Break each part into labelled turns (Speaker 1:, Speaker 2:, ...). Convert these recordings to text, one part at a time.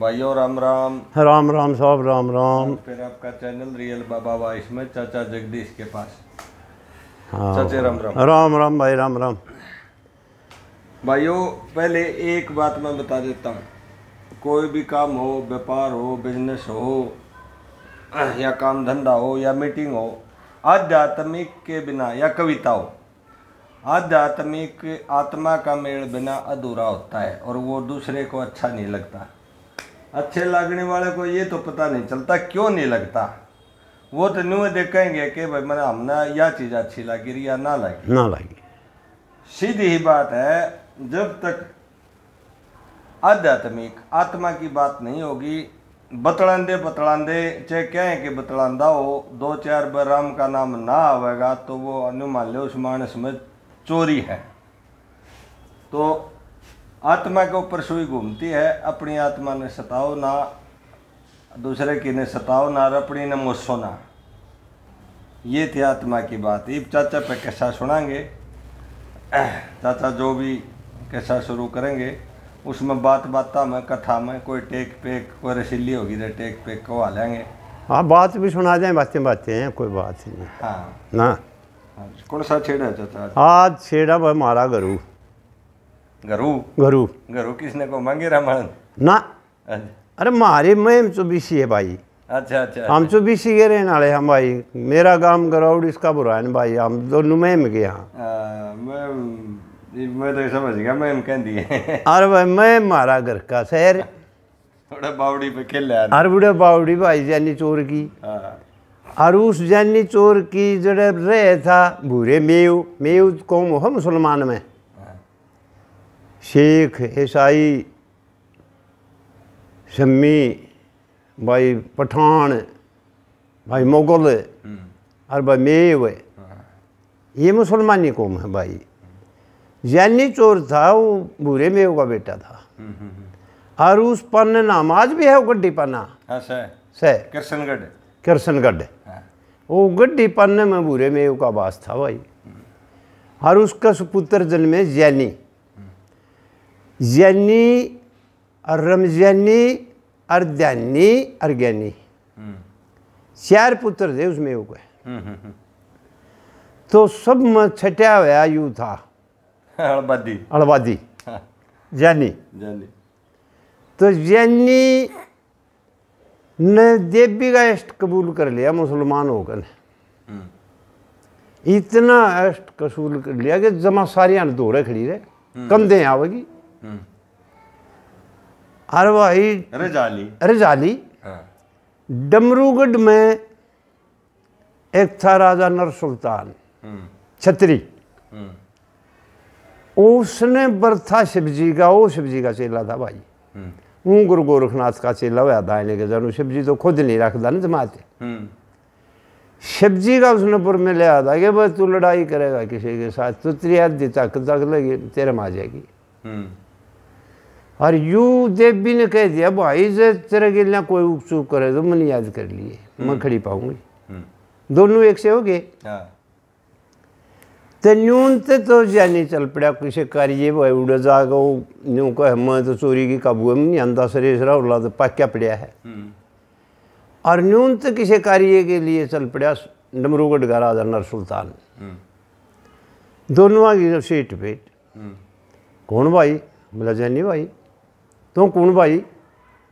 Speaker 1: भाइयों राम राम
Speaker 2: राम राम साहब राम राम
Speaker 1: फिर आपका चैनल रियल बाबा वाइस में चाचा जगदीश के पास
Speaker 3: हाँ।
Speaker 2: चाचे राम राम राम राम भाई राम राम
Speaker 1: भाइयों पहले एक बात मैं बता देता हूँ कोई भी काम हो व्यापार हो बिजनेस हो या काम धंधा हो या मीटिंग हो आध्यात्मिक के बिना या कविता हो आध्यात्मिक आत्मा का मेल बिना अधूरा होता है और वो दूसरे को अच्छा नहीं लगता अच्छे लगने वाले को ये तो पता नहीं चलता क्यों नहीं लगता वो तो न्यू देखेंगे कि भाई मैंने हमने यह चीज़ अच्छी लगी या ना लगी ना लगी सीधी ही बात है जब तक आध्यात्मिक आत्मा की बात नहीं होगी बतलांदे बतलांदे चाहे कहें कि बतलांदा हो दो चार बार राम का नाम ना आवेगा तो वो अनुमान लो उस मानस में चोरी है तो आत्मा के ऊपर सुई घूमती है अपनी आत्मा ने सताओ ना दूसरे की ने सताओ ना और अपनी ने मोसो ना ये थी आत्मा की बात इब चाचा पे कैसा सुनाएंगे चाचा जो भी कैसा शुरू करेंगे उसमें बात बाता में कथा में कोई टेक पेक कोई रसीली होगी तो टेक पेक को आ लेंगे
Speaker 2: हाँ बात भी सुना जाए बातें बातें हैं कोई बात नहीं हाँ ना
Speaker 1: हाँ। कौन सा छेड़ा चाचा
Speaker 2: आज छेड़ा मारा गरू ગરુ अरे चौबीसी है भाई अच्छा,
Speaker 1: अच्छा अच्छा हम
Speaker 2: चौबीसी के रहने वाले हम भाई मेरा इसका बुरान भाई हम दोनों मैं मैं
Speaker 1: तो समझ गया कह दिए
Speaker 2: अरे भाई मैं मारा घर का शहर
Speaker 1: थोड़ा बावड़ी पे खेल अरे
Speaker 2: बुढ़े बावड़ी भाई जानी चोर की और हाँ। उस जानी चोर की जड़े रहे था भूरे मेव मेव कौम हो मुसलमान में शेख ईसाई शमी भाई पठान भाई मुगल हम्म। और भाई मेव ये मुसलमानी कौम है भाई जैनी चोर था वो बुरे मेव का बेटा था और उस पर नाम आज भी है वो गड्डी पन्ना
Speaker 1: हाँ, किशनगढ़
Speaker 2: किशनगढ़ हाँ। वो गड्डी पन्ने में बूरे मेव का वास था भाई हम्म। और उसका सुपुत्र जन्मे जैनी जैनी रमजैनी अर्दैनी अर्गैनी चार पुत्र थे उसमें वो गए तो सब में छटा हुआ यू था अड़बादी अड़बादी जैनी जैनी तो जैनी ने देवी का अष्ट कबूल कर लिया मुसलमान होकर इतना अष्ट कसूल कर लिया कि जमा सारियां दौड़े खड़ी रहे कंधे आवेगी हम्म। अरवाही रजाली रजाली हाँ। डमरूगढ़ में एक था राजा नर सुल्तान हम्म। छतरी हम्म। उसने बरथा शिवजी का वो शिवजी का चेला था भाई हूँ गुरु गोरखनाथ का चेला हुआ था लेके जानू शिवजी तो खुद नहीं रखता ना जमाते शिव जी का उसने पुर में लिया था कि भाई तू लड़ाई करेगा किसी के साथ तो त्रियादि ताकत तक लगी तेरे में जाएगी और यू देव भी ने कह दिया भाई जो तेरे के लिए कोई उत्सुक करे तो मैंने याद कर लिए हम्म। मैं खड़ी पाऊंगी
Speaker 3: हम्म।
Speaker 2: दोनों एक से हो गए हाँ। तो न्यून ते तो जाने चल पड़ा किसी कार्य भाई उड़े उड़ जागो न्यू कह मैं तो चोरी की काबू में नहीं आंदा सरेस रहा उला तो पाक्या पड़ा है हम्म। और न्यून तो किसी कार्य के लिए चल पड़ा डमरूगढ़ का राजा नर सुल्तान दोनों आ गई सीट पेट कौन भाई बोला जैनी भाई तू तो कौन भाई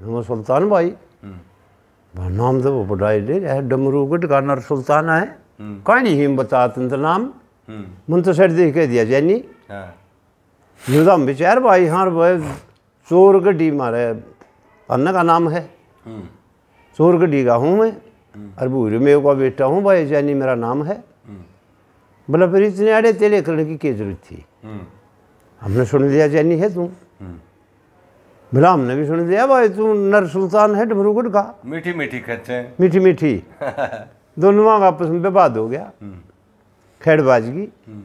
Speaker 2: हम सुल्तान भाई नाम तो वो नामदेव बड़ाई है डमरू के दुकानदार सुल्तान है हम्म। कहीं नहीं हिम बता तंत्र नाम मन हम्म। तो सर देख के दिया जैनी हाँ। युदाम बेचार भाई हाँ भाई चोर गड्डी मारे अन्न का नाम है हम्म। चोर गड्डी का हूँ मैं और भूरे मेव का बेटा हूँ भाई जैनी मेरा नाम है
Speaker 3: बोला
Speaker 2: मतलब फिर इतने अड़े तेले करने की क्या जरूरत थी हमने सुन लिया जैनी है तू भला हमने भी सुन दिया भाई तू नर सुल्तान है डमरूगढ़ का
Speaker 1: मीठी मीठी कहते हैं
Speaker 2: मीठी मीठी दोनों का आपस में बात हो गया हम्म। खेड़बाजगी हम्म।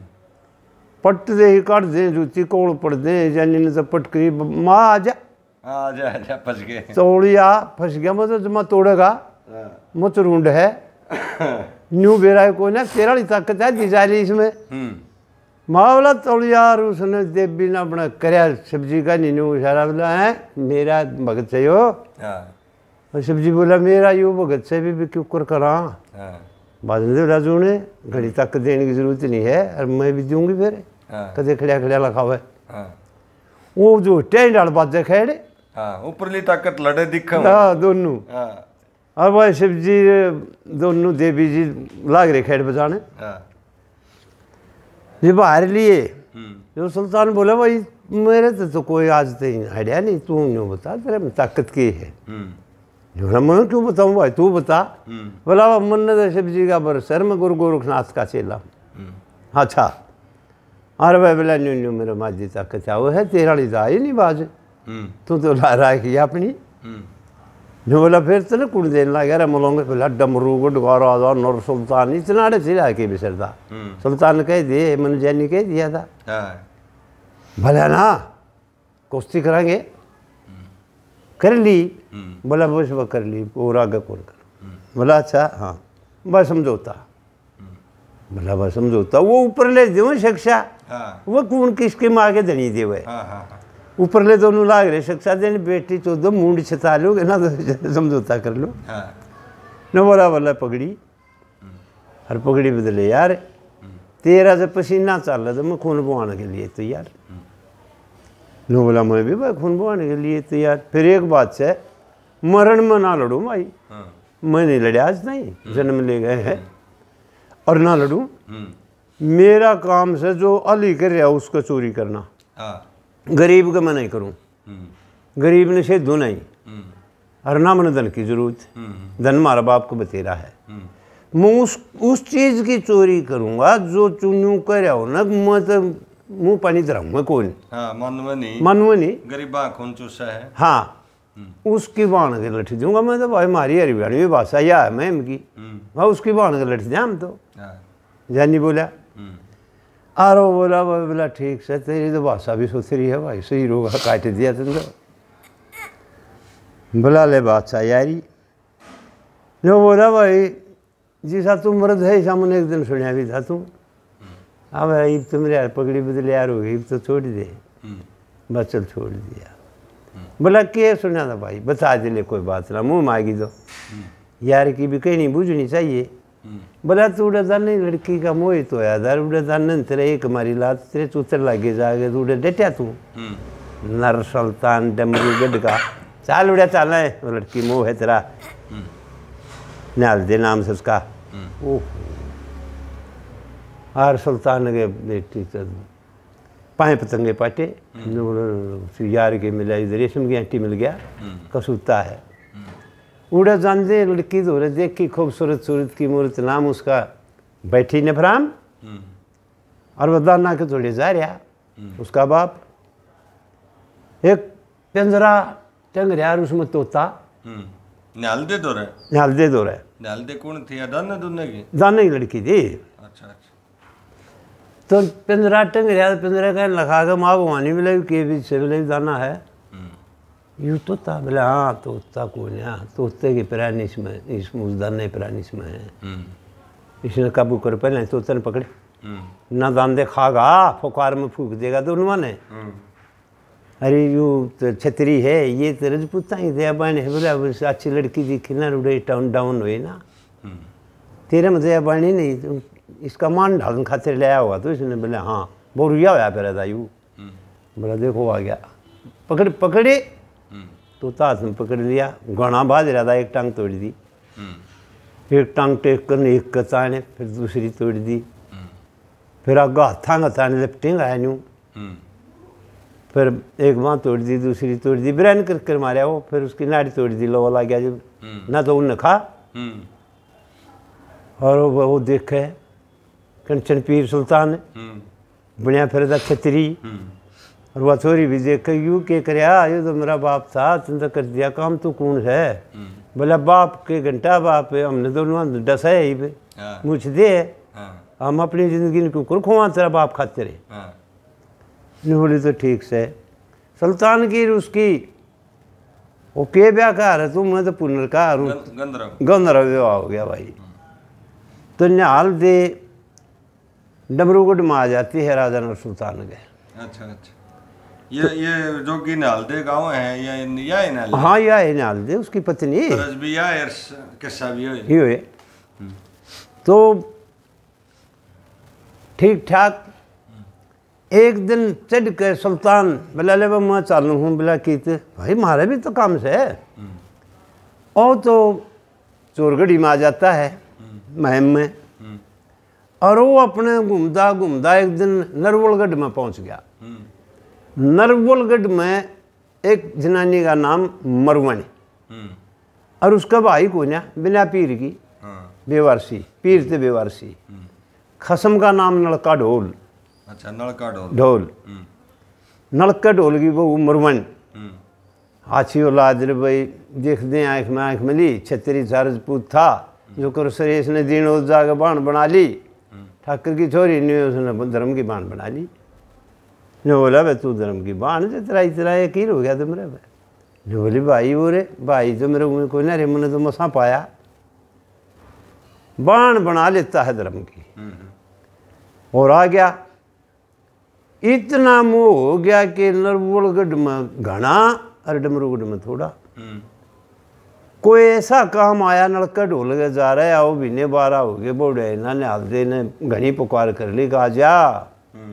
Speaker 2: पट दे ही काट दे जूती कोल पड़ दे जानी ने तो पटकरी माँ आ जा
Speaker 1: आ जा जा फंस गए
Speaker 2: तोड़िया फंस गया मतलब जमा तोड़ेगा हाँ। मुझ रूंड है न्यू बेरा कोई ना तेरा ताकत है दिजाली इसमें हम्म। मावला तौलियार उसने देवी ने अपना करया शिवजी का नीनू इशारा है मेरा भगत से हो हाँ। और शिवजी बोला मेरा यू भगत से भी, क्यों करा बादल राजू ने घड़ी तक देने की जरूरत नहीं है और मैं भी दूंगी फिर हाँ। कदे खड़िया खड़िया लखा हुआ हाँ। वो जो टेंड वाले बाजे खेड़े
Speaker 1: ऊपरली ताकत लड़े दिखा
Speaker 2: दोनों और वह शिव दोनों देवी जी लाग रहे खेड़ बजाने ये बाहर लिए हम्म। जो सुल्तान बोला भाई मेरे से तो कोई आज तक आइडिया नहीं तू यूँ बता तेरे में ताकत की है हम्म। जो मैं क्यों बताऊँ भाई तू बता हम्म। बोला मन शिव जी का बर शर्म गुरु गोरखनाथ का चेला अच्छा अरे भाई बोला न्यू न्यू मेरे माजी ताकत है वो है तेरा लिजा ही नहीं बाज तू तो ला रहा है अपनी बोला फिर तो ना कुछ देन लगा रहा मलोंगे फिर डमरू को डुगार आदा नर सुल्तान इतना अड़े सिर आके था सुल्तान कह दिए मैंने जैनी कह दिया था भले ना कुश्ती कराएंगे कर ली बोला बस वो कर ली पूरा का कौन कर बोला अच्छा हाँ बस समझौता बोला बस समझौता वो ऊपर ले दे शिक्षा वो कौन किसके मार के धनी देवे हाँ, लाग ઉપરલે તો નું લાગ રે શિક્ષાદે બેટી ચોદો મૂંડ છે समझौता कर लो हाँ। न बोला बोला पगड़ी हर पगड़ी बदले तो यार तेरा जब तो पसीना चल रहा तो मैं खून बहाने के लिए तो यार नो बोला मैं भी भाई खून बहाने के लिए तो यार फिर एक बात से मरण में ना लड़ूँ भाई हाँ। मैं नहीं लड़े आज नहीं हम्म। जन्म ले गए हैं और ना लड़ूँ
Speaker 3: हम्म।
Speaker 2: मेरा काम से जो अली कर रहा उसको चोरी करना हाँ। गरीब का मना नहीं करूँ
Speaker 3: हम्म।
Speaker 2: गरीब ने से ही और ना मन धन की जरूरत हम्म। धन मारा बाप को बतेरा है
Speaker 3: हम्म।
Speaker 2: मैं उस उस चीज़ की चोरी करूंगा जो चुनू कर हो ना मतलब तो मुँह पानी धराऊंगा कौन
Speaker 1: हाँ, मानव नहीं नहीं गरीबा कौन चूसा है
Speaker 2: हाँ उसकी बाण के लठ दूंगा मैं तो भाई मारी हमारी हरियाणवी भाषा या है मैम की भाई उसकी बाण के लठ दिया हम तो हाँ। जानी बोला आरो बोला बोला ठीक से तेरी तो भाषा भी सुथरी है भाई सही रोग काट दिया तुम तो बोला ले बादशाह यारी जो बोला भाई जी सा तुम मर्द है सामने एक दिन सुनया भी था तू अब भाई तुम यार पगड़ी बदले यार हो गई तो छोड़ दे हम्म। बस चल छोड़ दिया बोला के सुना था भाई बता दे ले कोई बात ना मुँह मांगी दो हम्म। यार की भी कहीं नहीं बूझनी चाहिए बोला तू उड़े उडताना लडकी का मोहित हो तो उड़े उडता तेरे एक मारी लात तेरे चूतर गे जागे तू उडे डेट्या तू
Speaker 3: हम्म।
Speaker 2: नर सुल्तान डमरू गड का चाल उड़े चालना है लड़की मोह है तेरा हम्म। नाल दे नाम से उसका हम्म। ओह आर सुल्तान के बेटी तो पाए पतंगे पाटे यार के मिला इधर रेशम की आंटी मिल गया कसूता है उड़ा जानते दे लड़की दूर तो देख की खूबसूरत सूरत की मूर्त नाम उसका बैठी नफराम हम्म। और बदाना के जोड़े जा रहा हम्म। उसका बाप एक पिंजरा टंग रहा उसमें तोता
Speaker 1: हम्म। नालदे दो तो रहे
Speaker 2: नालदे दो तो रहे
Speaker 1: नालदे कौन थी दाना दुन्ने की
Speaker 2: दाना की लड़की थी अच्छा अच्छा तो पिंजरा टंग रहा पिंजरा का लगा के माँ भवानी मिले के भी से मिले दाना है यू Ju बोले हाँ तोता को tako, तोते की tega इसमें इस nismo zdane, इसमें है इसने काबू करो पहले तोते ने पकड़े ना दांदे खागा फुकार में फूक देगा तो उन्होंने अरे यू तो छतरी है ये तो रजपूता ही दयाबान है बोला अच्छी लड़की दिखी ना रुड़े टाउन डाउन हुई ना तेरे में दयाबान ही नहीं तो इसका मान ढालन खातिर लाया हुआ तो इसने बोले हाँ बोरिया हुआ था यू बोला देखो आ गया पकड़ पकड़े तोता हाथ में पकड़ लिया गाना बाज एक टांग तोड़ दी एक टांग टेक एक कचाने फिर दूसरी तोड़ दी फिर आगे हथा हथाने लपटेंगे आया न्यू फिर एक बाँ तोड़ दी दूसरी तोड़ दी ब्रैन कर कर मारा वो फिर उसकी नाड़ी तोड़ दी लोवा लग गया जब ना तो उन खा और वो, वो देखे कंचन पीर सुल्तान बढ़िया फिर छतरी और वह छोरी भी देख यू के कर आयो तो मेरा बाप था तुमने कर दिया काम तू कौन है हम्म। बोला बाप के घंटा बाप है हमने दोनों डसा है ही पे हाँ। मुझ दे हाँ। हम अपनी ज़िंदगी को कुर खुआ तेरा बाप खाते रहे हाँ। बोले तो ठीक से सुल्तान की उसकी वो के व्याकार है तुम मैं तो पुनर्कार हूँ गंधर्व विवाह हो गया भाई हम्म। तो निहाल दे डमरूगढ़ में आ जाती है राजा नर सुल्तान के
Speaker 1: अच्छा अच्छा ये तो, ये जो कि नालदे गांव है या हाँ, या नालदे
Speaker 2: या नालदे उसकी पत्नी
Speaker 1: रजबिया हुए
Speaker 2: हम्म। तो ठीक ठाक एक दिन चढ़ के सुल्तान बोला ले मैं चालू हूँ बोला की भाई मारे भी तो काम से हम्म। और तो चोरगढ़ी में आ जाता है हम्म। महम में और वो अपने घूमता घूमता एक दिन नरवलगढ़ में पहुंच गया नरवलगढ़ में एक जनानी का नाम मरवण
Speaker 3: हम्म।
Speaker 2: और उसका भाई कौन है बिना पीर की हाँ। बेवारसी पीर थे बेवारसी हम्म। खसम का नाम नलका ढोल
Speaker 1: अच्छा नलका ढोल ढोल
Speaker 2: हम्म। नलका ढोल की वो मरवण हाथी और लादर भाई देखते आँख में आँख मिली छतरी राजपूत था जो कर सुरेश ने दीन जाकर बाण बना ली ठाकर की छोरी ने उसने धर्म की बाण बना ली जो बोला मैं तू धर्म की बाण से तेरा इतना यकीन हो गया तुमरे में जो बोली भाई वो भाई तो मेरे उम्र ना रे मैंने तो मसा पाया बाण बना लेता है धर्म की
Speaker 3: हम्म।
Speaker 2: और आ गया इतना मुँह हो गया कि नरवलगढ़ में घना और डमरूगढ़ में थोड़ा हम्म। कोई ऐसा काम आया नलका ढोल के जा रहा है आओ बीने बारह हो गए बोडे इन्होंने हाथ ने घनी पुकार कर ली का जा हम्म।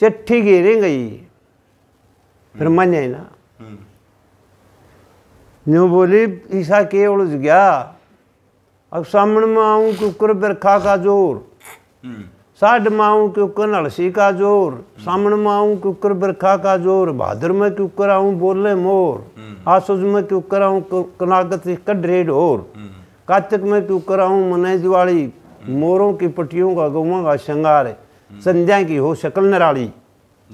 Speaker 2: चिट्ठी घेरे गई फिर हम्म। मन जाए ना जो हम्म। बोली ईसा के उलझ गया अब सामने माऊ के उकर बिरखा का जोर हम्म। साढ़ माऊ के उकर अलसी का जोर सामने माऊ के उकर बिरखा का जोर बहादुर में के आऊ बोले मोर आसुज में क्यूकर आऊ आऊँ कनागत कडरे और कार्तिक में क्यूकर आऊ आऊँ मने दिवाली मोरों की पट्टियों का गुआ का श्रृंगार है संध्या की हो शकल नराली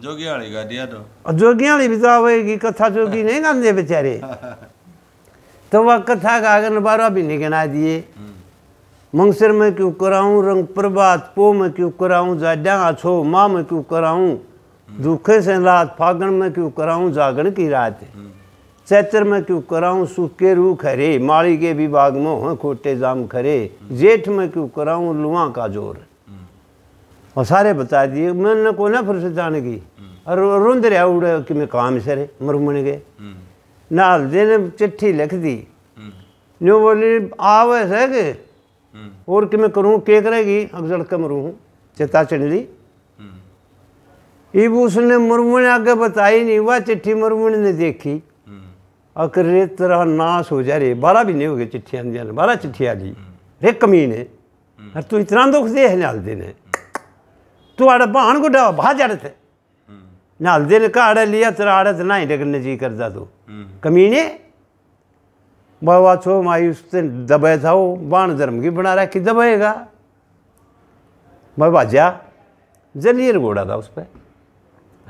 Speaker 1: जोगी वाली गा दिया तो
Speaker 2: जोगी वाली भी तो आवेगी कथा जोगी नहीं गाते बेचारे तो वह कथा का आगन बारह भी नहीं गिना दिए
Speaker 3: हम्म।
Speaker 2: मंगसर में क्यों कराऊं रंग प्रभात पो में क्यों कराऊं जाड्या छो माँ में क्यों कराऊं हम्म। दुखे से रात फागण में क्यों कराऊं जागण की रात हम्म। चैत्र में क्यों कराऊं सूखे रू खरे माली के भी बाग में हो खोटे जाम खरे जेठ में क्यों कराऊं लुआ का जोर और सारे बता दिए मैंने को ना फिर से जाने गई हम्म। और रोंद रहा उड़े कि मैं काम सर मरमण गए
Speaker 3: हम्म।
Speaker 2: नाल देने चिट्ठी लिख दी जो हम्म। बोली आवे है कि और कि मैं करूँ के करेगी अब सड़के मरूँ चेता चंडली इब उसने मुर्मण आगे बताई नहीं वह चिट्ठी मुर्मण ने देखी अगर रे तरह नाश हो जा रे बारह भी नहीं हो गए चिट्ठी आंदी बारह चिट्ठी आ दी रे कमीने अरे तू इतना दुख दे है नाल देने तू आड़े बहन को डा जा रहे थे नाल दिन का लिया तेरा आड़ ना ही करने जी करता तू कमीने बाबा छो माई दिन दबे था वो बाण धर्म की बना रहा कि दबेगा मैं भाजा जलियर घोड़ा था उस पर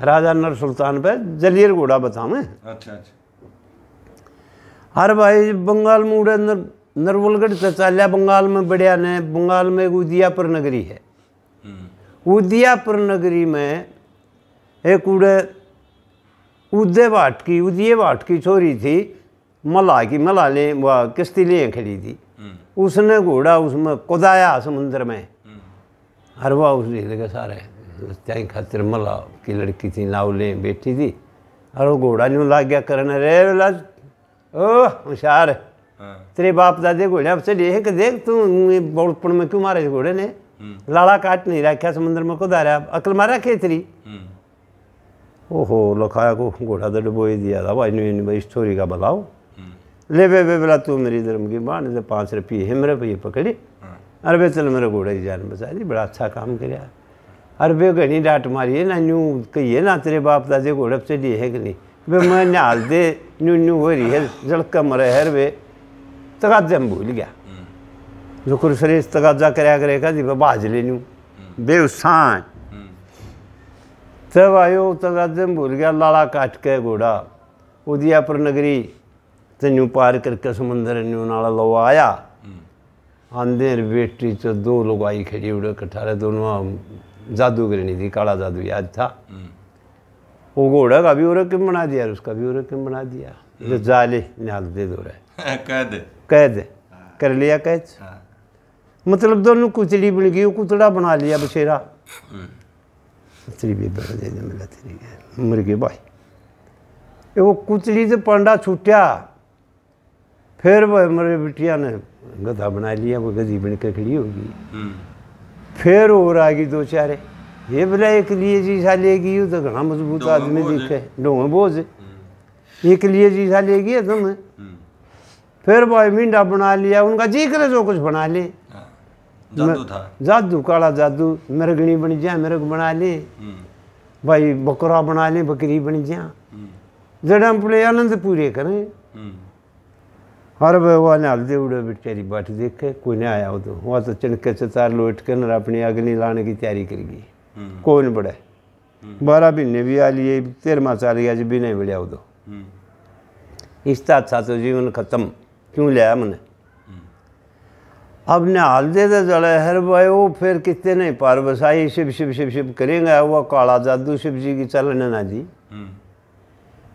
Speaker 2: राजा नर सुल्तान पे जलियर घोड़ा बता मैं अच्छा अच्छा हर भाई बंगाल में उड़े नर नरवलगढ़ से चालिया बंगाल में बढ़िया ने बंगाल में उदियापुर नगरी है उदियापुर नगरी में एक उड़े उदय भाट की उदय की छोरी थी मला की मला ले वह किश्ती लिए खड़ी थी हम्म। उसने घोड़ा उसमें कोदाया समुद्र में हम्म। हरवा वह उस जगह सारे त्याई खातिर मला की लड़की थी नाव ले बैठी थी और घोड़ा नहीं लाग गया करने रे बोला ओ होशियार हाँ। तेरे बाप दादे घोड़े अब से देख देख तू बड़पन में क्यों मारे घोड़े ने लाला काट नहीं रखा समुद्र में कुदा रहा अकल मारा खेतरी हम्म। ओहो लखाया को घोड़ा तो डुबो ही दिया था भाई नहीं भाई स्टोरी का बताओ हम्म। ले बे बे बोला तू मेरी धर्म की बाण से पाँच रुपये हिमरे पे पकड़े हाँ। अरे बे चल मेरे घोड़े की जान बचा दी बड़ा अच्छा काम कर अरे बे घनी डांट मारी ना न्यू कहिए ना तेरे बाप दादे घोड़े से लिए है कि नहीं बे मैं नहाल दे न्यू न्यू हो रही है जड़का मरे है वे तो जम भूल गया जुकुर सरीस तगाजा कराया करेगा जी ले लेनी बेउसा तब आयो तगाजे भूल गया लाला काट के घोड़ा उदिया पर नगरी तेन पार करके समुद्र न्यू नाला लो आया आंधे बेटी तो दो लोग आई खड़ी उड़े कठारे दोनों जादू करनी थी काला जादू याद था वो घोड़ा का भी और किम बना दिया उसका भी और किम बना दिया तो जाले नाल दे दो रहे कैद कैद कर लिया कैद हाँ। मतलब दोनों कुचली बन गई कुतड़ा बना लिया बछेरा मुर्गे भाई वो कुचली से पांडा छूटा फिर मेरे बिटिया ने गधा बना लिया वो गधी बन के खड़ी होगी फिर और आ गई दो चारे ये बोला एक लिए ले लेगी तो घना मजबूत आदमी दिखे डोंग बोझ एक लिए ले लेगी तुम हम्म। फिर भाई मिंडा बना लिया उनका जी करे जो कुछ बना ले जादू था जादू काला जादू मिर्गणी बन जा मिर्ग बना ले भाई बकरा बना ले बकरी बन जा जड़े अपने आनंद पूरे करें हर भगवान हल दे उड़े बेचारी बाट देखे कोई नहीं आया उदो तो वहाँ तो चनके चार लोट के ना अपनी अग्नि लाने की तैयारी कर गई कौन बड़े बारह महीने भी आ लिए तेरहवा चाल गया जी भी नहीं बढ़िया उदो इस तो जीवन खत्म क्यों लिया मैंने निहाल दे तो जड़ा हर भाई वो फिर कितने नहीं पार बसाई शिव शिव शिव शिव करेंगे वह काला जादू शिव जी की चलने ना जी गए हम्म।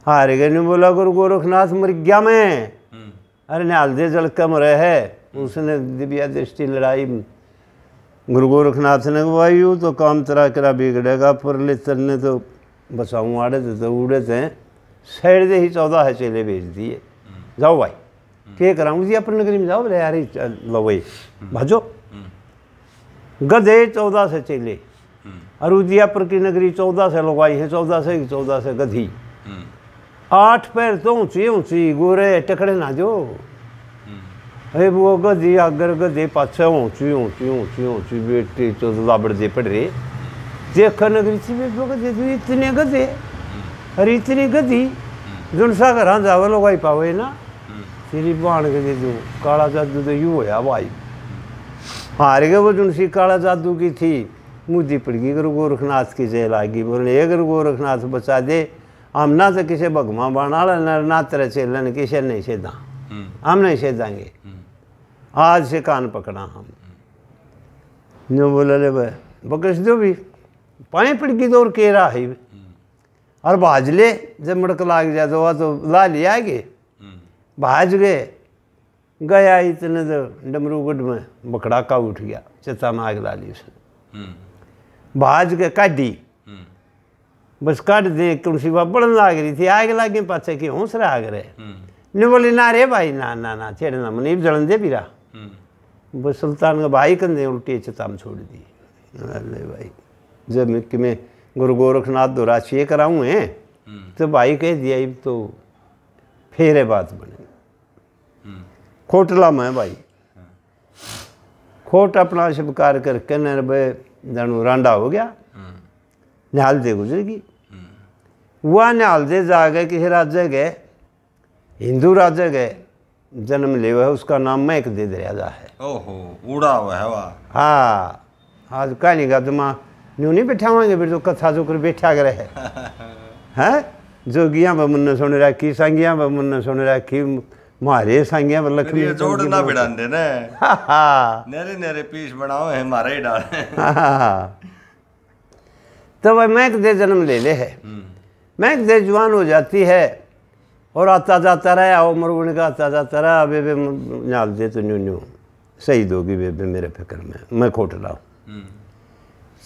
Speaker 2: ने हाँ, बोला गुरु गोरखनाथ मर गया मैं हम्म। अरे ने दे जल कम रहे हम्म। उसने दिव्या दृष्टि लड़ाई गुरु गोरखनाथ ने गवाई तो काम तरा करा बिगड़ेगा पर ले ने तो बसाऊ आड़े थे तो उड़े थे सैड दे ही चौदह है चेले भेज दिए जाओ भाई के कराऊँ जी अपनी नगरी में जाओ बोले यार लो भाजो गधे चौदह से चेले अरुदियापुर की नगरी चौदह से लगवाई है चौदह से चौदह से गधी आठ पैर तो ऊँची ऊँची गोरे टकड़े ना जो अरे वो गधी अगर गधे पाछ ऊँची ऊँची ऊँची ऊँची बेटी चौदह लाबड़ दे पड़ रहे देख नगरी थी गधे तो इतने गधे अरे इतनी गधी जुनसा घर जावे लगवाई पावे ना श्री भगवान के जो काला जादू तो यू होया भाई हार गए वो सी काला जादू की थी मुझी पड़ गई गुरु गोरखनाथ की जेल आ गई बोलने ये गुरु गोरखनाथ बचा दे हम ना तो किसे भगवान बना ना तेरे चेलन किसे नहीं छेदा हम्म। हम नहीं छेदांगे हम्म। आज से कान पकड़ा हम हम्म। जो बोले ले भाई बकस दो भी पाए पिड़की तो और केरा है और बाजले जब मड़क लाग जा तो, तो ला लिया आगे भाज गए गया इतने तो डमरूगढ़ में बकड़ाका उठ गया चेता में आग डाली उसने
Speaker 3: हम्म।
Speaker 2: भाज के काटी
Speaker 3: हम्म।
Speaker 2: बस काट दे तुलसी बाप बड़न लाग रही थी आग लागे पाचे की हूँ सर आग रहे ने बोले ना रे भाई ना ना ना छेड़ना मने जलन दे पीरा हम्म। बस सुल्तान का भाई कंधे उल्टी चेता में छोड़ दी अरे भाई जब कि मैं गुरु गोरखनाथ दो राशिये कराऊँ हैं तो भाई कह दिया तो फेरे बात बने खोटला मैं भाई खोट अपना स्वीकार कर कहने बे जानू रांडा हो गया निहाल दे गुजर वह निहाल दे जा गए किसी राज्य गए हिंदू राज्य गए जन्म ले हुआ है उसका नाम मैं एक दे दिया जा है
Speaker 1: ओहो उड़ा
Speaker 2: हुआ है वाह हाँ आज कह नहीं का तुम्हारा तो न्यू नहीं बैठा हुआ फिर जो कथा जो कर बैठा कर है जोगियाँ बमुन्न सुन रहा की संगियाँ बमुन्न सुन रहा की मारे संगे लकड़ी जोड़ ना बिड़ांदे
Speaker 1: ने नेरे नेरे पीस बनाओ है मारे ही डाल
Speaker 2: तो वह महक दे जन्म ले ले है महक हम्म। दे जवान हो जाती है और आता जाता रहा आओ उन का आता जाता रहा बेबे नाल दे तो न्यू न्यू सही दोगी बेबे मेरे फिक्र में मैं खोट रहा हूँ हम्म।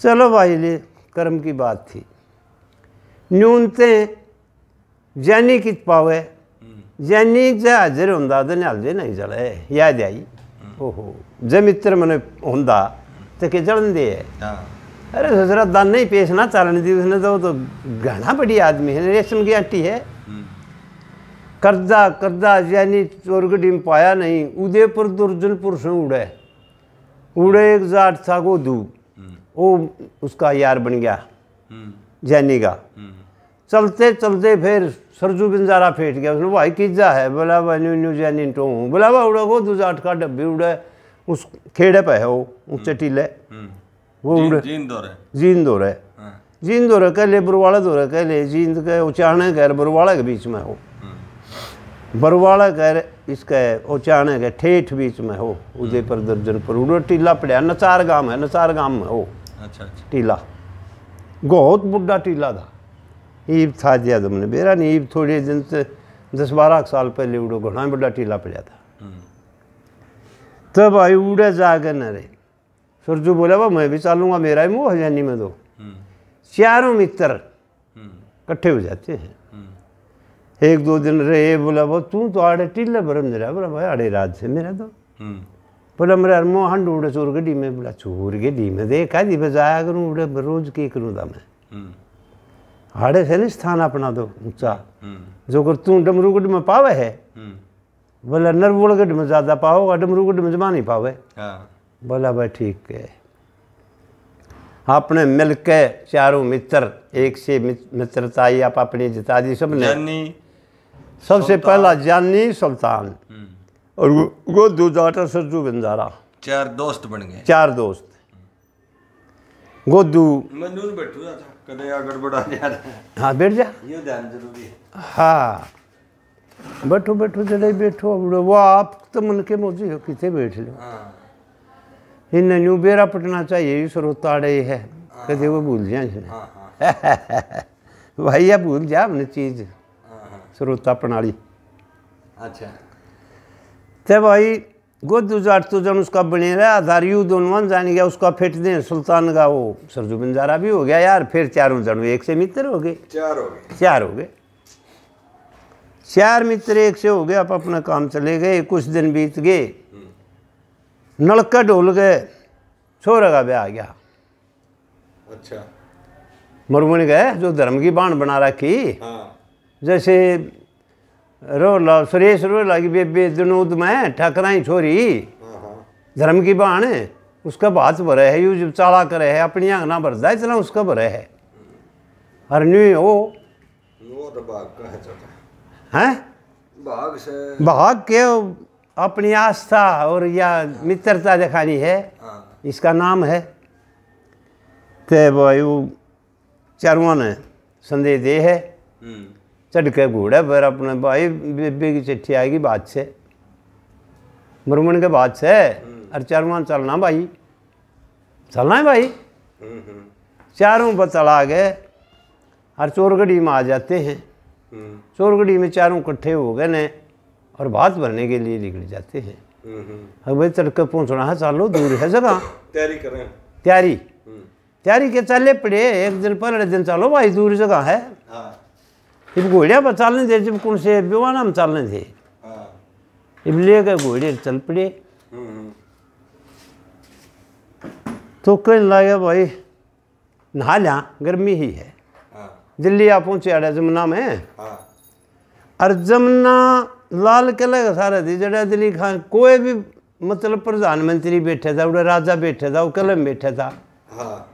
Speaker 2: चलो भाई ले कर्म की बात थी न्यूनते जैनी की पावे जैनिक जे हाजिर होंदा ते नाल जे नहीं जले याद आई ओहो जे मित्र मने होंदा ते के जलन दे अरे हजरत दान नहीं पेश ना चलने दी उसने तो तो घना बड़ी आदमी है रेशम की आंटी है कर्जा कर्जा यानी चोरगढ़ी में पाया नहीं उदयपुर दुर्जनपुर से उड़े उड़े एक जाट था को दू वो उसका यार बन गया जैनी का चलते चलते फिर सरजू बिंजारा फेट गया उसने भाई किज्जा है बोला भाई न्यू न्यू जैनी टो हूँ बोला भाई उड़ा को दूसरा अटका डब्बी उड़े उस खेड़े पे है वो ऊँचे हम्म। टीले हम्म। वो उड़े
Speaker 3: जींद दो रहे जींद दो रहे हाँ।
Speaker 2: जींद हो ले बुरवाड़ा तो रखे ले जींद के उचाने गैर बुरवाड़ा के बीच में हो हम्म। बरवाड़ा कह रहे इसके उचाने के ठेठ बीच में हो उदयपुर दर्जन पर उड़ो टीला पड़ा नचार गांव है नचार गांव में हो अच्छा, अच्छा। टीला बहुत बुढ़ा टीला था ईब था दिया तुमने बेरा नहीं ईब थोड़े दिन से दस बारह साल पहले उड़ो घना हाँ, बड़ा टीला पड़ा था तब आई उड़े जाकर न रहे सुरजू बोला वो मैं भी चालूंगा मेरा ही मुँह हजानी में दो चारों मित्र इकट्ठे हो जाते हैं एक दो दिन रहे बोला वो तू तो आड़े टीला भरम दे रहा बोला भाई आड़े रात से मेरा तो बोला मेरा अरमो हंड उड़े चोर गड्डी में बोला चोर गड्डी में देखा दी बजाया करूँ उड़े रोज की करूँ था मैं हाड़े से नहीं स्थान अपना दो ऊंचा जो कर तू डमरूगढ़ में पावे है बोला नरवोड़गढ़ में ज़्यादा पाओगा डमरूगढ़ में जमा नहीं पावे हाँ। बोला भाई ठीक है आपने मिल के चारों मित्र एक से मित्रता ही या पापड़ी जिताजी सब ने सबसे पहला जानी सुल्तान हम्म। और वो दो जाटा सज्जू बंजारा
Speaker 1: चार दोस्त बन गए
Speaker 2: चार दोस्त गोदू
Speaker 1: मैं नून हाँ बैठ जा
Speaker 2: हाँ बैठो बैठो जले बैठो वो आप तो मन के मौजी हो कितने बैठ लो हाँ। इन न्यू बेरा पटना चाहिए स्रोत आड़े है हाँ। वो भूल जाए हाँ, हाँ। भाई या भूल जा हमने चीज सरोता प्रणाली अच्छा तो भाई गोद उजार तुजन तो उसका बने रहा आधारियु दोनवन जान गया उसका फिट दें सुल्तान का वो सरजू बंजारा भी हो गया यार फिर चारों जन एक से मित्र हो गए चार हो गए चार हो गए चार मित्र एक से हो गए आप अपना काम चले गए कुछ दिन बीत गए नलका ढोल गए छोरा का ब्याह आ गया अच्छा मरुमन गए जो धर्म की बाण बना रखी हाँ। जैसे रो ला सुरेश रो लागी बेबे दनूद में ठकराई छोरी हाँ, हाँ। धर्म की बहान उसका बात भर है यू जब चाला करे है अपनी आंख ना भरदा इतना उसका भर है हर न्यू ओ हैं भाग से भाग के अपनी आस्था और या मित्रता दिखानी है हाँ। इसका नाम है ते भाई वो चारों ने संदेश दे है हम्म। चटके घूड़े पर अपने भाई बेबी की चिट्ठी आएगी बाद से के बाद से हम्म। अरे चारमान चलना भाई चलना है भाई हम्म, हम्म। चारों पर चला गए और चोरगढ़ी में आ जाते हैं चोरगढ़ी में चारों इकट्ठे हो गए ने और बात भरने के लिए निकल जाते हैं
Speaker 3: अब
Speaker 2: भाई तड़के पहुँचना है चलो दूर है जगह तैयारी करें तैयारी तैयारी के चले पड़े एक दिन पर दिन चलो भाई दूर जगह है हाँ। इब घोड़िया पर चालने थे जब कौन से विवाना में चालने थे हाँ। इब ले गए घोड़े चल पड़े हम्म। तो कहने लगा भाई नहा लिया गर्मी ही है हाँ। दिल्ली आ पहुंचे अरे जमुना में हाँ। और जमुना लाल किले का सारा थी जड़ा दिल्ली खान कोई भी मतलब प्रधानमंत्री बैठे था उड़े राजा बैठे था वो कलम बैठे था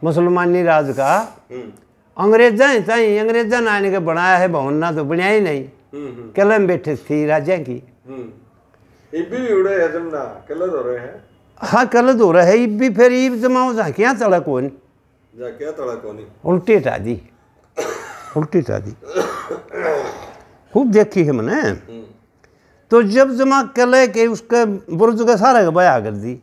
Speaker 2: मुसलमानी राज का हम्म। अंग्रेजा चाहिए अंग्रेजा आने के बनाया है ना तो बनाया ही नहीं हम्म, हम्म। कलम बैठे थी राजा की हम्म। हाँ गलत तो हो रहा है इब फिर इब जमाओ जा क्या तड़ा कौन
Speaker 1: जा क्या तड़ा कौन
Speaker 2: उल्टी टादी उल्टी टादी खूब देखी है मैंने तो जब जमा कले के उसके बुर्ज का सारा बया कर दी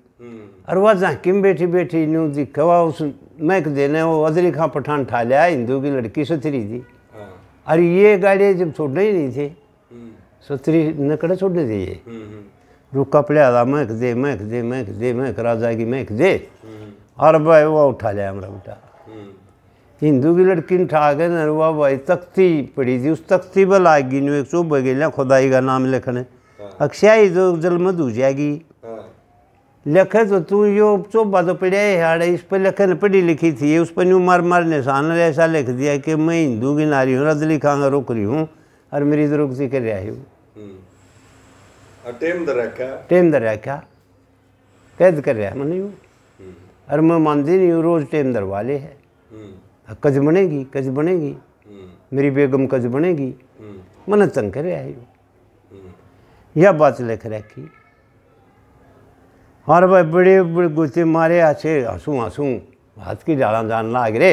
Speaker 2: और वह झांकी में बैठी बैठी न्यू दिखा उस मैं देने वो अजरी खां पठान ठा लिया हिंदू की लड़की सुथरी थी अरे हाँ। ये गाड़ी जब छोड़ने ही नहीं थे हम्म। सुथरी ने कड़े छोड़ने थे ये हम्म,
Speaker 3: हम्म।
Speaker 2: रुका पड़े आधा महक दे महक दे महक दे महक राजा की महक दे और भाई वो उठा लिया हमारा बेटा हिंदू की लड़की ने ठा के नरवा भाई तख्ती पड़ी थी उस तख्ती पर लागी गई एक सौ बगेलियाँ खुदाई का नाम लिखने हाँ। अक्षय जो जल मधु जाएगी लिखे तो तू यो चोबा तो पढ़िया है हाड़े इस पर ने पढ़ी लिखी थी उस पर यूँ मार मार निशान ऐसा लिख दिया कि मैं हिंदू की नारी हूँ रदली खांगा रुक रही हूँ और मेरी द्रौपदी कर रहा हूँ
Speaker 1: हम्म। टेम
Speaker 2: दर रखा कैद कर रहा मन यूँ हम्म। और मैं मानती नहीं हूँ रोज़ टेम दर वाले है
Speaker 3: हम्म।
Speaker 2: कज बनेगी कज बनेगी मेरी बेगम कज बनेगी मन तंग कर रहा है या बात लिख रखी और वह बड़े बड़े गुस्से मारे असे हंसू हंसू हाथ की डाला जान लाग रे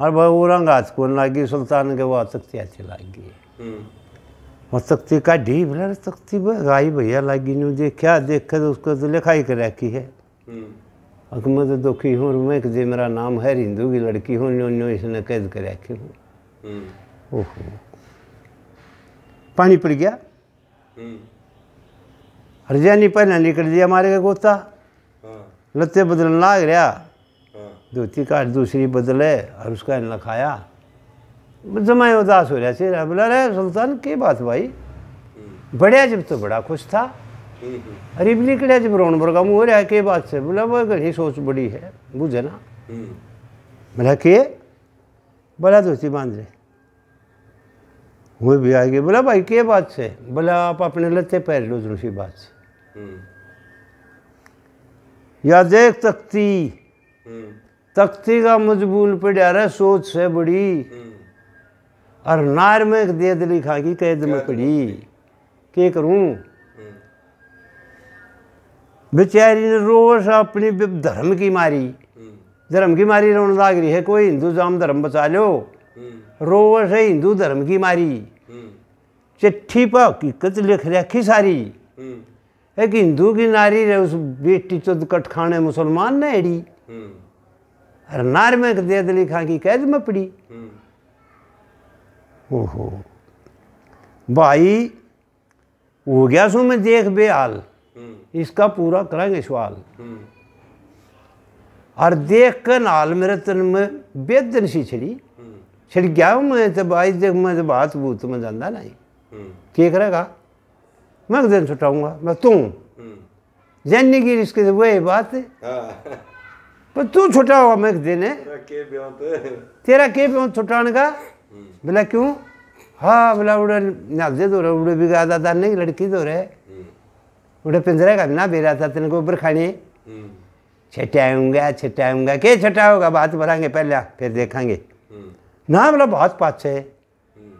Speaker 2: और वह रंग हाथ को लागी सुल्तान के वो तख्ती अच्छी लागी और हम्म। तख्ती का ढी बोला तख्ती गाई भैया लागी नहीं जे क्या देख कर तो उसको तो लिखा ही कर रखी है मैं हम्म। तो दुखी हूँ मैं कि मेरा नाम है हिंदू की लड़की हूँ न्यो न्यो इसने कैद कर रखी हूँ हम्म। ओहो पानी पड़ गया हरजानी पहना निकल दिया मारे का गोता हाँ। लत्ते बदलने लाग रहा हाँ। धोती काट दूसरी बदले और उसका इन लखाया जमा उदास हो रहा चेहरा बोला रहे सुल्तान की बात भाई हम्म। बढ़िया जब तो बड़ा खुश था
Speaker 3: अरे
Speaker 2: हम्म, हम्म। निकले जब रोन बरगा मुँह हो रहा है के बात से बोला वो घड़ी सोच बड़ी है बुझे ना बोला के बोला धोती बांध रहे वो भी आ गए बोला भाई के बात से बोला आप अपने लते पैर लो दूसरी बात से
Speaker 3: हम्म।
Speaker 2: या देख तख्ती हम्म। तख्ती का मजबूल पे डार है सोच से बड़ी हम्म। और नार में दे दिली की कैद में पड़ी के करूं बेचारी ने रोज अपनी धर्म की मारी धर्म की मारी रोन लाग रही है कोई हिंदू जाम धर्म बचा लो रोज है हिंदू धर्म की मारी चिट्ठी पर हकीकत लिख रखी सारी एक हिंदू की नारी रे उस बेटी चुद कट खाने मुसलमान ने एड़ी हम्म। अरे नार में दे दली खा की कैद में पड़ी हम्म। ओहो भाई हो गया सो मैं देख बेहाल हम्म। इसका पूरा करेंगे सवाल और देख कर नाल मेरे तन में बेदन सी छिड़ी छिड़ गया मैं तो भाई देख मैं तो बात बूत में जाना नहीं क्या करेगा मैं दिन छुटाऊंगा मैं तू जैन की रिश्ते इसके वही बात है पर तू छुटा होगा मैं दिन है तेरा के प्यों छुटाने का बोला क्यों हाँ बोला उड़े नाजे दो रहे उड़े भी गादा था नहीं लड़की दो रहे उड़े पिंजरे का ना बेरा था तेरे को ऊपर खाने छटाऊंगा छटाऊंगा के छटा होगा बात बढ़ाएंगे पहले फिर देखेंगे ना बोला बहुत पाछे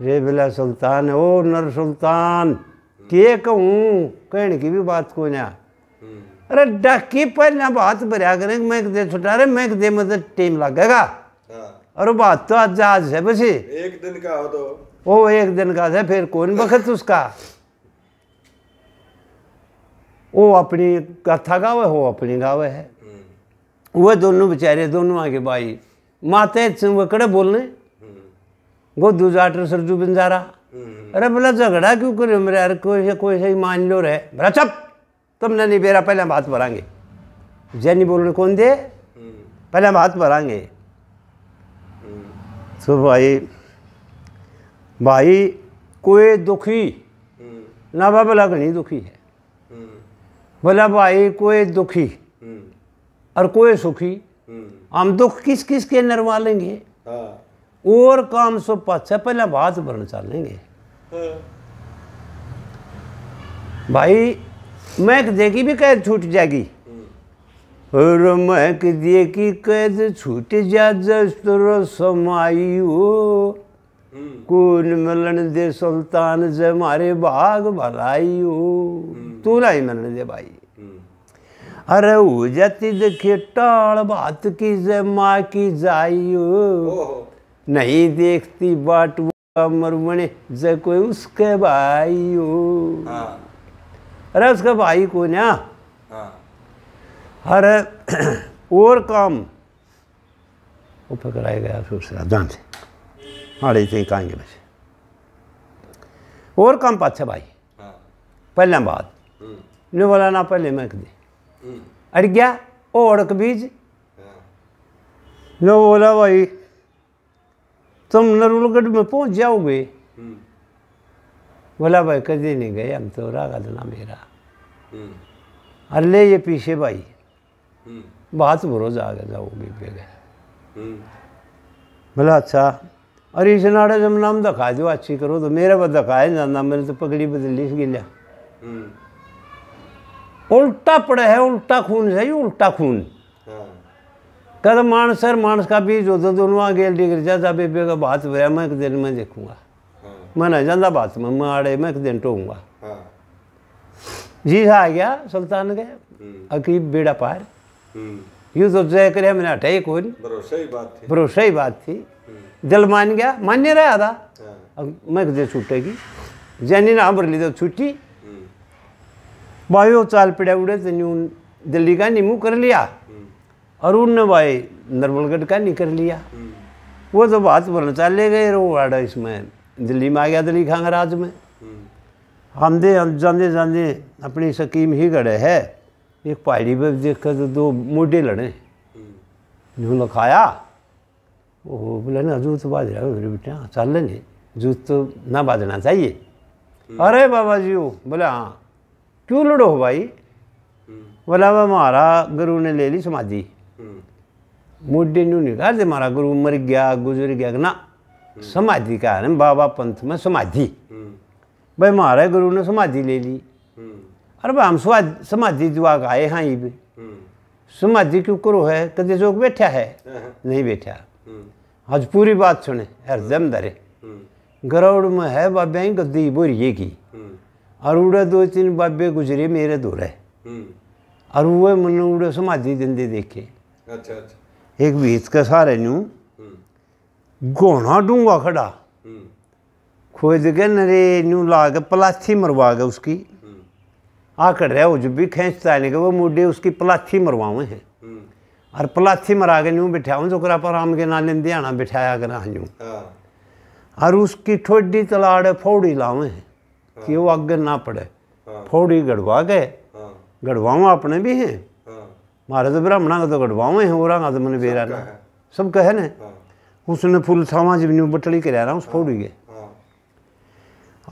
Speaker 2: रे बोला सुल्तान ओ नर सुल्तान के कहूँ कहने की भी बात को ना अरे डाकी पर ना बात भरया करें मैं दे छुटा रहे मैं दे मतलब टाइम लगेगा हाँ। और बात तो आज जहाज है बस
Speaker 1: एक दिन का हो तो
Speaker 2: वो एक दिन का है फिर कौन वक्त उसका वो अपनी कथा गावे हो अपनी गाँव है हम्म। वो दोनों बेचारे दोनों आगे भाई माते सिंह कड़े बोलने हम्म। वो दूजा टर सरजू बंजारा अरे बोला झगड़ा क्यों करे मेरे यार कोई कोई सही मान लो रहे बोला चप तुमने नहीं बेरा पहले बात हाथ जय जैनी बोल रहे कौन दे पहले बात हाथ भरांगे तो भाई भाई कोई दुखी ना बा बोला नहीं दुखी है बोला भाई कोई दुखी और कोई सुखी हम दुख किस किस के नरवा लेंगे हाँ। और काम सो पाचा पहले बात भरना चाहेंगे भाई मैक तो देगी भी कैद छूट जाएगी और मैक देगी कैद छूट जा समाई हो कौन मिलन दे सुल्तान जे मारे बाग भलाई तू नहीं मिलन दे भाई अरे जाती देखे टाल बात की जे माँ की जाई नहीं देखती बाट अमर मरुमणे जय कोई उसके हाँ। भाई हो अरे उसके भाई को ना हर और काम वो पकड़ाया गया फिर उसका जान से हाँ इतने कहेंगे बच्चे और काम पाछे भाई हाँ। पहले बाद हम्म। ने बोला ना पहले मैं दे
Speaker 3: हम्म।
Speaker 2: अड़ गया और बीज हाँ। ने बोला भाई तुम नरूलगढ़ में पहुंच जाओगे बोला हम्म। भाई कभी नहीं गए हम तो रागा मेरा हम्म। अरे ले ये पीछे भाई हम्म। बात भरोस आ जाओगे पे गए बोला अच्छा अरे इस नाड़ा जब नाम दिखा दो अच्छी करो तो मेरा पर दिखाया जाना मैंने तो पगड़ी बदली से उल्टा पड़ा है उल्टा खून है उल्टा खून कहते मानस सर मानस का भी जो दोनों आगे डिग्री ज्यादा बेबे का बात हुआ मैं एक दिन में देखूंगा हाँ। मैं नहीं जाता बात में मैं आड़े में एक दिन टोंगा हाँ। जी सा हाँ, आ गया सुल्तान के हम्म। अकीब बेड़ा पार हम्म। यू तो जय करे हमने हटाई कौन
Speaker 1: भरोसा ही बात
Speaker 2: थी भरोसा ही बात थी हम्म। दिल मान गया मान नहीं रहा था अब मैं दे छूटेगी जैनी ना भर ली तो छुट्टी भाई वो चाल पिड़ा उड़े तो दिल्ली का नींबू कर लिया अरुण ने भाई नर्मलगढ़ का नहीं कर लिया वो तो बात बोलना चले गए रोवाड़ा इसमें दिल्ली में आ गया दिल्ली राज में हम दे हम जाते जाते अपनी सकीम ही गड़े है एक पहाड़ी पर देख तो दो मोटे लड़े जो लखाया वो बोले ना जूत बाज रहा मेरे बेटे चल नहीं जूत तो ना बाजना चाहिए अरे बाबा जी बोले हाँ क्यों लड़ो भाई बोला महारा गुरु ने ले ली समाधि मुडे न्यू नहीं कहा हमारा गुरु मर गया गुजर गया ना हम्म। समाधि का है बाबा पंथ में समाधि हम्म। भाई हमारे गुरु ने समाधि ले ली हम्म। अरे भाई हम समाधि दुआ आए हाँ ये समाधि क्यों करो है कदे जोग बैठा है हाँ, हाँ। नहीं बैठा आज पूरी बात सुने हर दम धरे गरौड़ में है बाबे ही गद्दी ये की और उड़े दो तीन बाबे गुजरे मेरे दूर है और वो मन उड़े समाधि दिन दे देखे अच्छा अच्छा एक भीत के सहारे न्यू घोना डूंगा खड़ा खोज के नरे न्यू ला के पलाथी मरवा के उसकी आकड़ रहा हो जो भी खेचता है वो मुडे उसकी पलाथी मरवावे हैं और पलाथी मरा के न्यू बिठाऊँ जो करा के ना लेंदे बिठाया करा हाँ। और उसकी ठोडी तलाड़ फौड़ी लावे है कि हाँ। वो आगे ना पड़े हाँ। फौड़ी गड़वा गए गड़वाऊँ अपने भी हैं महाराज ब्राह्मणा का तो कटवाओ है और का तो, तो मन बेरा ना सब कहे ने हाँ। उसने फूल थावा जमीन बटली कर उस फोड़ी के हाँ। हाँ।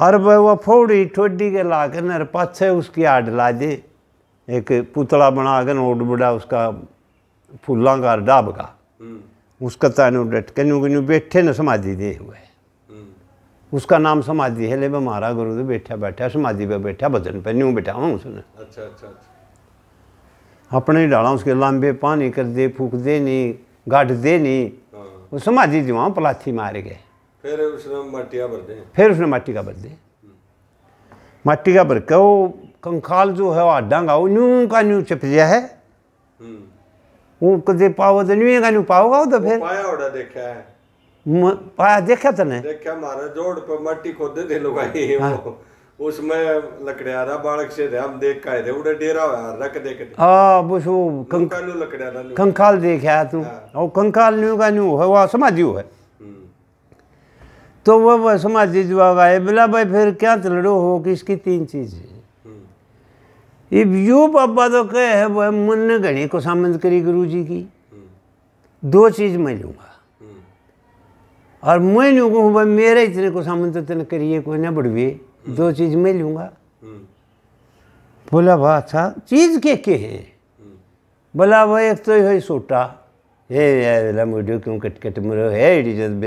Speaker 2: और वह वह फोड़ी ठोडी के ला के नर पाछे उसकी आड ला दे एक पुतला बना के नोट बड़ा उसका फूलों का डाब का हम्म। उसका तानू तो डट के न्यू न्यू बैठे न समाधि दे हुए हम्म। उसका नाम समाधि है ले महारा गुरु बैठा बैठा समाधि पे बैठा भजन पे न्यू बैठा हूँ उसने
Speaker 3: अच्छा अच्छा अच्छा
Speaker 2: अपने डाला उसके लांबे पानी कर दे फूक दे नहीं गाट दे नहीं हाँ। वो समाधि जी वहाँ पलाथी मार गए
Speaker 1: फिर उसने माटी का भर दे
Speaker 2: फिर उसने माटी का भर दे माटी का भर के वो कंकाल जो है वो डांगा वो न्यू का न्यू चिप गया है हम्म। वो कदे पाओ तो न्यू का न्यू पाओगा तो फिर
Speaker 1: पाया ओड़ा देखा
Speaker 2: है पाया देखा तो नहीं
Speaker 1: देखा मारा जोड़ पे माटी खोद दे लोग आई है वो हाँ। उसमें लकड़ियारा बालक से थे हम देख का थे उड़े डेरा हुआ रख देख हाँ
Speaker 2: बस वो कंकाल नु लकड़ियारा नु कंकाल देख देखा तू हाँ। ओ कंकाल नु का नु हो वा समाधि है हम्म। तो वो वो समाधि जवाब है बोला भाई फिर क्या तलड़ो हो कि इसकी तीन चीज ये हम्म। इब यू बाबा तो कहे है वह मन ने घनी को सामंत करी गुरु जी की हम्म। दो चीज मैं लूंगा और मैं लूंगा भाई मेरे इतने को सामंत तो करिए कोई ना बढ़वे दो चीज़ मैं लूंगा हम्म। बोला भा अच्छा चीज़ के के हैं हम्म। बोला वो एक तो है सोटा हे यार मुझे क्यों कट कट मरो है बेशर्मो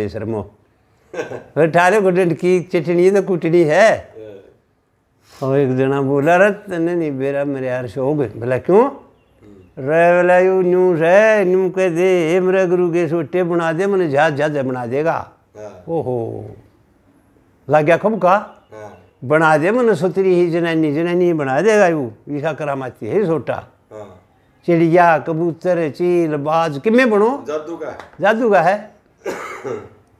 Speaker 2: बेशरमो ठारे गुडन की चटनी तो कुटनी है हाँ। और एक जना बोला रत तने नहीं बेरा मेरे यार शौक बोला क्यों हम्म। रे बोला यू न्यू रे न्यू कह दे हे मेरे गुरु के सोटे बना दे मने जहाज जहाज बना देगा हाँ। ओहो लग गया खब का बना दे मन सुतरी ही जनानी जनानी ही बना देगा यू ईसा करामाती है सोटा हाँ। चिड़िया कबूतर चील बाज किमें बनो जादू का है जादू का है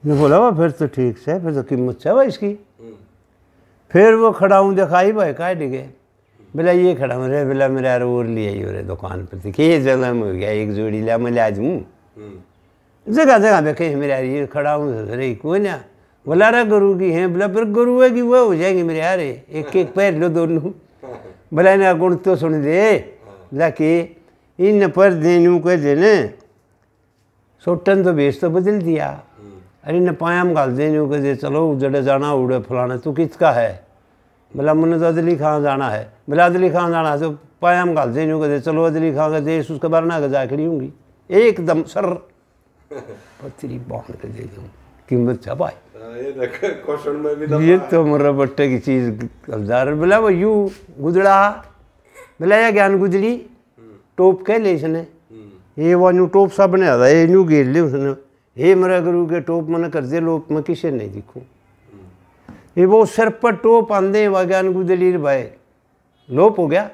Speaker 2: मैं बोला वाह फिर तो ठीक से फिर तो कीमत से भाई इसकी हम्म। फिर वो खड़ा हूँ दिखाई भाई का डिगे बोला ये खड़ा मेरे बोला मेरे यार और लिया ही रे दुकान पर थी ये जगह में हो गया एक जोड़ी लिया मैं लिया दूँ
Speaker 3: हम्म।
Speaker 2: जगह जगह देखे यार ये खड़ा हूँ तो रे कोई ना वलारा गुरु की हैं बोला फिर गुरु है कि वह हो जाएंगे मेरे यार एक एक पैर लो दोनों बोला ना गुण तो सुन दे लाके इन पर देनू कह देने सोटन तो बेस तो बदल दिया अरे न पायाम गाल देनू कह दे चलो जड़े जाना उड़े फलाना तू किसका है बोला मुन्ने तो अदली खां जाना है बोला अदली खां जाना है तो पायाम गाल देनू कह दे चलो अदली खां का देश उसके बारे ना गजा खड़ी होंगी एकदम सर पत्री बांध के दे दूँ कीमत छपाई हाँ, ये तो, तो मुर्रा बट्टे की चीज़ कब्जार बोला वो यू गुजड़ा बोला या ज्ञान गुजरी टोप कह ले इसने ये वो न्यू टोप सब ने आता ये न्यू गेर ले उसने हे मेरा गुरु के टोप मन कर दे लोप मैं किसे नहीं दिखूँ ये वो सिर पर टोप आंदे वह ज्ञान गुजरी भाई लोप हो गया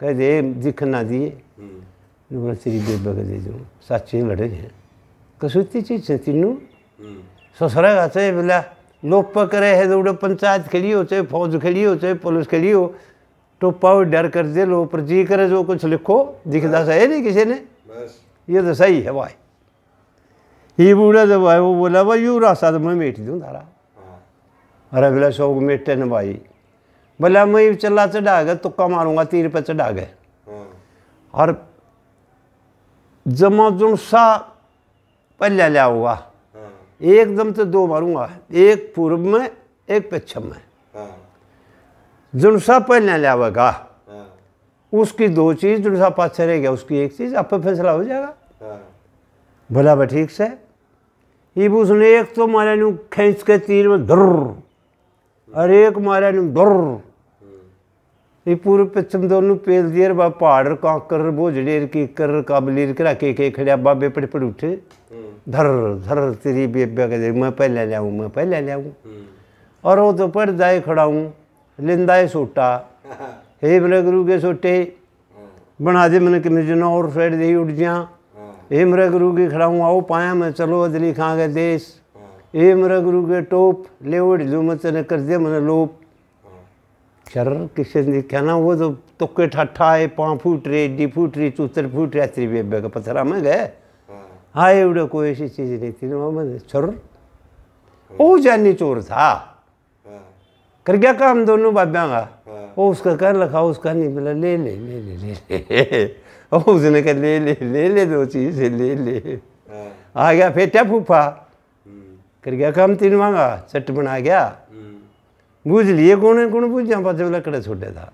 Speaker 2: कह दे दिख ना दिए श्री बेबा कह दे जो सच लड़े हैं कसूती चीज है तीनू ससुरा गाचो हे बोला लोप करे है जोड़ो तो पंचायत के लिए चाहे फौज के लिए चाहे पुलिस के लिए टोपा हुई डर कर दे लो पर जी करे जो कुछ लिखो दिखता सही नहीं किसी ने ये तो सही है भाई ये बूढ़ा जब तो भाई वो बोला भाई यू रास्ता तो मैं मेट दूँ तारा हाँ। अरे बोला शौक मेटे न भाई बोला मैं चला चढ़ा गया तुक्का मारूंगा तीर पर चढ़ा गए हाँ। और जमा सा पल्ला लिया हुआ एकदम से दो मारूंगा एक पूर्व में एक पश्चिम में हाँ। जुनसा पहले लियावेगा हाँ। उसकी दो चीज़ जुनसा पास रह गया उसकी एक चीज़ आप फैसला हो जाएगा हाँ। भला भाई ठीक से इब उसने एक तो मारा नू खेच के तीर में धुर और एक मारा नू धुर हम्म। ये पूर्व पश्चिम दोनों पेल दिए बाप पहाड़ कांकर डेर की कर काबलीर करा के के खड़ा बाबे पड़े पड़े उठे
Speaker 3: हम्म।
Speaker 2: धर धर तेरी बेबे कह मैं पहले ले आऊँ मैं पहले ले आऊँ और वो तो पर दाए खड़ा हूँ लिंदाए सोटा हे मेरे गुरु के सोटे बना दे मैंने कि मुझे और फेर दे उठ जा हे मेरे गुरु के खड़ा हूँ आओ पाया मैं चलो अदली खा गए देश हे मेरे गुरु के टोप ले उठ जो मैं तेने कर दिया मैंने लोप चर किसी ने देखा ना वो तो तुक्के ठाठा है पाँ फूट रहे एड्डी फूट रही चूतर फूट तेरी बेबे का पथरा में गए हाय उड़ा को ऐसी चीज़ नहीं थी मोहम्मद चोर वो जानी चोर था कर गया काम दोनों बाब्या का वो उसका कर लखा उसका नहीं बोला ले ले ले ले ले ले उसने कहा ले ले ले ले दो चीज़ ले ले आ गया फेटा फूफा हम्म. कर गया काम तीन मांगा चट बना गया बूझ लिए कौन है कौन बूझ जा पाते लकड़े छोटे था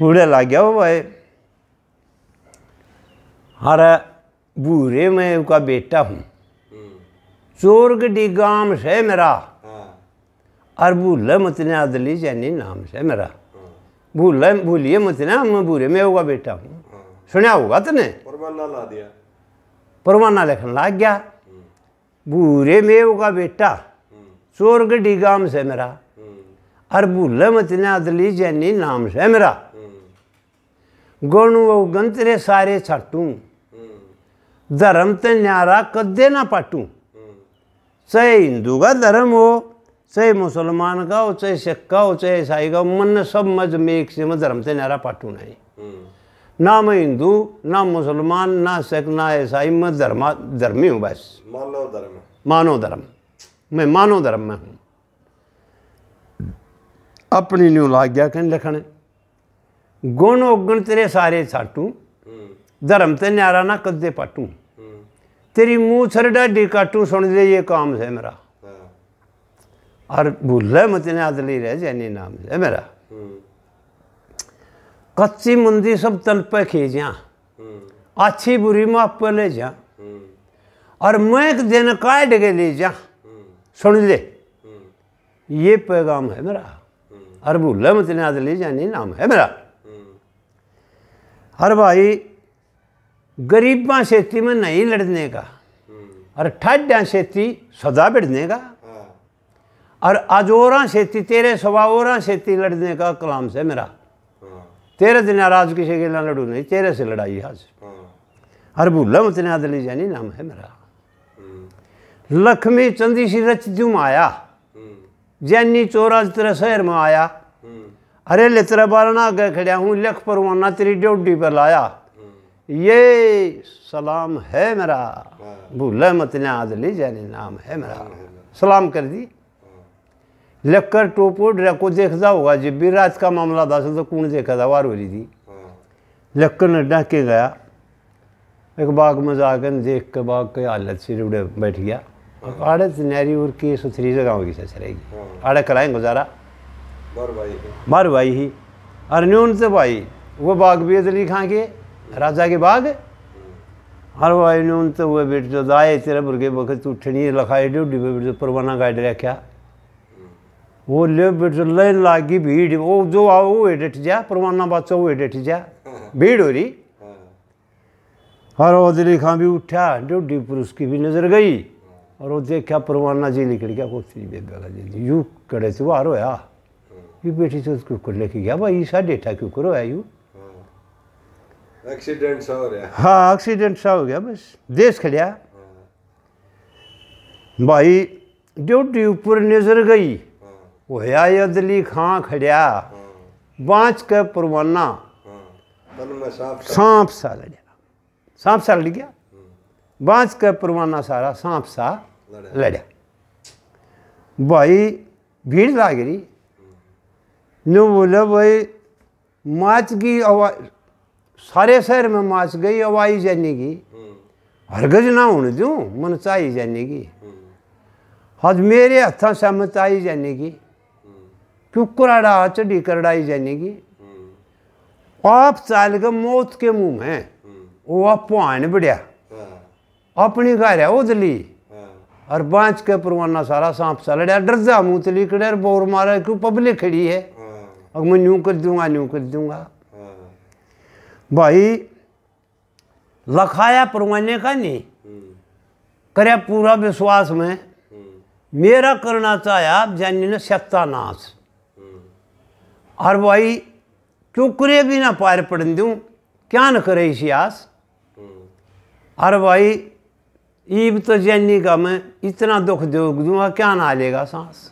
Speaker 2: बूढ़ा ला गया वो भाई हमारा बूढ़े मैं उनका बेटा हूँ चोर डिगाम से मेरा हाँ। और भूल मतना अदली जैनी नाम से मेरा भूल भूलिए मतना मैं बूढ़े में होगा बेटा हूँ हाँ। सुना होगा तेने परवाना ला लग गया हाँ। बूढ़े में का बेटा चोर गड्डी गांव से मेरा और भूल मतना अदली जैनी नाम से मेरा गुण वो गंतरे सारे छाटू धर्म ते न्यारा कदे ना पाटू चाहे हिंदू का धर्म हो चाहे मुसलमान का हो चाहे सिख का हो चाहे ईसाई का मन सब मज में से मैं धर्म से न्यारा पाटू नहीं
Speaker 3: हम्म।
Speaker 2: ना मैं हिंदू ना मुसलमान ना सिख ना ईसाई मैं धर्मा धर्मी हूँ बस
Speaker 1: मानव धर्म
Speaker 2: मानव धर्म मैं मानव धर्म में हूँ अपनी न्यू लाग गया कहने लखन गुण उगण तेरे सारे छाटू धर्म तो न्यारा ना कदे पाटू तेरी मुँह सर डाडी काटू सुन दे ये काम है मेरा हाँ। और भूल मत याद रह जैनी नाम है मेरा हम्म। कच्ची मुंदी सब तल पे खींचा अच्छी हम्म। बुरी माप पे ले जा हम्म। और मैं एक दिन काट के ले जा सुन ले ये पैगाम है मेरा और भूल मत याद जानी नाम है मेरा हर भाई गरीबा सेती में नहीं लड़ने का हम्म। और ठाड्या सेती सदा बिड़ने का हाँ। और अजोर सेती तेरे सवाओरा सेती लड़ने का कलाम से मेरा हाँ। तेरे दिन आज किसी के ना लड़ू नहीं तेरे से लड़ाई आज हाँ। हर भूलम उतने आदली जानी नाम है मेरा हम्म। लक्ष्मी चंदी सी रच जू आया हम्म। जैनी चोरा तेरा शहर में आया अरे ले तेरा बारना गए खड़ा हूँ लख परवाना तेरी ड्योडी पर लाया ये सलाम है मेरा हाँ। भूल मत ने आदली जाने नाम है मेरा सलाम कर दी हाँ। लक्कर टोपो को देखता होगा जब भी रात का मामला दस तो कौन देखा था वार हो लक्कर ने डह के गया एक बाग में जाकर देख के बाग के हालत से उड़े बैठ गया हाँ। आड़े तो नहरी और के सुथरी से गाँव की सच रहेगी आड़े कराएं गुजारा मार भाई ही अरे न्यून से भाई वो बाग भी अदली खा के राजा के बाग हर वाई उन तो हुए बेट जो दाए तेरा बुरगे वक्त उठनी लखाए ड्यूटी पे बेट तो परवाना गाइड रह क्या वो ले बेट जो तो लाइन लागी भीड़ वो जो आओ वो हेठ जा परवाना बात वो हेठ जा भीड़ हो रही हर वो दिल खां भी उठा डे उड़ी पर उसकी भी नज़र गई और वो देखा परवाना जी निकल गया कुछ नहीं बेगा जी यू कड़े से वो हार होया यू बेटी से तो उसके ऊपर लेके गया भाई साढ़े अठा के ऊपर होया यू
Speaker 1: एक्सीडेंट सा हो गया
Speaker 2: हाँ एक्सीडेंट सा हो गया बस देश खड़िया भाई ड्यूटी ऊपर नजर गई होया अदली खां खड़िया हाँ। बाँच के परवाना हाँ।
Speaker 1: सांप
Speaker 2: सा लड़िया सांप सा लड़ गया हाँ। बाँच के परवाना सारा सांप सा लड़िया भाई भीड़ लागरी रही बोले भाई माच की आवाज़ सारे शहर में माच गई अब आई जाने की हरगज ना होने दू मन चाही जाने की हज मेरे हथा सहमत आई जाने की क्यों कुराड़ा चढ़ी करड़ाई जाने की आप चाल के मौत के मुंह में वो आप पुआन बढ़िया अपनी घर है उदली और बांच के परवाना सारा सांप चलड़ा डर जा मुंह तली कड़े बोर मारा क्यों पब्लिक खड़ी है हाँ। अब मैं न्यू कर दूंगा न्यू कर दूंगा भाई लखाया परवाने का नहीं करे पूरा विश्वास में मेरा करना चाहे आप ने सत्ता नाश और भाई क्यों करे भी ना पार पड़न दू क्या न करे इसी आस और भाई ईब तो जैनी का मैं इतना दुख दे दूंगा क्या ना लेगा सांस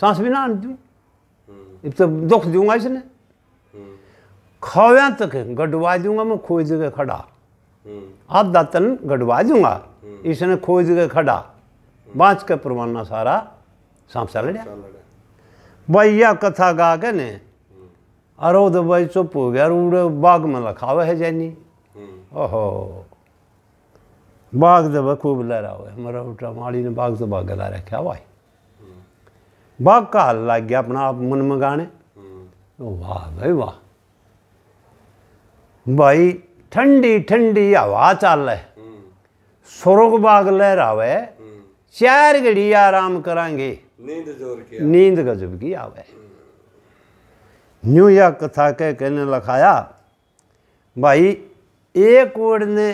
Speaker 2: सांस भी ना दूँ तो दुख दूंगा इसने खोया तक गडवा दूंगा मैं खोज के खड़ा हम्म। आधा तन गडवा दूंगा हम्म। इसने खोज के खड़ा बाँच के परवाना सारा सांप सा लड़ा भैया कथा गा के ने हम्म। अरे तो भाई चुप हो गया उड़े बाघ में लखावे है जैनी ओहो बाघ दबा खूब लहरा हुआ है मेरा उठा माड़ी ने बाघ दबा गला रखा भाई बाघ का हल लग गया अपना आप मन में वाह भाई वाह भाई ठंडी ठंडी हवा चल है सुरग बाग लहरावे चार घड़ी आराम करांगे नींद नींद गजब की आवे न्यू या कथा के कहने लखाया भाई एक कोड ने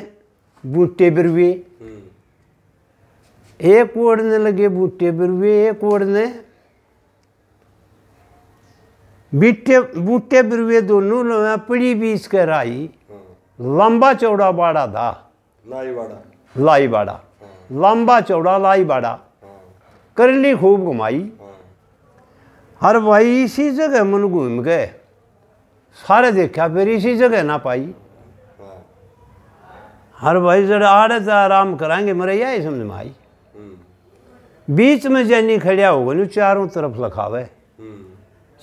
Speaker 2: बूटे बिरवे हम्म। एक ओर ने लगे बूटे बिरवे एक कोड ने बीटे बूटे बिरुए दोनों पड़ी बीस कर आई हाँ। लंबा चौड़ा बाड़ा था लाई बाड़ा लाई बाड़ा हाँ। लंबा चौड़ा लाई बाड़ा हाँ। करली खूब घुमाई हर भाई इसी जगह मन घूम गए सारे देखा फिर इसी जगह ना पाई हर भाई जरा आड़े तो आराम कराएंगे मेरे यही समझ में आई हम्म। बीच में जैनी खड़िया होगा चारों तरफ लखावे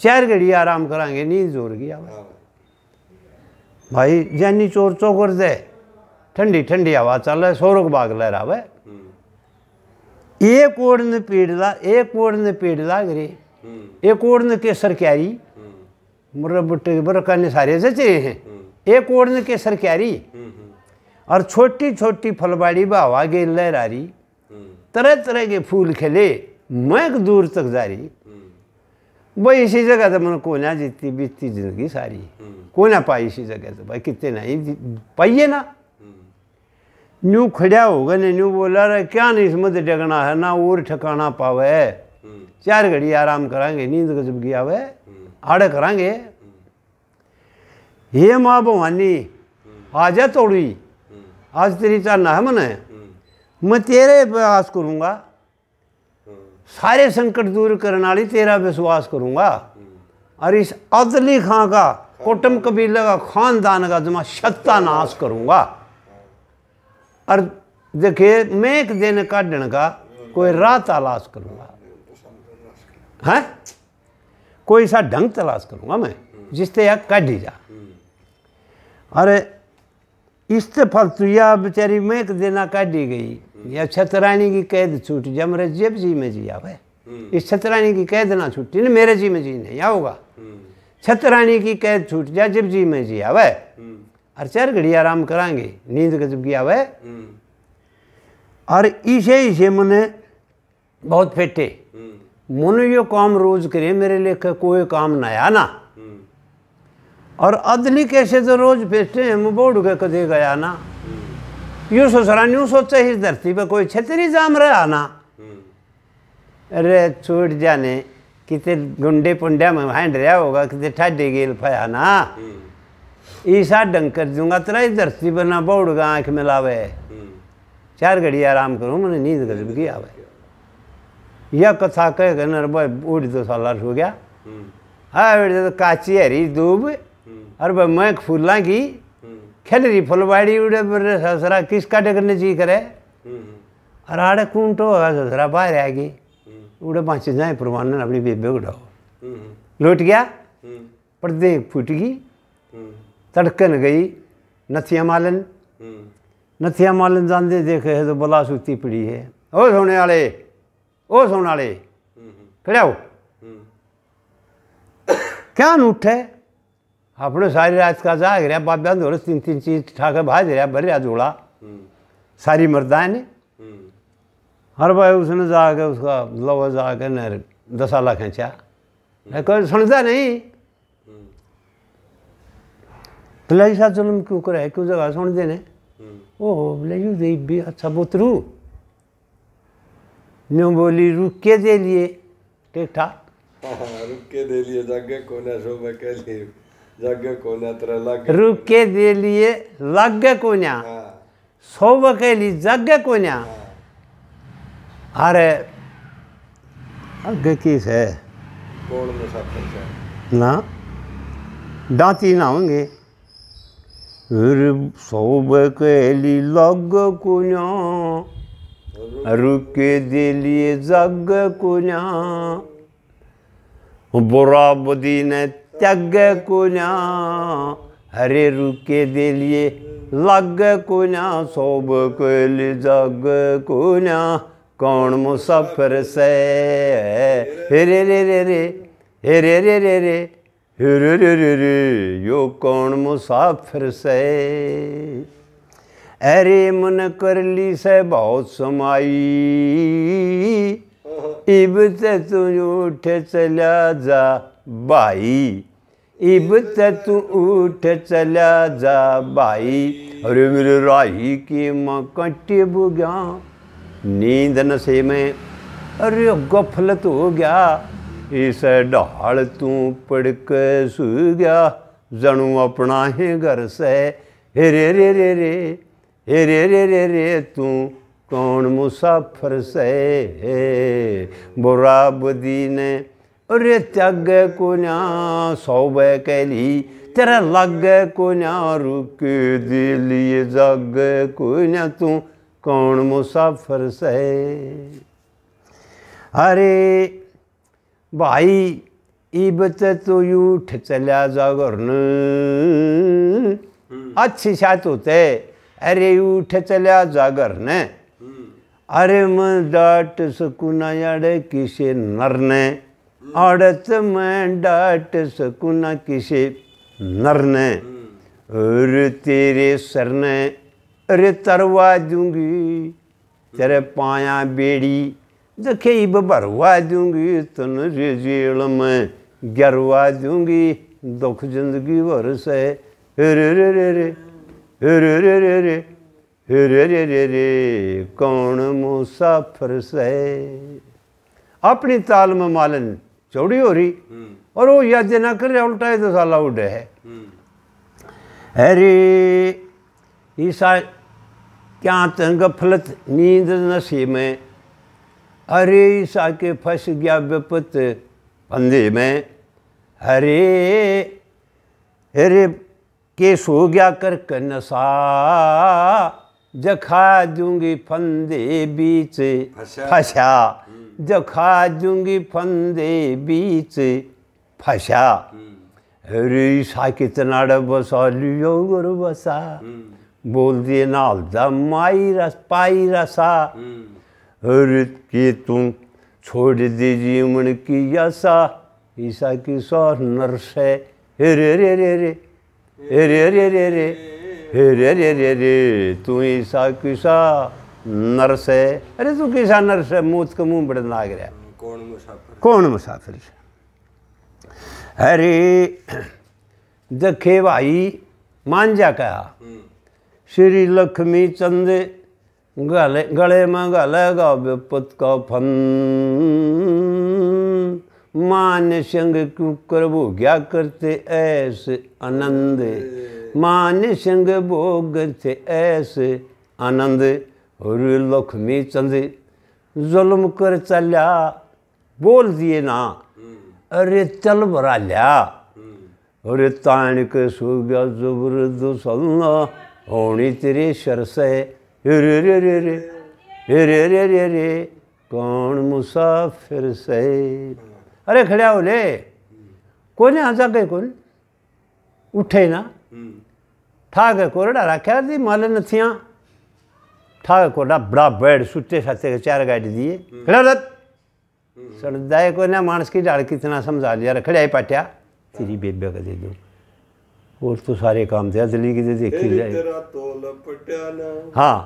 Speaker 2: शहर घड़ी आराम करांगे नींद जोर गया भाई जैनी चोर चौकर दे ठंडी ठंडी हवा चल रहा सोरग बाग लहरा वे एक ओर ने ला एक ओर ने ला गिरी एक ओर ने केसर क्यारी के बरका ने सारे जचे हैं एक ओर ने केसर क्यारी और छोटी छोटी फलबाड़ी हवा गेल लहरा रही तरह तरह के फूल खिले महक दूर तक जा रही भाई इसी जगह तो मैंने कोना जीती बीतती जिंदगी सारी कोना पाई इसी जगह तो भाई कितने नहीं पाइए ना न्यू खड़ा होगा ने न्यू बोला रहा क्या नहीं इस मत डगना है ना और ठिकाना पावे चार घड़ी आराम करांगे नींद गजब की आवे आड़ करांगे हे माँ भवानी आ जा तोड़ी आज तेरी चार ना है मैंने मैं तेरे पास करूँगा सारे संकट दूर करने वाली तेरा विश्वास करूँगा और इस अदली खां का कोटम कबीले का खानदान का जमा छत्ता नाश करूँगा और देखिए मैं एक दिन काटने का कोई राह तलाश करूँगा हैं कोई सा ढंग तलाश करूँगा मैं जिससे यह कट ही जा अरे इससे फलतुया तो बेचारी मैं देना काटी गई या छतरानी की कैद छूट जमरे जेब जी में जी आवे हम्म। इस छतराणी की कैद ना छूटी ना मेरे जी में जी नहीं आओगा हम्म। छतराणी की कैद छूट जा जब जी में जी आवे और हम्म। चार घड़ी आराम करांगे नींद गजब गया वह और इसे इसे मने बहुत फेटे मुन यो काम रोज करे मेरे लिए कोई काम आया ना और अदली कैसे तो रोज़ भेजते हैं बोर्ड के कदे गया ना यूँ ससुरा यू सोचे इस धरती पर कोई छतरी जाम रहा ना अरे छूट जाने कितने गुंडे पुंडिया में हैंड रहा होगा कितने ठाडे गेल फया ना ईसा डंकर दूंगा तेरा इस धरती पर ना बोर्ड का आँख मिलावे चार घड़ी आराम करो मैंने नींद गजब की आवे यह कथा कह कर नरबा उठ दो साल हो गया हाँ तो काची हरी दूब अरे भाई मैं फूला की हम्म। खेल रही फुलवाड़ी उड़े पर ससरा किस काटे करने जी करे हम्म, हम्म। अरे आड़े कूंटो तो होगा ससरा बाहर आ गई उड़े पाँच जाए प्रमाण अपनी बेबे उड़ाओ लौट गया पर पर्दे फूट गई तड़कन गई नथिया मालन नथिया मालन जानते देख है तो बला सुती पड़ी है ओ सोने वाले ओ सोने वाले खड़े हो क्या उठे अपने सारी रात का काजा हागऱ्या बाब्यान धरून तीन तीन चीज ठाक भाज रहा भर रहा जोड़ा सारी मरदा है हर भाई उसने जाके उसका लव जाके न दसाला खेचा कोई सुनता नहीं भलाई साहब जुलम क्यों करे क्यों जगह सुनते ने ओहो भलाई दे भी अच्छा बोतरू नो न्यू बोली रुके दे लिए ठीक ठाक
Speaker 1: रुके दे लिए जागे कोने शोभा कह लिए यज्ञ कोन्या तेरा लग
Speaker 2: रूप के लिए लग को सौभ के लिए यज्ञ कोन्या अरे आगे की है ना दाती ना होंगे सौभ के लिए लग कोन्या रुके हाँ। दिलिए जग कुना हाँ। बुरा बदीनत त्याग कोना हरे रुके दिलिए लग कोना सोब कोल जग कोना कौन मुसफर से हे रे रे रे रे रे रे रे रे रे रे रे रे यो कौन मुसाफिर से अरे मन कर ली से बहुत समाई इब से तू उठ चला जा भाई इब तू उठ चला जा भाई अरे मेरे राही के माँ कटे गया नींद न से मैं अरे गफलत हो गया इस ढाल तू पड़क सू गया जनू अपना है घर से हे रे रे रे रे हे रे रे रे रे तू कौन मुसाफर से हे बुरा बदी ने अरे त्याग को सौब कैली तेरा लग को रुक दिलिए जग को तू कौन मुसाफर से अरे भाई इबत तो यूठ चला जागरण हम्म। अच्छी सात होते अरे यूठ चला जागरण हम्म। अरे मैं डाट सुकुना याड़े किसे नर ने औरत मैं डांट सकूँ ना किसी नर ने अरे तेरे सर ने अरे तरवा दूंगी तेरे पाया बेड़ी देखे इब भरवा दूंगी तुन रेल में गरवा दूंगी दुख जिंदगी भर से रे रे रे रे रे रे रे रे रे रे रे रे कौन मुसाफिर से अपनी ताल में मालन चौड़ी हो रही हम्म। और वो याद ना कर रहा उल्टा है तो साला उड़े है
Speaker 3: हम्म।
Speaker 2: अरे ईसा क्या तंग फलत नींद नशे में अरे ईसा के फंस गया विपत फंदे में अरे अरे केस हो गया कर नशा जखा दूंगी फंदे बीच फसा जखा जूंगी फंदे बीच अरे हम्म। ईसा कितना बसा लियो गुरु बसा बोल दिए नाल दमाई रस पाई रसा अरे हम्म। की तुम छोड़ दीजिए मन की यसा ईसा की सौर नर्स है हे रे रे रे रे हे रे रे रे रे हे रे रे रे रे तू ईसा की सा नर्स है अरे तू किसा नर्स है मुँह के मुँह बड़े लाग रहा
Speaker 1: कौन मुसाफिर
Speaker 2: कौन मुसाफिर अरे जखे भाई मांझा कहा हम्म। श्री लक्ष्मी चंद गले गले में गल गा पुत का फन मान सिंह क्यों कर करते ऐसे आनंद मान सिंह भोग थे ऐसे आनंद और लखमी चंदे जुलम कर चलिया बोल दिए ना अरे चल भरा लिया अरे ताण सो गया जुबर दुसलना होनी तेरे शर से रे रे रे रे रे रे रे रे कौन मुसाफिर से अरे खड़ा हो ले कोने हंसा के कौन उठे ना ठा के कोरड़ा रखा दी माले नथियाँ ಠಾಗಕ್ಕೋನ ಬ್ರಾ ಬೇಡ ಸುಟ್ಟೆ सत्य के चार गाड़ी दिए खड़ा रथ सरदाय को ना मानस की डाल कितना समझा लिया रखड़े आई पाटिया तेरी बेबे का दे दो और तो सारे काम थे दिल्ली की देखी जाए हाँ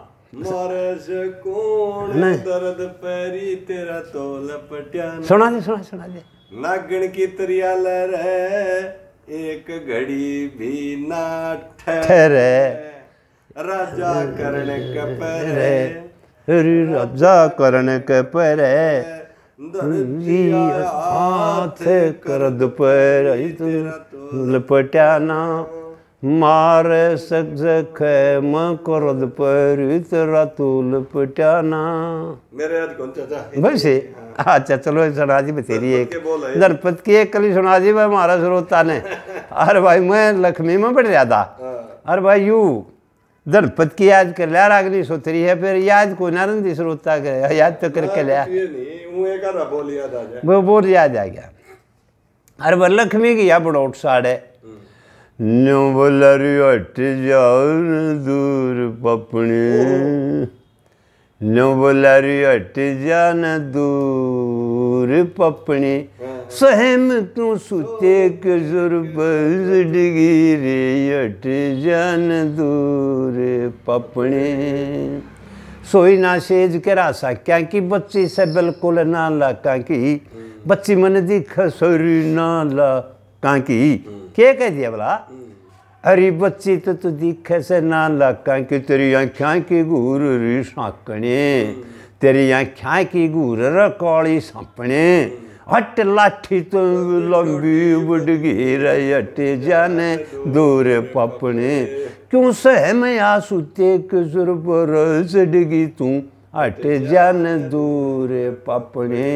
Speaker 1: सुना दे सुना सुना दे नागण की तरिया लहर एक घड़ी भी ना ठहरे राजा करण पर
Speaker 2: राजा करण पर हाथ कर दुपर तो लपटाना मार सक म करद पर इतरा तू लपटाना
Speaker 1: मेरे आज कौन चाचा
Speaker 2: बस अच्छा चलो सुना जी बतेरी एक दरपत की एक कली सुना जी भाई महाराज श्रोता ने अरे भाई मैं लक्ष्मी में बढ़ जाता हाँ। अरे भाई यू धड़पत की याद कर लिया रागनी सोतरी है फिर याद को नारंदी स्रोता कर याद तो करके लिया
Speaker 1: वो
Speaker 2: बोल याद आ गया अरे वो लक्ष्मी की या बड़ा उत्साह है न्यू हट जाओ न दूर पपनी न्यू बोलरी हट न दूर दूर पपने हाँ, हाँ। सहम तू सुते कजुर जिंदगी रे अट जन दूर पपने सोई ना सेज करा सा क्या कि बच्ची से बिल्कुल ना ला का कि हम्म। बच्ची मन दिख सोरी ना ला का कि हम्म। के कह दिया बोला हम्म। अरे बच्ची तो तू दिख से ना ला का कि तेरी आख्या तेरी आँखें की घूरर काली सपने हट लाठी तो लंबी बुडगीर हट जाने दूर पपने क्यों सहम आ सुते किसुर पर सडगी तू हट जान दूर पपने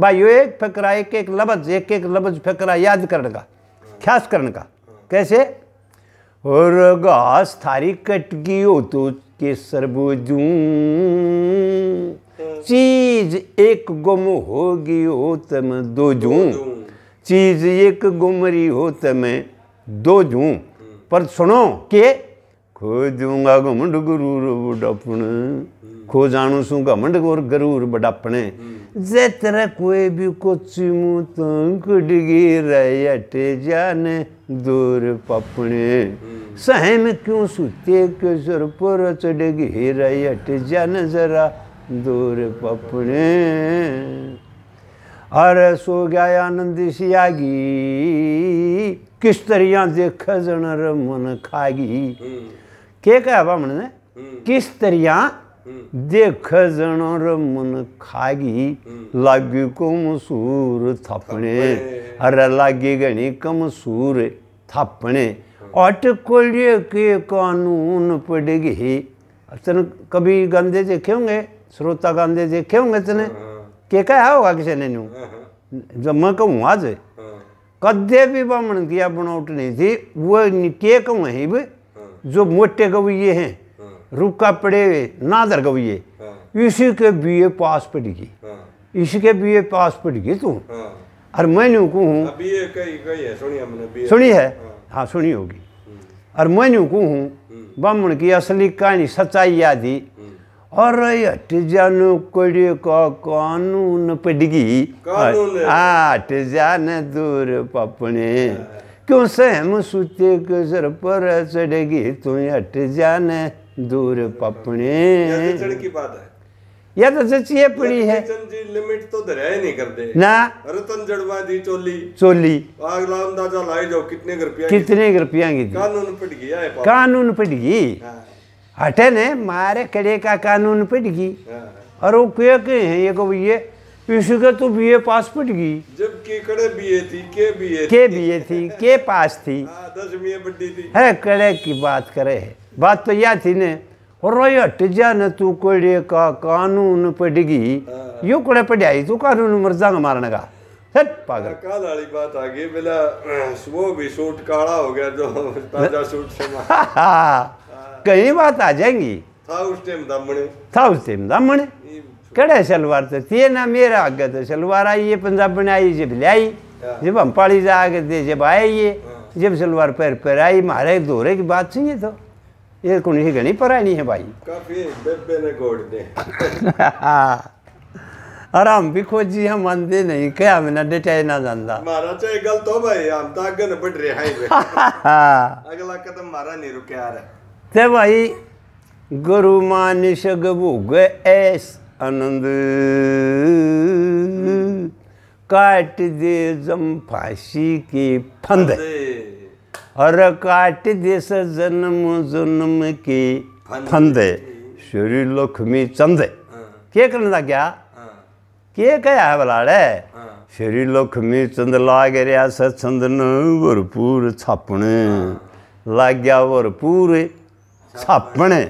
Speaker 2: भाइयों एक फकरा एक एक लफ्ज एक एक लफ्ज फकरा याद करने का ख्यास करने का कैसे और घास थारी कटगी हो तो के सरबोजू चीज एक गुम होगी हो तम दो जू चीज एक गुमरी हो तम दो जू पर सुनो के खोजूंगा घमंड गुरूर बडापण हम्म। खो जाणु सू घमंड गोर गरूर बडापणे हम्म। जेतरा कोई भी कोची मुँह कुडगी रटे जाने दूर पपने सहम क्यों सुते के सुर पर चढ़गी तो जाने जरा दूर पपने अरे सो गया आनंद सियागी किस तरिया देख जन मन खागी हम्म। के कहा हमने हम्म। किस तरिया देख जणर मन खागी लागी कम सूर थपने अरे लागी गणी कम सूर थपने अट कोलिए के कानून पड़गे तन कभी गांधे देखे होंगे श्रोता गांधे देखे होंगे तने हाँ। के क्या होगा किसी ने नू जब मैं कहूँ आज हाँ। कदे भी ब्राह्मण किया बनाउट नहीं थी वो के कहूँ है हाँ। जो मोटे कवि ये हैं रुका पड़े ना दरगविए हाँ। इसी के बीए पास पड़ गई हाँ। इसी के बीए पास पड़ गई तू हाँ। और मैं न्यू हूँ सुनी है हाँ सुनी होगी हम्म। और मैं न्यू हूँ हम्म। ब्राह्मण की असली कहानी सच्चाई यादी हम्म। और हट जानो कोड़े का कानून पड़गी हट जान दूर पपने क्यों सहम सूते के सर पर चढ़ेगी तू हट जाने दूर पपने की बात है या तो सचिए पड़ी है
Speaker 1: लिमिट तो दरिया नहीं कर दे ना रतन जड़वा दी चोली चोली अगला अंदाजा लाए जाओ कितने रुपया कितने रुपया कानून पिट गया है
Speaker 2: कानून पिट गई हाँ। हटे ने मारे कड़े का कानून पिट गई हाँ। और वो क्या कहे है ये को ये यीशु के तो बीए पास पिट गई जबकि कड़े बीए थी के बीए के बीए थी के पास थी हाँ, दसवीं पट्टी थी है कड़े की बात करे है बात तो यह थी ने और रोई हट जा न तू कोड़े का कानून पड़गी हाँ। यो कोड़े पढ़ाई तू कानून मर्जा का मारने का हट पागल
Speaker 1: काल वाली बात आ गई बेला वो भी सूट काला हो गया जो तो ताजा हाँ। सूट से
Speaker 2: हाँ। कहीं बात आ जाएंगी
Speaker 1: था उस टाइम दमने
Speaker 2: था उस टाइम दमने कड़े सलवार तो थे ना मेरा आगे तो सलवार आई है पंजाब में आई जब ले आई जब हम पाली जा आगे जब आए ये जब सलवार पैर पर आई मारे दोरे की बात सुनिए तो ये कुंडी घनी पुरानी है भाई
Speaker 3: काफी
Speaker 1: बेबे ने गोड़ दे
Speaker 2: और भी खोजी हम आंदे नहीं के हम ना डटे ना जानदा
Speaker 1: मारा चाहे गल तो भाई हम तो आगे न बढ़ रहे हाईवे अगला कदम मारा नहीं रुके आ रहा
Speaker 2: ते भाई गुरु मानिष गभुग ऐस आनंद काट दे जम फांसी के फंदे और काट दे जन्म जुन्म की फंदे श्री लक्ष्मी चंदे हाँ। के करना क्या हाँ। के कया है बलाड़े हाँ। श्री लक्ष्मी चंद लाग रहा सचंदन भरपूर छापने लाग गया भरपूर छापने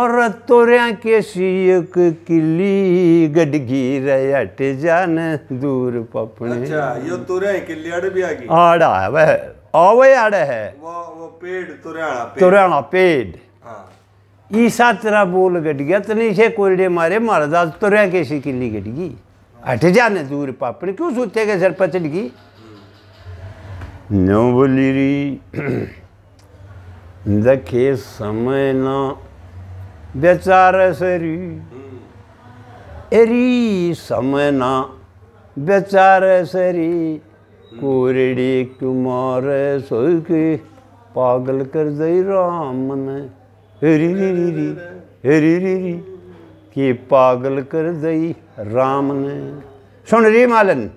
Speaker 2: और तोरिया के सीक किली गडगी हट जान दूर पपने अच्छा यो
Speaker 1: तोरिया किली अड़ भी आ गई आड़ा है वह
Speaker 2: ਆਵੇ आड़े है
Speaker 1: वो वो पेड़ तुरयाना तुरयाना
Speaker 2: पेड़ हां ਹਾਂ ईसा तेरा बोल गट गया तने से कोयडे मारे महाराज तुरया कैसी किली गट गई हाँ। हट जाने दूर पापड़ क्यों सोचते के सर पचड़ गई हम्म। नो बोली री देखे समय ना बेचारे सरी हम्म। एरी समय ना बेचारे सरी कोरेड़ी कुमार सोई के पागल कर दई राम ने हरी री री री हरी री री कि पागल कर दई राम ने सुन रे मालन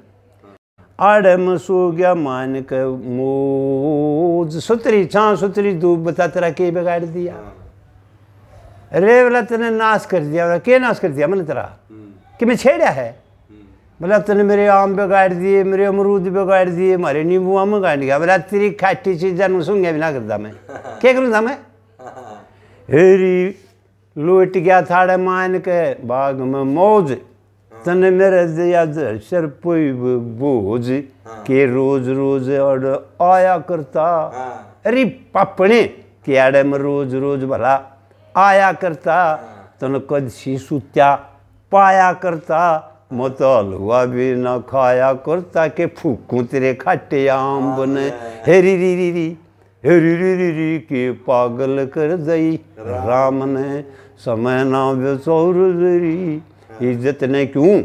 Speaker 2: आडम सो गया मान के मोज सुतरी छा सुतरी तू बता तेरा के बिगाड़ दिया रे वाला तेने नाश कर दिया के नाश कर दिया मैंने तेरा कि मैं छेड़ा है बोला तेने मेरे आम बिगाड़ दिए मेरे अमरूद बिगाड़ दिए मारे नींबू आम बिगाड़ गया बोला तेरी खाटी चीज़ा सूंघा भी ना करता मैं क्या करूँ था मैं हेरी लुट गया थाड़े मान के बाग में मौज तने मेरे दिया सर पोई बोझ के रोज रोज और आया करता अरे पपने के आड़े में रोज रोज भला आया करता तन कद शिशु त्या पाया करता मतल हुआ भी न खाया करता के फूकू तेरे खाटे आम ने हेरी री री री हेरी री री री के पागल कर दई राम ने समय ना बेसौर इज्जत ने क्यों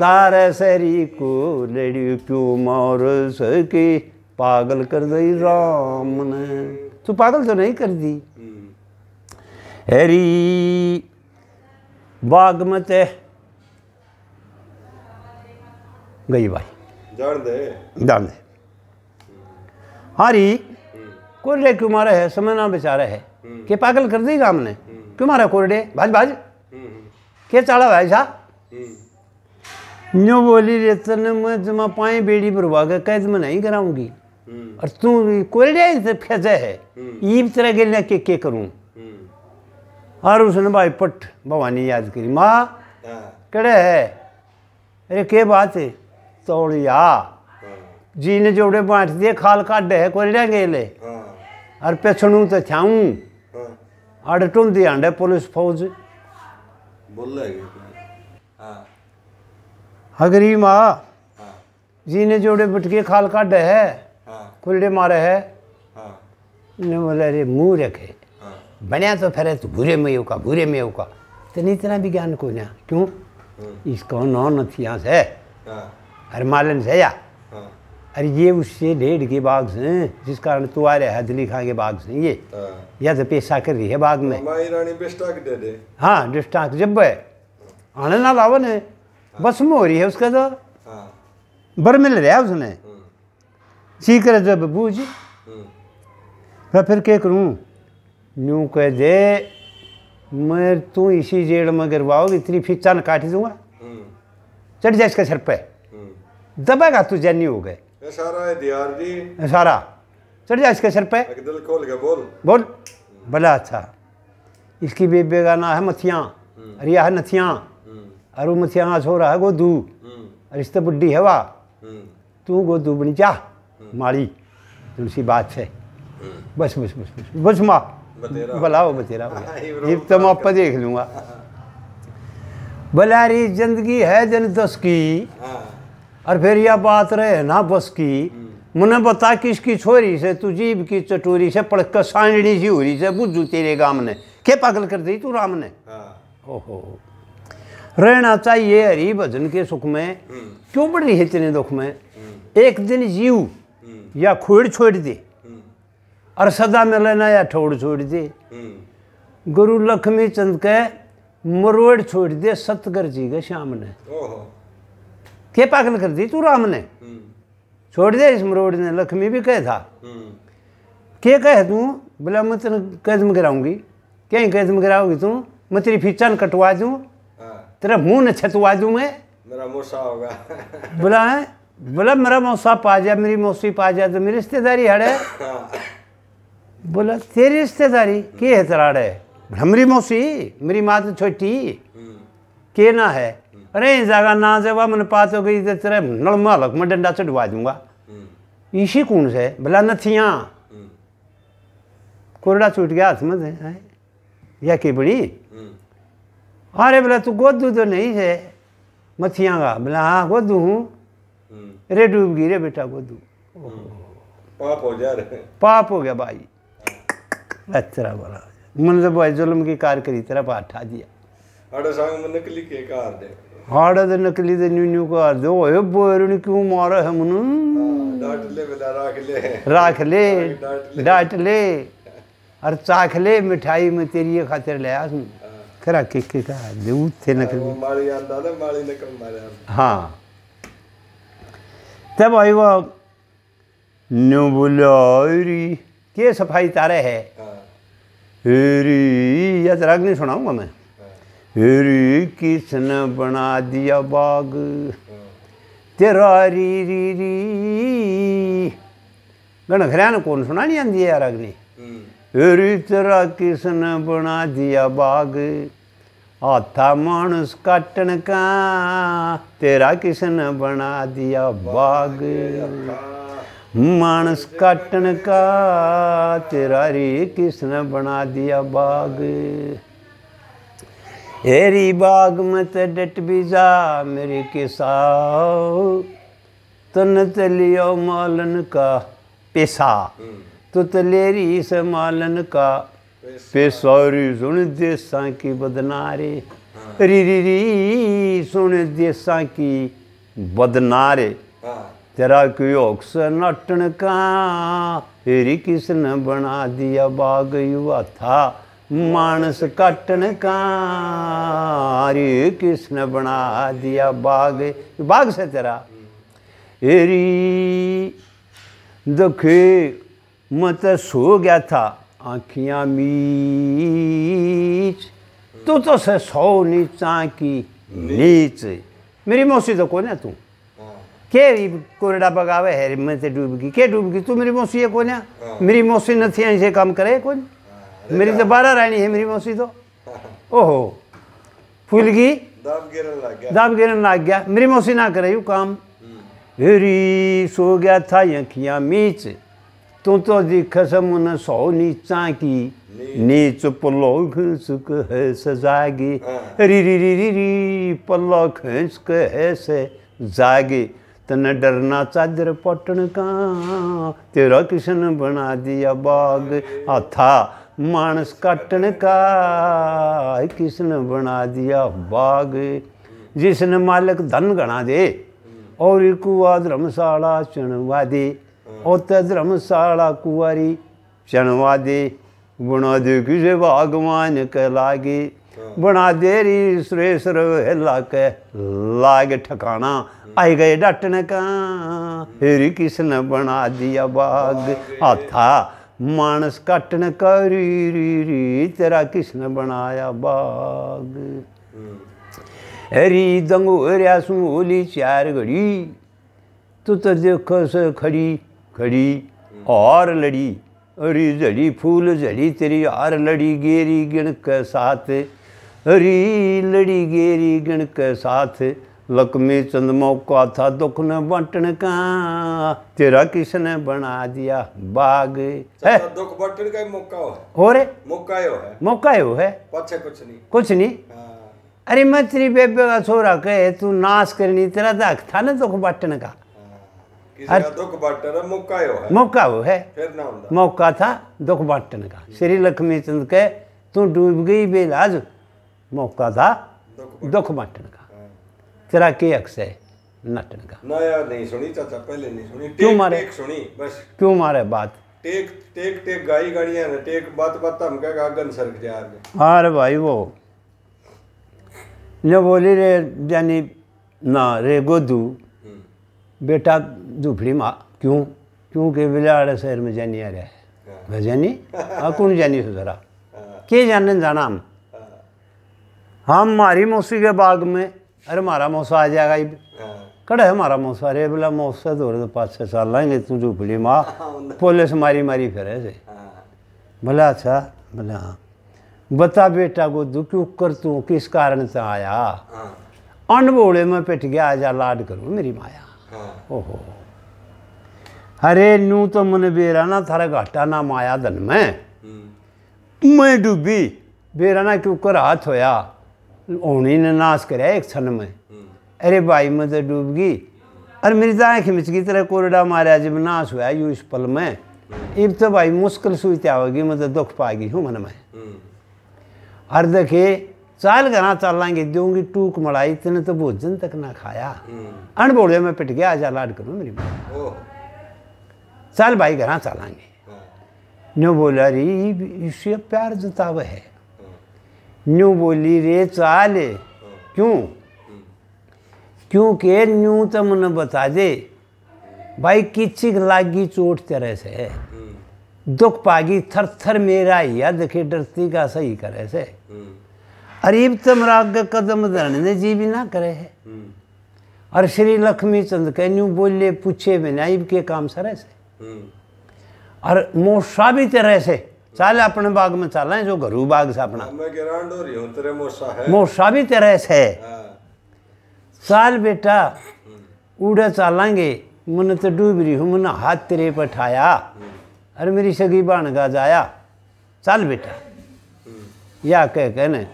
Speaker 2: तारे सरी को लेडी क्यों मार सके पागल कर दई राम ने तू पागल तो नहीं कर दी हम्म। हेरी बागमत है ਗਈ ਬਾਈ ਜਾਣਦੇ ਜਾਣਦੇ हारी कोरडे क्यों मारा है ना बेचारा है हम्म। के पागल कर देगा हमने हम्म। क्यों मारा कोरडे भाज भाज हम्म, के चाला भाई
Speaker 3: साहब
Speaker 2: न्यू बोली रे तन मैं पाए बेड़ी पर भाग कैद में नहीं कराऊंगी और तू कोरडे से फेजे है ईब तरह के लेके के करूं और उसने भाई पट भवानी याद करी माँ हाँ। कड़े है अरे के बात है तौलिया जीने जोड़े बांट दिए खाल काढे है कोई लेंगे ले और पेछणू तो छाऊ अड़ दिया आंडे पुलिस फौज बोल हगरी माँ जीने जोड़े बटके खाल काढे है कुलडे मारे है ने बोले अरे मुँह रखे बनया तो फिर तू बुरे में होगा बुरे में होगा तो नहीं इतना भी ज्ञान को ना क्यों इसका नौ नथिया से हरमालन से या हाँ। अरे ये उससे डेढ़ के बाग से जिस कारण तू आ रहा है दिली खां के बाग से ये हाँ। या तो पेशा कर रही है बाग में हाँ डिस्टाक हाँ, जब है आने ना लावन है बस में हो रही है उसका तो बर मिल रहा है उसने सीख रहे जब बूझ मैं फिर क्या करूँ न्यू कह दे मैं तू इसी जेड़ में गिरवाओ इतनी फिर चान काट दूंगा चढ़ जाए इसका सर पे दबेगा तू जैनी हो गए सारा चढ़ जा इसके सर पे बोल बोल भला अच्छा इसकी बेबे का नाम है मथिया अरिया हम्म। है नथिया हम्म। और मथिया मथियाँ सो रहा है गोदू हम्म। रिश्ते बुढ़ी है वाह तू गोदू बनी जा माड़ी तुलसी बात से बस बस बस बस बस माँ भला हो बतेरा ये तो मैं आप देख लूंगा हाँ। बलारी जिंदगी है जन दस की और फिर यह बात रहे ना बस की हम्म। मुने बता किसकी छोरी से तू जीव की चटोरी से पड़क साइणी सी रही से बुझू तेरे गाम ने के पागल कर दी तू राम ने हाँ। ओहो रहना चाहिए हरि भजन के सुख में हम्म। क्यों बढ़ रही है इतने दुख में हम्म। एक दिन जीव या खोड़ छोड़ दे और सदा में लेना या ठोड़ छोड़ दे गुरु लक्ष्मी चंद के मरोड़ छोड़ दे सतगर जी के श्याम ने के पागल कर दी तू राम ने हम्म। छोड़ दे इस मरोड़ ने लक्ष्मी भी कह था हम्म। के कह तू बोला मैं तेन कैद में गिराऊंगी कहीं कैद में तू मैं तेरी फीचन कटवा दू हाँ। तेरा मुंह न छतवा दू मैं
Speaker 1: मेरा होगा
Speaker 2: बोला है बोला मेरा मौसा पा जा मेरी मौसी पा जा तो मेरी रिश्तेदारी हड़े हाँ। बोला तेरी रिश्तेदारी के है तेरा हड़े हमारी मौसी मेरी माँ तो छोटी हम्म। के ना है अरे जागा ना जब मैंने पात हो गई तो तेरे नलमा हलक मैं डंडा चढ़वा दूंगा हम्म। इसी कौन से भला नथिया हम्म। कोरडा छूट गया हाथ में या कि बनी अरे बोला तू गोदू तो नहीं है मथिया का बोला हाँ गोदू हूँ हम्म। रे डूब गई रे बेटा गोदू
Speaker 1: पाप हो जा रहे
Speaker 2: पाप हो गया भाई हाँ। अच्छा बोला मन से भाई जुलम की कार करी तेरा पाठा दिया
Speaker 1: अड़े सांग मन निकली के कार दे
Speaker 2: ಆಡದ ನಕಲಿದೆ ನೀನು ಕಾರ್ದು ಎಬ್ಬರು ಕ್ಯೂ ಮಾರ ಹಮನು राख और चाख ले मिठाई में तेरी खातिर ले आस के के का थे आंदा मारे हाँ ते भाई वो के सफाई तारे है हेरी या तेरा नहीं सुनाऊंगा मैं ਹਰੀ ਕਿਸਨ ਬਣਾ ਦਿਆ ਬਾਗ ਤੇਰਾ ਰੀ ਰੀ ਰੀ ਗਣ ਨੂੰ ਕੋਣ ਸੁਣਾ ਨਹੀਂ ਆਂਦੀ ਯਾਰ ਅਗਨੀ ਹਰੀ ਤੇਰਾ ਕਿਸਨ ਬਣਾ ਦਿਆ ਬਾਗ ਆਤਾ ਮਾਨਸ ਕਾਟਣ ਕਾ ਤੇਰਾ ਕਿਸਨ ਬਣਾ ਦਿਆ ਬਾਗ ਮਾਨਸ ਕਟਣ ਕਾ ਤੇਰਾ ਰੀ ਕਿਸਨ ਬਣਾ ਦਿਆ ਬਾਗ हेरी बाग मत डट भी जा मेरे किसाओ तन तलियो मालन का पेशा तो तलेरी इस मालन का पेशौरी सुन देसा की बदनारे हाँ। री री री सुन देसा की बदनारे हाँ। तेरा कोई ओक्स नटन का हेरी किसने बना दिया बाग युवा था मानस काटन कार्य कृष्ण बना दिया बाघ बाघ से तेरा एरी दुखे मत सो गया था आखियां मीच तू तो से सौ नीचा की नीच मेरी मौसी तो कौन है तू के कोरडा बगावे है मैं डूबगी के डूबगी तू मेरी मौसी है कौन है हाँ। मेरी मौसी थी ऐसे काम करे कौन मेरी तो बारह रानी है मेरी मौसी तो ओहो फूल की
Speaker 1: दाब
Speaker 2: गिरन लग गया मेरी मौसी ना करे यू काम हेरी हम्म। सो गया था यखिया मीच तू तो दिख समुन सौ नीचा की नीच पल्लो खींच है सजागे हाँ। री री री री री पल्लो खींच के है से जागे तन डरना चादर पटन का तेरा किशन बना दिया बाग आ था मानस काटन का किसने बना दिया बाग जिसने मालिक धन गणा दे और कुआ धर्मशाला चुनवा दे और ते धर्मशाला कुआरी चुनवा दे बना दे किसे भगवान के लागे बना दे री सुरेश्वर लागे लागे ठिकाना आई गए डटन का हेरी किसने बना दिया बाग हाथा मानस कटन करी री री तेरा किसने बनाया बाग री दंगोरिया सुली चार घड़ी तू तो देखो स खड़ी खड़ी और लड़ी अरी जड़ी फूल जड़ी तेरी और लड़ी गेरी गिण के साथ अरी लड़ी गेरी गिण के साथ लक्ष्मी चंद्रमा का था दुख ने बंटन का तेरा किसने बना दिया बाग है
Speaker 1: दुख बंटन का मौका हो हो रे मौका हो है मौका हो है पछे कुछ नहीं कुछ नहीं
Speaker 2: हाँ। अरे मैं तेरी बेबे का छोरा कहे तू नाश करनी तेरा दाग था ना दुख बंटन का हाँ।
Speaker 1: मौका हो है मौका हो है
Speaker 2: मौका था दुख बांटने का श्री लक्ष्मी चंद के तू डूब गई बेलाज मौका था दुख बांटने का तेरा के अक्स है नटन का
Speaker 1: ना यार नहीं सुनी चाचा पहले नहीं सुनी टेक, क्यों मारे टेक सुनी बस
Speaker 2: क्यों मारे बात
Speaker 1: टेक टेक टेक गाई गाड़ियां ने टेक बात बात हम कह गगन सर के यार
Speaker 2: अरे भाई वो ने बोली रे यानी ना रे गोदू हम्म। बेटा झुपड़ी माँ क्यों क्योंकि बिलाड़ शहर में जानी आ रहा है हाँ। जानी हाँ कौन जानी जरा हाँ। के जाने जाना हम हाँ। हम हमारी मौसी के बाग में अरे मारा मौसा आ जाएगा ही हाँ। कड़ा है मारा मौसा अरे बोला मौसा तो तो पाँच छः साल लाएंगे तू जो झूपड़ी माँ पुलिस हाँ, मारी मारी फिर ऐसे भला हाँ। अच्छा बोले हाँ बता बेटा को दू क्यों कर तू किस कारण से आया बोले मैं पिट गया आ जा लाड करो मेरी माया ओहो अरे नू तो मन बेरा ना थारा घाटा ना माया धन में हम्म। मैं डूबी बेरा ना क्यों कर हाथ होया होनी ने नाश कर एक क्षण में अरे भाई मैं तो डूब गई अरे मेरी तो आँख मिच गई तरह कोरडा मारा जब नाश हुआ यू इस पल में इब तो भाई मुश्किल से होगी मैं तो दुख पा गई हूँ मन में हर देखे चाल घना चालांगे दूंगी टूक मड़ाई तेने तो भोजन तक ना खाया अण अनबोड़े मैं पिट गया आजा लाड करूँ मेरी माँ चल भाई घर चलेंगे न्यो बोला रे इससे प्यार जतावे है न्यू बोली रे चाल क्यों क्योंकि न्यू तो मन बता दे भाई किचिक लागी चोट तेरे से दुख पागी थर थर मेरा या देखे डरती का सही करे से अरीब तम तो राग कदम धरने जी भी ना करे है और श्री लक्ष्मी चंद के न्यू बोले पूछे बिना इब के काम सरे से और मोसा भी तेरे से साल अपने बाग में चाल जो घरू बाग से अपना मोसा भी तेरे से साल हाँ। बेटा उड़े चालेंगे मन तो डूब रही हूँ मन हाथ तेरे पर ठाया अरे मेरी सगी बाण का जाया चल बेटा या कह कहने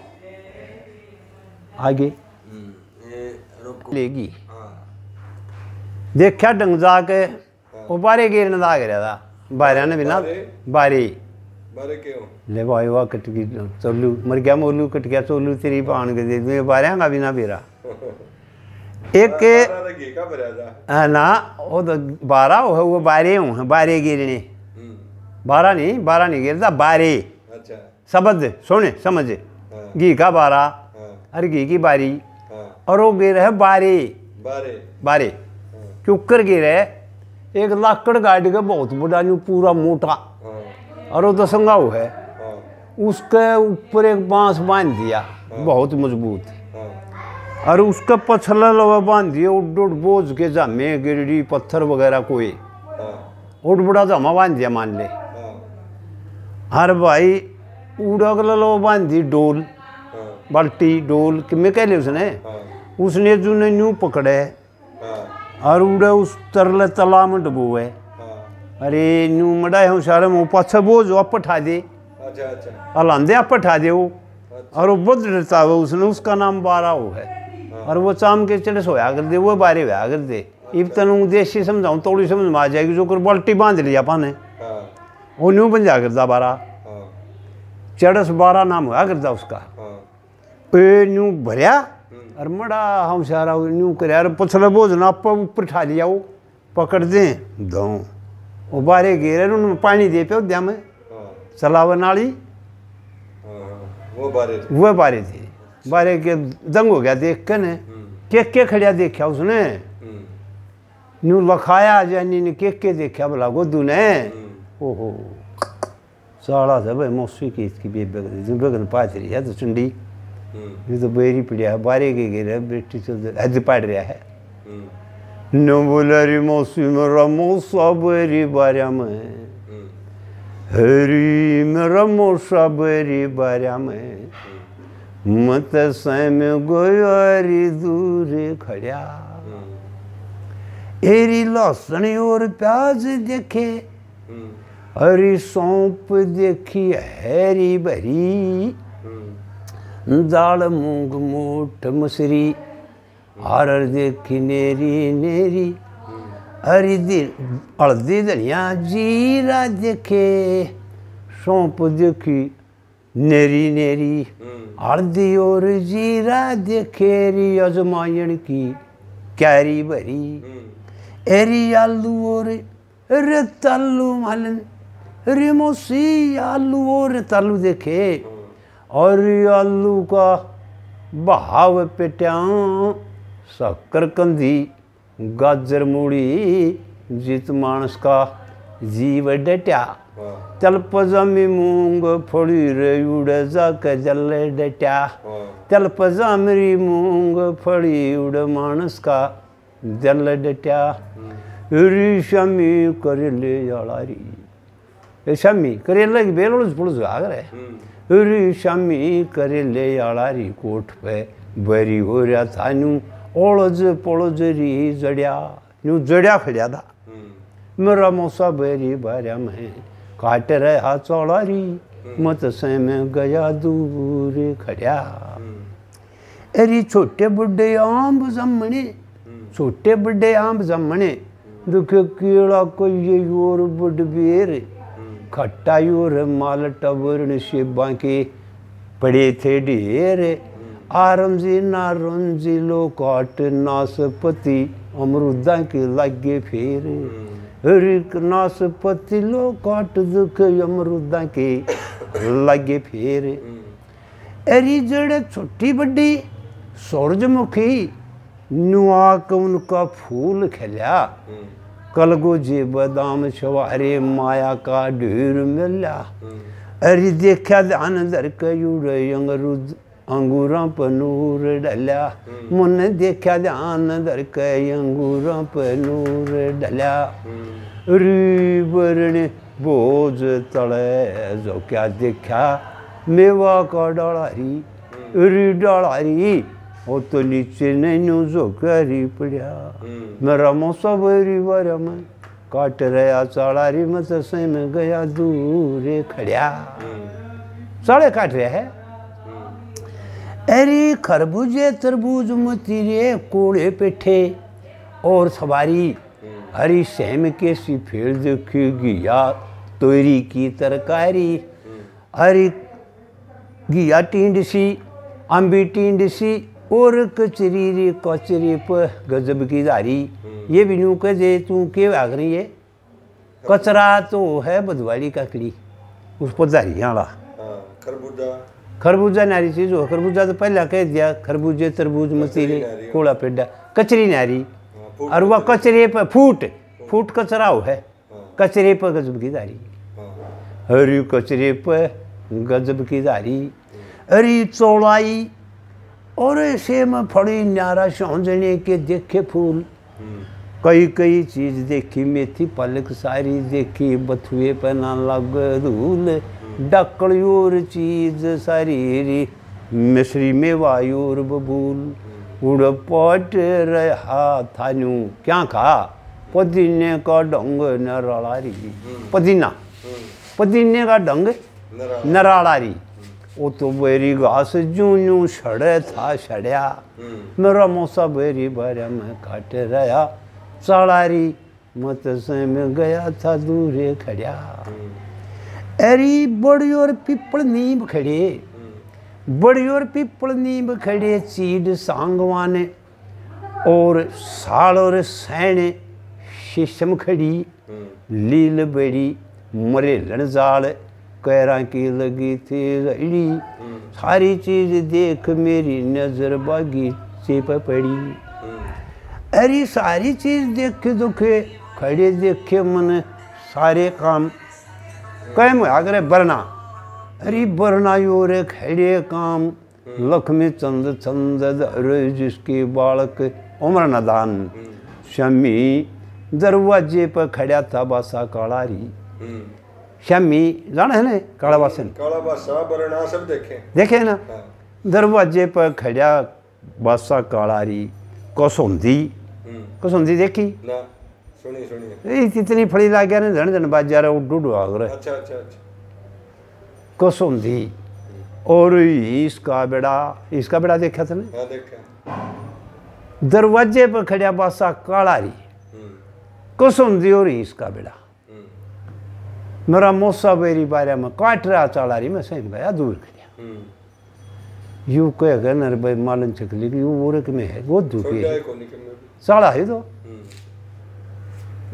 Speaker 2: आगे
Speaker 1: हम्म, लेगी
Speaker 2: हाँ। देखा डंग जाके हाँ। वो बारे गिरने लाग रहा बारे ने बिना बारी ले वाह वाह कट गई चोलू मर गया मोलू कट गया चोलू तेरी पान के दे दूँ का भी ना बेरा एक हाँ ना वो तो बारह हो वो बारह हूँ बारह गिरने हम्म। बारह नहीं बारह नहीं गिर बारे अच्छा शब्द सुन समझ हाँ। घी का बारा हाँ। हर घी की बारी और वो गिर है बारह बारह चुक्कर गिर है एक लाकड़ गाड़ी का बहुत बड़ा पूरा मोटा और वो दसंगाऊ तो है हाँ। उसके ऊपर एक बांस बांध दिया हाँ। बहुत मजबूत हाँ। और उसका पछला लवा बांध दिया उड उड बोझ के जामे गिरडी पत्थर वगैरह कोई उड़ बड़ा जामा बांध दिया मान ले हर भाई उड़ा गला लवा बांध दी डोल बाल्टी डोल कि मैं कह लिया उसने उसने जो ने न्यू पकड़े और उड़े उस तरले तला में डुबोए अरे न्यू मड़ा हूँ शर्म वो सौ बोझ आप पठा दे
Speaker 1: अच्छा, अच्छा।
Speaker 2: अलांदे आप दे वो अच्छा। और वो बुद्ध डरता हुआ उसने उसका नाम बारा हो है हाँ। और वो चाम के चले सोया कर दे वो बारे होया कर दे इब तन देसी समझाऊँ थोड़ी समझ में आ जाएगी जो कर बाल्टी बांध लिया पाने हाँ। वो न्यू बन जा करता बारा
Speaker 3: हाँ।
Speaker 2: चढ़स बारा नाम होया करता उसका ए न्यू भरया हम्म। और मड़ा हम सारा न्यू कर पछला बोझ ना ऊपर ठा लिया वो पकड़ दें दो उबारे गेरे उनमें पानी दे पियो दम
Speaker 1: हाँ।
Speaker 2: सलावन नाली
Speaker 1: हाँ, हाँ, वो
Speaker 2: बारे थे बारे के दंग हो गया देख के ने हम्म। के के खड़िया देखा उसने हम्म। न्यू लखाया जानी ने के के देखा भला गोदू ने हम्म। ओहो साला था भाई मौसी की इसकी बेबे बेगन पाच रही है तो चुंडी
Speaker 3: ये
Speaker 2: तो बेरी है बारे के घेरे बेटी से हद पड़ रहा है Numularımız ümramos sabri baramı. Heri mramos sabri baramı. मत सम गोयारी दूर खड़ा एरी लहसुन और प्याज देखे हरी सौंप देखी हैरी भरी दाल मूंग मोट मसरी हर हर देखी नेरी नेरी हरी दिल हल्दी धनिया जीरा देखे सौंप देखी नेरी नेरी हल्दी और जीरा देखेरी अजमायन की कैरी भरी एरी आलू और रतालू मालन रिमोसी आलू और रतालू देखे और आलू का बहाव पेट्या कंधी गाजर मूड़ी जित मानस का जीव डट्या तल्प जमी मूंग फोड़ी रे उड़ जाक जल डट्या तल्प जामरी मूंग फोड़ी उड़े मानस का जल डट्या ऋषमी हम्म। करेले यारी शमी करेले की बेलोज पुलज आग हम्म। रहे ऋषमी करेले यारी कोठ पे बरी हो रहा था थानू ओलज पोलज री जड़िया यूं जड़िया खड़िया था हम्म। मेरा मौसा बेरी बारम में काट रहा चौड़ा री हम्म। मत से मैं गया दूर खड़िया अरे हम्म। छोटे बुढ़े आम जमने छोटे बुढ़े आम जमने दुख कीड़ा ये योर बेर खट्टा योर माल टबर नशीबा के पड़े थे ढेर आरमजी नारमजी लो काट नासपति अमरुदा के लागे फेर हम्म। रिक नासपति लो काट दुख अमरूदा के लागे फेर अरी हम्म। जड़ छोटी बड़ी सूरजमुखी नुआक उनका फूल खिला हम्म। कलगो जे बदाम सवारे माया का ढेर मिला अरे देखा ध्यान धर कयूर अंगरूद अंगूरों पर नूर डलिया मुन देखा ध्यान दर कई अंगूरों पर नूर डला रीबरण बोझ तले जो क्या देखा मेवा का डॉलारी री डॉलारी वो तो नीचे नहीं जो करी पड़िया मेरा मौसा बरी बारा मैं काट रहा साड़ा री मत सही में गया दूर खड़ा साड़े काट रहे है अरे खरबूजे तरबूज मतीरे कोड़े पेठे और सवारी हरी सहम के सी फेर देखेगी या तोरी की तरकारी हरी घिया टींड सी अम्बी टींड सी और कचरी री कचरी पर गजब की धारी ये भी नू कह दे तू के आग रही है कचरा तो है बदवाड़ी का कड़ी उस पर धारी आला
Speaker 1: हाँ, खरबूजा
Speaker 2: खरबूजा नारी चीज़ हो खरबूजा तो पहला कह दिया खरबूजे तरबूज मसीरे कोड़ा पेडा कचरी नारी हाँ, और वह कचरे पर फूट फूट हो है हाँ। कचरे पर गजब की दारी अरे हाँ। कचरे पर गजब की दारी अरे चौड़ाई और ऐसे में फड़ी न्यारा सौजने के देखे फूल हम्म। कई कई चीज देखी मेथी पलक सारी देखी बथुए पर ना लग धूल डकलूर चीज शरीरी मिश्री में वायुर बबूल उड़ पट रहा था क्या कहा पदीने का ढंग नरारी पदीना पदीने का ढंग नरारी वो तो बेरी घास जू जू छड़े था छड़ा हम्म। मेरा मौसा बेरी भर में काट रहा चढ़ारी मत से में गया था दूरे खड़िया हम्म। बड़ियोर पीपल नीम खड़े बड़ियोर पीपल नीम खड़े चीड सांगवान और साल और सैण शीशम खड़ी लील बेड़ी मरे लणजाल कैरा की लगी तेज अड़ी सारी चीज देख मेरी नजर बागीचे पर पड़ी अरे सारी चीज देखे दुखे खड़े देखे मन सारे काम कायम होया बरना अरे बरना यो रे खेड़े काम लक्ष्मी चंद चंद जिसकी बालक उम्र नदान शमी दरवाजे पर खड़ा था बासा कालारी शमी जाना है ना काला बासन
Speaker 1: काला बासा बरना सब देखे देखे ना हाँ।
Speaker 2: दरवाजे पर खड़ा बासा कालारी कसौंदी हम्म। कसौंदी देखी
Speaker 1: ना सुनी सुनी
Speaker 2: इतनी फड़ी ला गया धन धन बाजार उड उड आग रहे
Speaker 1: अच्छा अच्छा अच्छा
Speaker 2: कसम थी और इसका बेड़ा इसका बेड़ा देखा था ना दरवाजे पर खड़ा बादशाह काला रही कुछ दी और इसका बेड़ा मेरा मोसा बेरी बारे में काट रहा चला रही मैं सही गया दूर खड़िया यू कह गए नरे भाई मालन चकली यू वो में है वो दूर चला है तो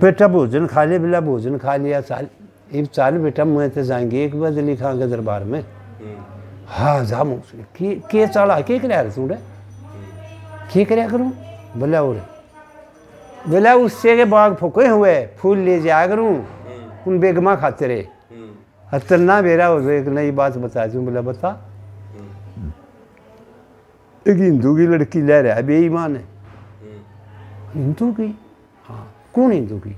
Speaker 2: बेटा भोजन खा ले बिला भोजन खा लिया साल एक साल बेटा मुँह तो जाएंगे एक बार दिल्ली खां के दरबार में हम्म। हाँ जा के, के साल के कराया तू के कराया करूँ बोले और बोले उससे के बाग फुके हुए फूल ले जाया करूँ हम्म। उन बेगमा खाते रहे हम्म। अतर तो ना मेरा हो एक नई बात बता दूँ बोला बता एक हिंदू की लड़की ले रहा है बेईमान है हिंदू की कौन हिंदू की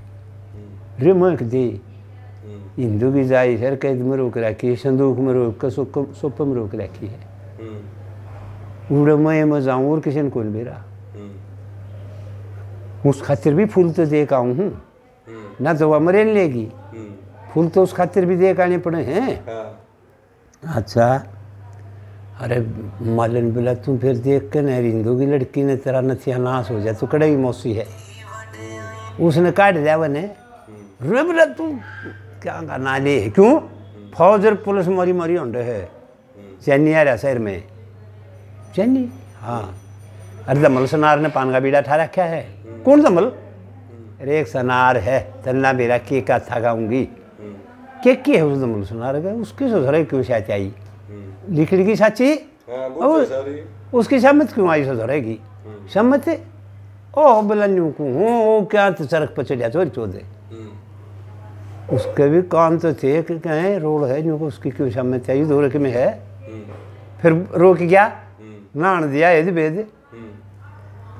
Speaker 2: रे मैं दे हम्म। हिंदू की जाए फिर कैद में रोक रखी है संदूक में रोक कर सोप में रोक रखी है हम्म। उड़े मैं मैं जाऊँ और किसी ने कौन मेरा हम्म। उस खातिर भी फूल तो देख आऊ हूँ ना दवा मरे लेगी फूल तो उस खातिर भी देख आने पड़े हैं हाँ। अच्छा अरे मालन बोला तू फिर देख के नहीं की लड़की ने तेरा नथिया नाश हो जाए तो कड़ा ही मौसी है उसने काट दिया बने रुब रहा तू क्या करना ले क्यों फौज और पुलिस मरी मरी होंडे है चैनी आ रहा शहर में चैनी हाँ अरे दमल सनार ने पान का बीड़ा ठा रखा है कौन दमल अरे एक सनार है तन्ना बेरा के का था गाऊंगी के के है उस दमल सनार का उसके ससुराल क्यों साथ आई लिखड़ी की साची हाँ, तो उसकी सहमत क्यों आई ससुराल की सहमत हम्म। है ओ बलन्यूकू हूँ क्या तो सड़क पर चढ़िया चोर चौधरी हम्म। उसके भी कान तो थे कि कहें रोड है जो उसकी क्यों शाम चाहिए दो के में है हम्म। फिर रोक गया हम्म। नहा दिया यदि बेद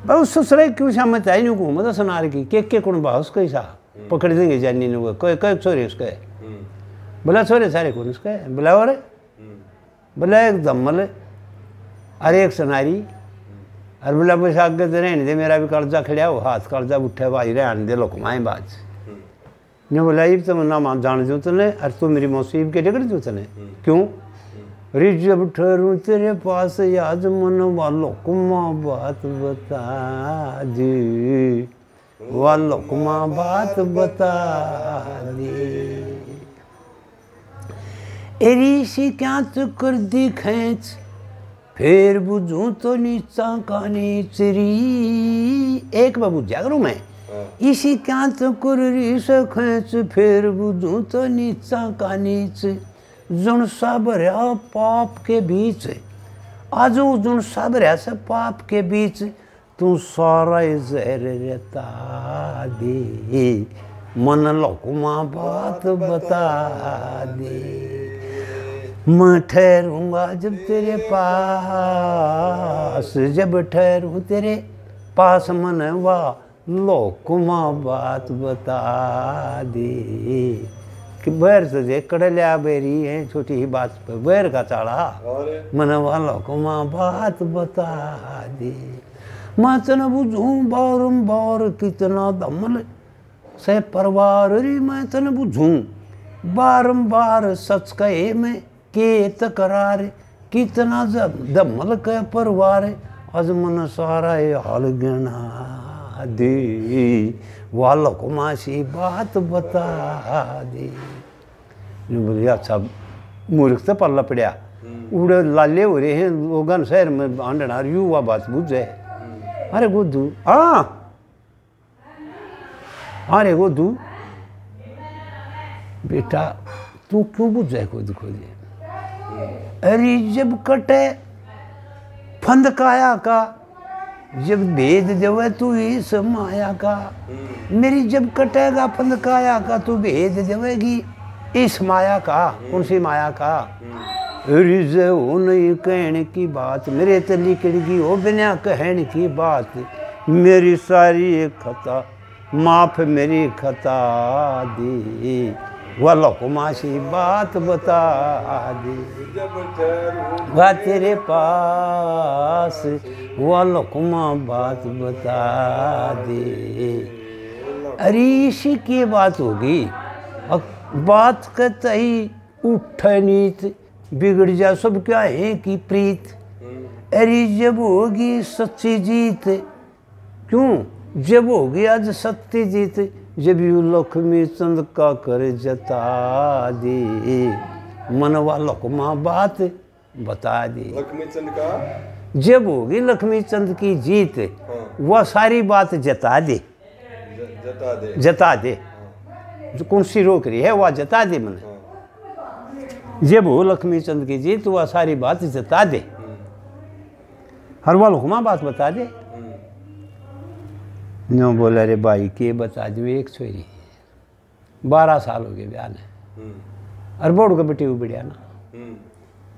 Speaker 2: बस उस ससुरे क्यों शाम चाहिए जो घूमो तो मतलब सुनार की के के कौन बा उसके ही सा पकड़ देंगे जानी ने कोई कोई छोरे उसके बोला छोरे सारे कौन उसके बोला और बोला एक दम्मल अरे एक सुनारी ਅਰਬਲਾ ਪਸਾਗ ਤੇ ਰਹਿਣ ਦੇ ਮੇਰਾ ਵੀ ਕਰਜ਼ਾ ਖੜਿਆ ਹੋ ਹੱਥ ਕਰਜ਼ਾ ਉੱਠੇ ਭਾਈ दे लोग माए ਬਾਜ ने बोला ये तो ना मान जान जो तने अरे तू मेरी मौसीब के डगर जो तने क्यों हम्म। रे जब ठहरू तेरे पास याद मन वालो कुमा बात बता दी वालो कुमा बात बता दी एरी सी क्या तो कर दी खेच फिर बुझू तो नीचा का नीचरी एक बाबू जागरू मैं हाँ। इसी क्या तो कुररी से खेच फिर बुझू तो नीचा का नीच जुण सा भरया पाप के बीच आज जुण सा भरया से पाप के बीच तू सारा जहर रहता दे मन लोकमा बात बता दे मैं ठहरूँगा जब तेरे पास जब ठहरू तेरे पास मन वाह लोकुमा बात बता दे कि बैर तुझे कड़ल्या बेरी है छोटी ही बात पर बैर का चाड़ा मन वाह लोकुमा बात बता दे मैं तन बुझू बारम बार कितना दमल से परवार मैं तन बारम बार सच कहे मैं के तकरार कितना जब दमल के परवार अजमन सारा हल गना दे वालक मासी बात बता दे बोलिया अच्छा मूर्ख तो पल पड़िया हम्म। उड़े लाले हो रहे हैं लोग शहर में आंडना युवा बात बुझे हम्म। अरे गोदू हाँ अरे गोदू बेटा तू क्यों बुझ जाए खुद खोजे अरे जब कटे फंद काया का जब भेद देवे तू ही समाया का हम्म। मेरी जब कटेगा फंद काया का तू भेद देवेगी इस माया का कौन हम्म। माया का हम्म। रिज हो नहीं कहने की बात मेरे तली किड़गी हो बिना कहने की बात मेरी सारी खता माफ मेरी खता दी वलकुमासी बात बता दे वह तेरे पास वलकुमा बात बता दे अरे इसी की बात होगी और बात कहता ही उठ नीत बिगड़ जा सब क्या है कि प्रीत अरे जब होगी सच्ची जीत क्यों जब होगी आज सत्य जीत जब यू लक्ष्मी चंद का कर जता दे मनवा लकमा बात बता दी लक्ष्मी चंद का जब होगी लक्ष्मी चंद की जीत हाँ। वह सारी बात जता दे जता दे जता दे जो कौन सी रोक रही है वह जता दे मन हाँ। जब हो लक्ष्मी चंद की जीत वह सारी बात जता दे हाँ। हर वह लुकमा बात बता दे नो बोला रे भाई के बता दू एक छोरी बारह साल हो गए ब्याह ने और बोड़ को बिटी उबड़िया ना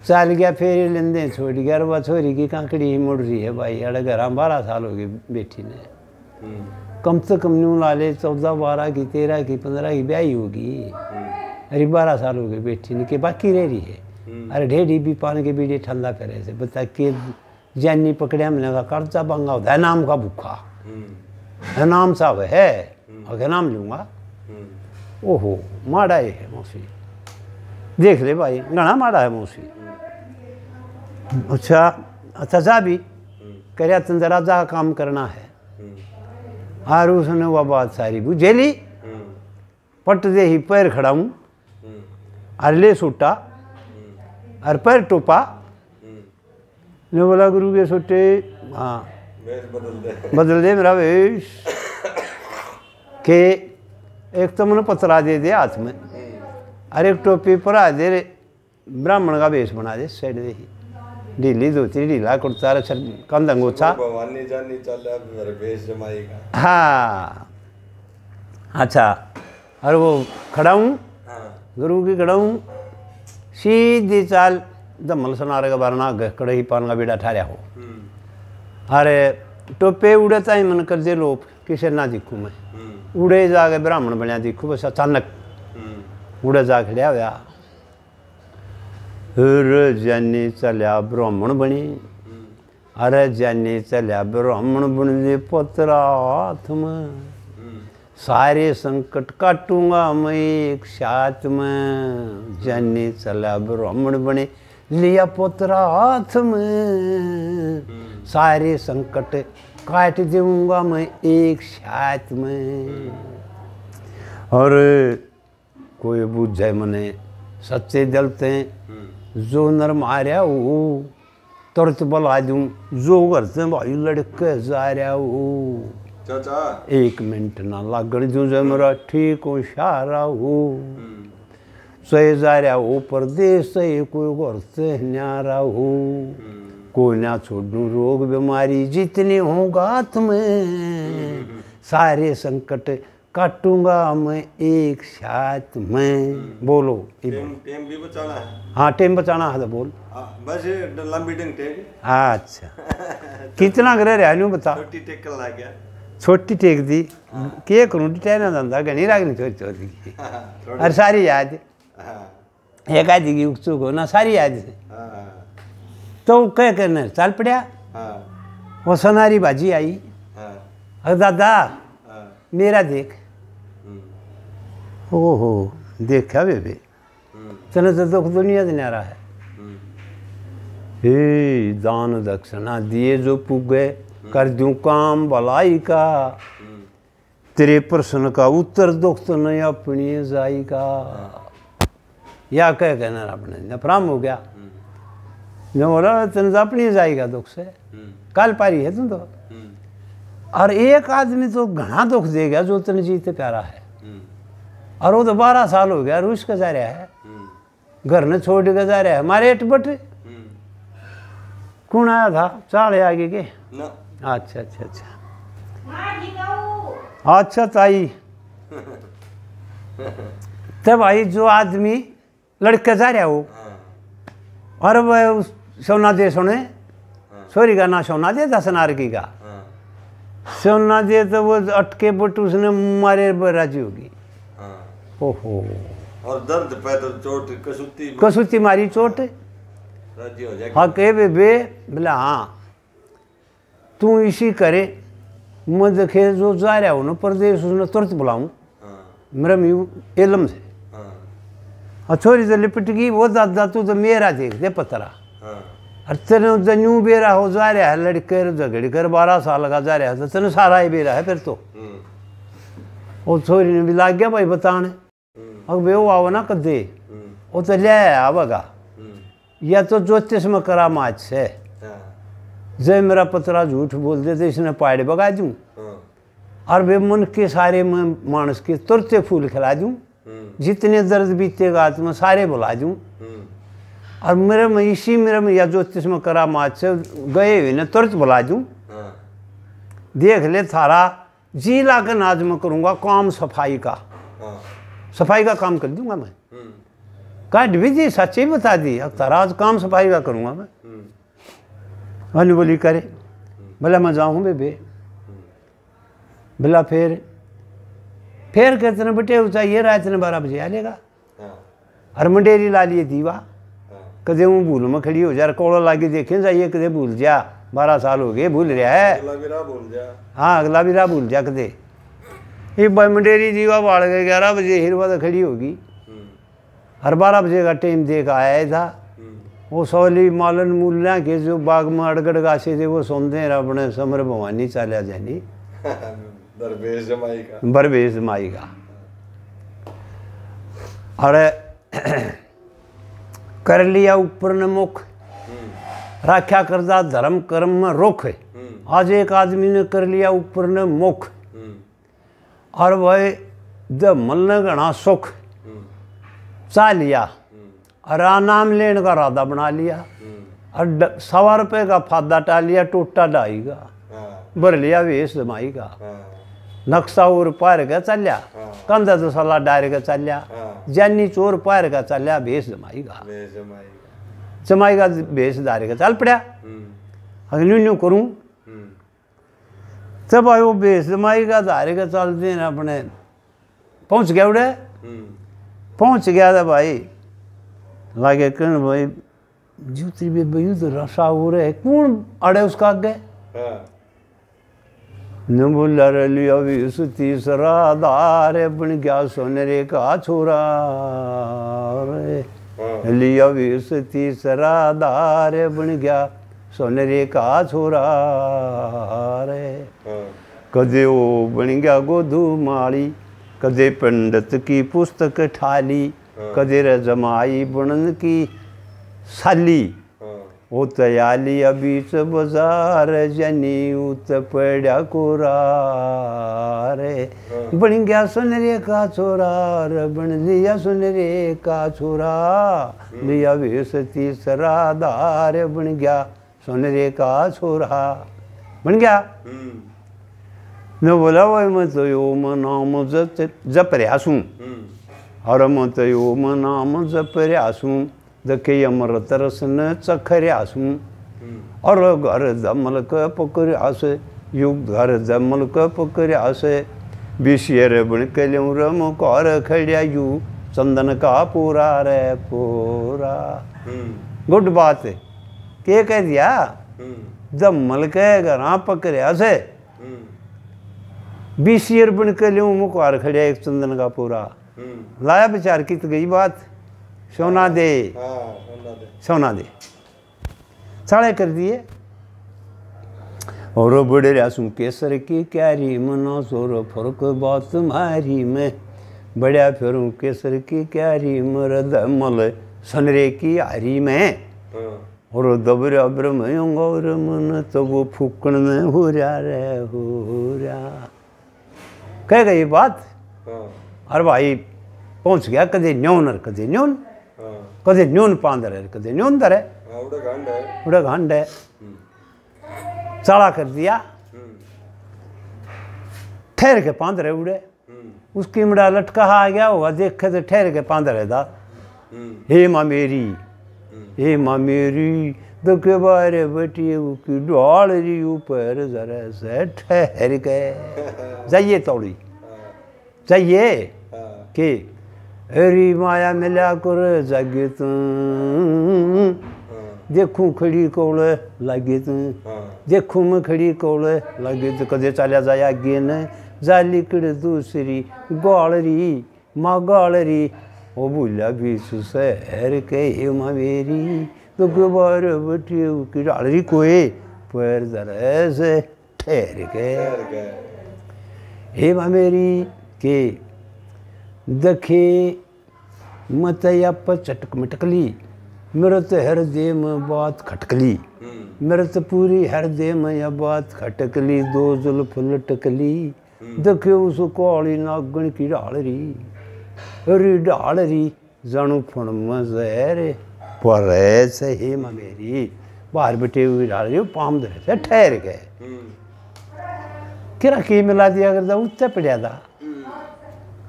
Speaker 2: चल हम्म। गया फिर लेंदे छोड़ गया वह छोरी की कांकड़ी मुड़ रही है भाई अड़े घर बारह साल हो गए बेटी ने हम्म। कम से कम न्यू ला ले चौदह बारह की तेरह की पंद्रह की ब्याह होगी हम्म। अरे बारह साल हो गए बेटी ने के बाकी रह रही है अरे ढेरी भी पान के बीड़े ठंडा करे से बता के जैनी पकड़े हमने का कर्जा बंगा होता है नाम का भूखा है नाम साहब है हम्म। अगर नाम लूँगा
Speaker 3: हम्म।
Speaker 2: ओहो माड़ा ही है मौसी देख ले भाई घना माड़ा है मौसी हम्म। अच्छा अच्छा भी कर तंजराजा का काम करना है और उसने वह बात सारी बुझेली पट दे ही पैर खड़ा हूँ अरे ले सुटा अरे पैर टोपा ने बोला गुरु के सोटे हाँ
Speaker 1: बदल
Speaker 2: दे मेरा वेश के एक तो मैंने पतरा दे दिया हाथ में और एक टोपी पर आ दे ब्राह्मण का वेश बना दे सेट दे ढीली धोती ढीला कुर्ता रे सर कंध अंगोछा हाँ अच्छा और वो खड़ा हूँ गुरु की खड़ा हूँ सीधी चाल दमल सनारे का बारना ही पान का बेटा ठहरा हो हम्म। अरे टोपे उड़े ताई मन कर जे लोप किसे ना दिखू मैं हम्म। उड़े जाके ब्राह्मण बनया दिखू बस अचानक हम्म। उड़े जा खड़िया हुआ हर जानी चलिया ब्राह्मण बनी अरे हम्म। जानी चलिया ब्राह्मण बन जे पोतरा हाथ में सारे संकट काटूंगा मैं एक साथ में जानी चला ब्राह्मण बने लिया पोतरा हाथ में सारे संकट काट दूंगा मैं एक साथ में और कोई बुझे मने सच्चे जलते जो नर मारा वो तुरंत बला दूँ जो करते भाई लड़के जा रहा हो एक मिनट ना लागण दूँ जो मेरा ठीक हो सारा हो सही जा रहा हो परदेश सही कोई घर से न्यारा हो हम्म। को ना छोड़ू रोग बीमारी जितने हों गाथ सारे संकट काटूंगा मैं एक साथ मैं बोलो टेम टेम भी बचाना हाँ टेम बचाना है तो बोल
Speaker 1: हाँ, बस लंबी टेम
Speaker 2: अच्छा कितना ग्रह रहा नहीं बता छोटी टेक कर ला गया छोटी टेक दी हाँ। क्या करूँ डिटेना धंधा नहीं रागनी छोटी छोटी की अरे सारी याद हाँ। एक आदि की उत्सुक हो ना सारी याद है तो कह कहने चल पड़ा वो सोनारी बाजी आई अरे दादा मेरा देख हो देखा बेबे चलो तो दुख दुनिया आ रहा है हे दान दक्षिणा दिए जो पुगे कर दूं काम भलाई का तेरे प्रश्न का उत्तर दुख तो नहीं अपनी जाई का या कह कहना अपने नफराम हो गया जो नवरा तो अपनी जाएगा दुख से हम्म। काल पारी है तुम तो हम्म। और एक आदमी तो घना दुख देगा जो तन जीत प्यारा है हम्म। और वो तो बारह साल हो गया रूस का जा रहा है घर ने छोड़ के जा रहा है हमारे एट बट कौन आया था चाले आगे के अच्छा अच्छा अच्छा अच्छा ताई तब भाई जो आदमी लड़का जा रहा हो हाँ। और वह उस हाँ। सोना दे सुने सोरी का ना सोना दे दस नारकी का सोना हाँ। दे तो वो अटके बट उसने मारे राजी होगी हाँ। ओहो
Speaker 1: और दर्द पैदल तो चोट कसूती कसूती
Speaker 2: मारी चोट हो हाँ के बे बे बोला हाँ तू इसी करे मैं देखे जो जा रहा हूँ ना परदेश उसने तुरंत बुलाऊँ मेरा मू एलम से और छोरी तो लिपट गई वो दादा तू तो मेरा देख दे पतरा तेन जनू बेरा हो जा रहा है लड़कर झगड़ कर बारह साल का जा रहा है तेन सारा ही बेरा है फिर तो
Speaker 3: वो
Speaker 2: हम्म। छोरी ने भी लाग गया भाई बताने हम्म। अब वे आओ ना कदे वो हम्म। तो ले आवेगा या तो ज्योतिष में करा माच से हाँ। जय मेरा पतरा झूठ बोल दे तो इसने पाड़ बगा दूँ हाँ। और वे मन के सारे मानस के तुरते फूल खिला दूँ जितने दर्द बीतेगा आत्मा सारे बुला दूँ और मेरे में इसी मेरे में या ज्योतिष में करा माच से गए हुए ना तुरंत बुला दूँ हाँ। देख ले थारा जी ला के नाज में करूँगा काम सफाई का हाँ। सफाई का काम कर दूंगा मैं
Speaker 3: हम्म।
Speaker 2: कहा दी सच्ची बता दी अब तारा आज काम सफाई का करूँगा मैं हनी हम्म। बोली करे हम्म। भले मैं जाऊँ बेबे भला फिर फिर कहते ना बेटे ऊँचा ये रात ने बारह बजे आ लेगा हाँ। हर मंडेरी ला लिए दीवा कदे वो भूल में खड़ी हो जा कोड़ा लागे देखे जाइए कदे भूल जा बारह साल हो गए भूल रहा है हाँ अगला भी भूल जा कदे मंडेरी जीवा बाढ़ गए ग्यारह बजे हिरवा खड़ी होगी हम्म। हर बारह बजे का टाइम दे आया था हम्म। वो सौली मालन मूल्या के जो बाग में अड़गड़ गासे थे वो सुनते हैं अपने समर भवानी चालिया जानी बरबेज माई का अरे कर लिया ऊपर ने मुख राख्या करदा धर्म कर्म में रुख आज एक आदमी ने कर लिया ऊपर ने मुख और वह द मन घना सुख चाह लिया और नाम लेने का राधा बना लिया और सवा रुपये का फादा टाल लिया टोटा डाई का हाँ। भर लिया वेश जमाई का हाँ। नक्सा उरपार गा चल्ल्या हाँ। कंदाचो हाँ। सल्ला डायर गा चल्ल्या ज्यांनी चोर पार गा चल्ल्या भेस जमाई गा जमाई गा भेस दार गा चल पड़ा
Speaker 3: हम्म।
Speaker 2: अगली न्यू करूं तब हम्म। आयो भेष जमाई गा दार गा चलते हैं अपने पहुंच गया उड़े हम्म। पहुंच गया था भाई लागे कन भाई जूती भी युद्ध रसा हो रहे कौन अड़े उसका आगे हाँ। नुबुलर लियो उस तीसरा दार बन गया रे का छोरा लियो उस तीसरा दार बन गया रे का छोरा रे कदे वो बन गया गोधू माली कदे पंडित की पुस्तक ठाली कदे रजमाई बनन की साली उतयाली से बाजार जनी उत पड़ा कोरार बन गया सुन रे का छोरार बन लिया सुन रे का छोरा लिया भेस तीसरा दार बन गया सुन रे का छोरा बन गया न बोला मैं मत तो यो मना जप जप रहा
Speaker 3: हम्म।
Speaker 2: और मत तो यो नाम जप रहा जके अमृतरसन चखऱ्यास अर्घ घर जमलक आस युग घर जमल जमलक पकऱ्यास बिसिएर बिणकल्यौँ र म खड़िया यू चंदन का पूरा रे पूरा गुड बात है के कह दिया जब के घर पकड़िया से बीस ईयर बन के लियो एक चंदन का पूरा लाया बेचार की गई बात सोना हाँ, दे सोना दे साले कर दिए और बड़े रसूम केसर की क्यारी मनो सोरो फर्क बात मारी में बड़ा फेरू केसर की क्यारी मरद मल सनरे की आरी में हाँ। और दबर अब्रम गौर मन तो वो फूकण में हो रहा रे हो रहा कह गई बात और हाँ। भाई पहुंच गया कदे न्योन और कदे न्योन कदे न्यून पांदर है கொஞ்சம் நியூன் பாந்தர் இருக்குது நியூன் தர உடக ஹண்டே चाला कर दिया हम्म। ठहर के पांदर है उड़े हम्म। उसकी मुड़ा लटका आ गया हुआ देखे तो ठहर के पांदर है दा हम्म। हे माँ मेरी हे माँ मेरी तो के बारे बटी उसकी डाल रही ऊपर जरा से ठहर हाँ। हाँ। के जाइए तोड़ी जाइए के ਹਰੀ ਮਾਇਆ ਮਿਲਿਆ ਕਰ ਜਾਗੇ ਤੂੰ ਦੇਖੂ ਖੜੀ ਕੋਲ ਲਾਗੇ ਤੂੰ ਦੇਖੂ ਮਖੜੀ ਕੋਲ ਲਾਗੇ ਤੂੰ ਕਦੇ ਚਾਲਿਆ ਜਾਇਆ ਅੱਗੇ ਨਾ ਜਾਲੀ ਕਿੜ ਦੂਸਰੀ ਗੋਲਰੀ ਮਾ ਗੋਲਰੀ ਉਹ ਭੁੱਲਾ ਵੀ ਸੁਸਹਿਰ ਕੇ ਮਾ ਮੇਰੀ ਤੂੰ ਗਵਾਰ ਬਟਿਉ ਕਿ ਰਾਲਰੀ ਕੋਏ ਪਰ ਜ਼ਰੇ ਸੇ ਠਹਿਰ ਕੇ ਠਹਿਰ ਕੇ ਹੇ ਮਾ ਮੇਰੀ ਕੇ दखे मत अप चटक मटकली मृत हृदय में बात खटकली मृत हम्म। पूरी हृदय में यह बात खटकली दो जुल्फ लटकली हम्म। देखे उस काली नागन की ढालरी अरे ढालरी जानो फण में जहर पर सहे मेरी बाहर बैठे हुए डाल रही पाम दे ठहर गए
Speaker 3: हम्म।
Speaker 2: किरा की मिला दिया करता उत्ते पड़ा था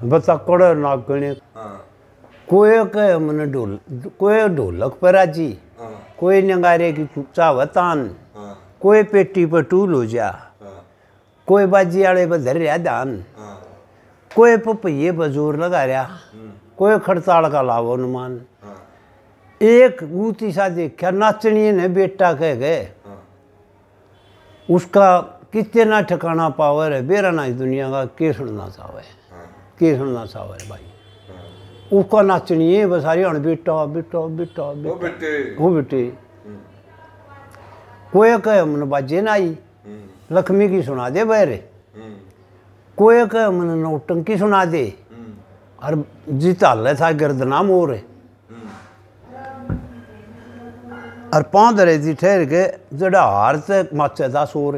Speaker 2: बतकड़ नागणे हाँ। कोई कहे मन ढोल कोई ढोलक पर राजी हाँ। कोई नगारे की चावतान हाँ। कोई पेटी पर टूल हो जा कोई बाजी आड़े पर धर रहा दान कोई पपिये पर जोर लगा रहा हम्म। कोई खड़ताल का लाभ अनुमान एक ऊती सा देखा नाचनी ने बेटा कह गए उसका कितने ना ठिकाना पावर है बेरा ना इस दुनिया का के सुनना चाहे केस ना सावर भाई उसका नाचनी है बस सारी हूँ बेटा बेटा बेटा बेटे वो बेटे हम्म। कोई कहे मन बाजे ना आई हम्म। लक्ष्मी की सुना दे बहरे हम्म। कोई कहे मन नौटंकी सुना दे और जीता ले था गर्दना मोर है और पाँव दरे जी ठहर के जड़ा हार से माचे दा सोर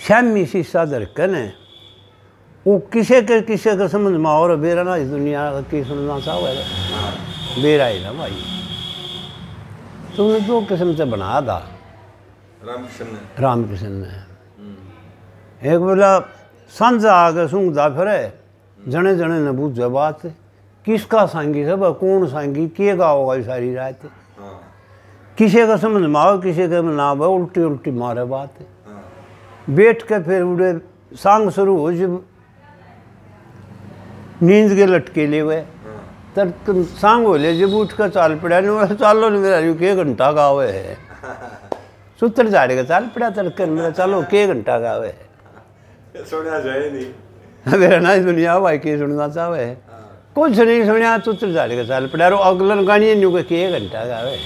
Speaker 2: शामी शैमी शीशा दरकन ਉਹ ਕਿਸੇ ਕੇ ਕਿਸੇ ਕਿਸਮ ਦਾ ਮਾਹੌਰ ਬੇਰਾ ਨਾ ਇਸ ਦੁਨੀਆ ਕੀ ਸੁਣਨਾ ਸਾਹ ਹੈ बेरा ही ना भाई तुमने दो किस्म से बना था राम ने ने
Speaker 3: हम्म।
Speaker 2: एक बोला संज आके सूंघता फिरे जने जने ने पूछे बात किसका संगी सब कौन सांगी के का होगा सारी रात हाँ। किसी का समझ में आओ किसी का ना हो उल्टी उल्टी मारे बात हाँ। बैठ के फिर उड़े सांग शुरू हो नींद के लटकेले हुए हाँ। तर सांग बोले जब उठ कर चाल पड़ा नहीं चालो नहीं मेरा के घंटा का हुए है सूत्र झाड़े का चाल पड़ा तर कर मेरा चालो के घंटा का हुए
Speaker 1: है सुनिया जाए नहीं
Speaker 2: मेरा ना सुनिया भाई के सुनना चाहे है हाँ। कुछ नहीं सुनिया सूत्र झाड़े का चाल पड़ा रो अगलन गानी न्यू के घंटा का हुए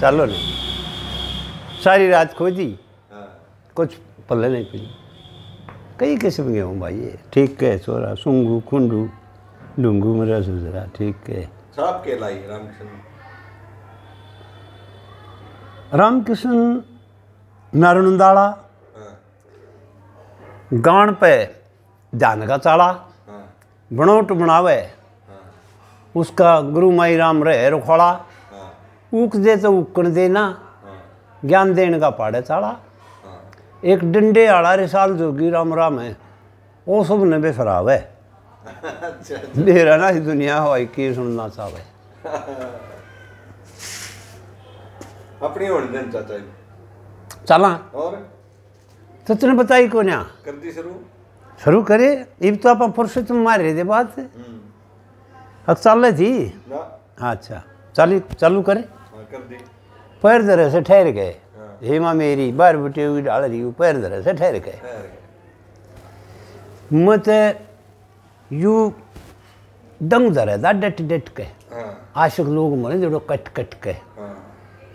Speaker 2: चालो नहीं सारी रात खोजी हाँ। कुछ पल्ले नहीं पी कई किस्म के हूँ भाई ये ठीक है सोरा सुंगू खुंडू ડુંગુ મરા સુધરા ठीक है
Speaker 1: સાપ कहलाई रामकृष्ण
Speaker 2: रामकृष्ण नारणंदाला हाँ। गान पे जान का चाला हाँ। बनोट बनावे हाँ। उसका गुरु माई राम रहे रुखोड़ा उक दे तो उकण देना ज्ञान देन का पाड़े चाला एक डंडे आड़ा रिसाल जोगी राम राम है वो सब ने बेफराव है डेरा अच्छा, अच्छा। ना ही दुनिया हो की सुनना चाहे
Speaker 1: अपनी होने देन चाचा चला और
Speaker 2: तो तूने बताई को ना कर शुरू शुरू करे इब तो आप फुर्सत में मारे दे बात हम्म। अब चल थी अच्छा चाली चालू करे
Speaker 1: हाँ, कर दी
Speaker 2: पैर धरे से ठहर गए हाँ। हेमा मेरी बार बुटे हुई डाल रही पैर धरे से ठहर गए मत यू you dangdare दा डट डट के हाँ। आशक लोग मरे जो कट कट के हाँ।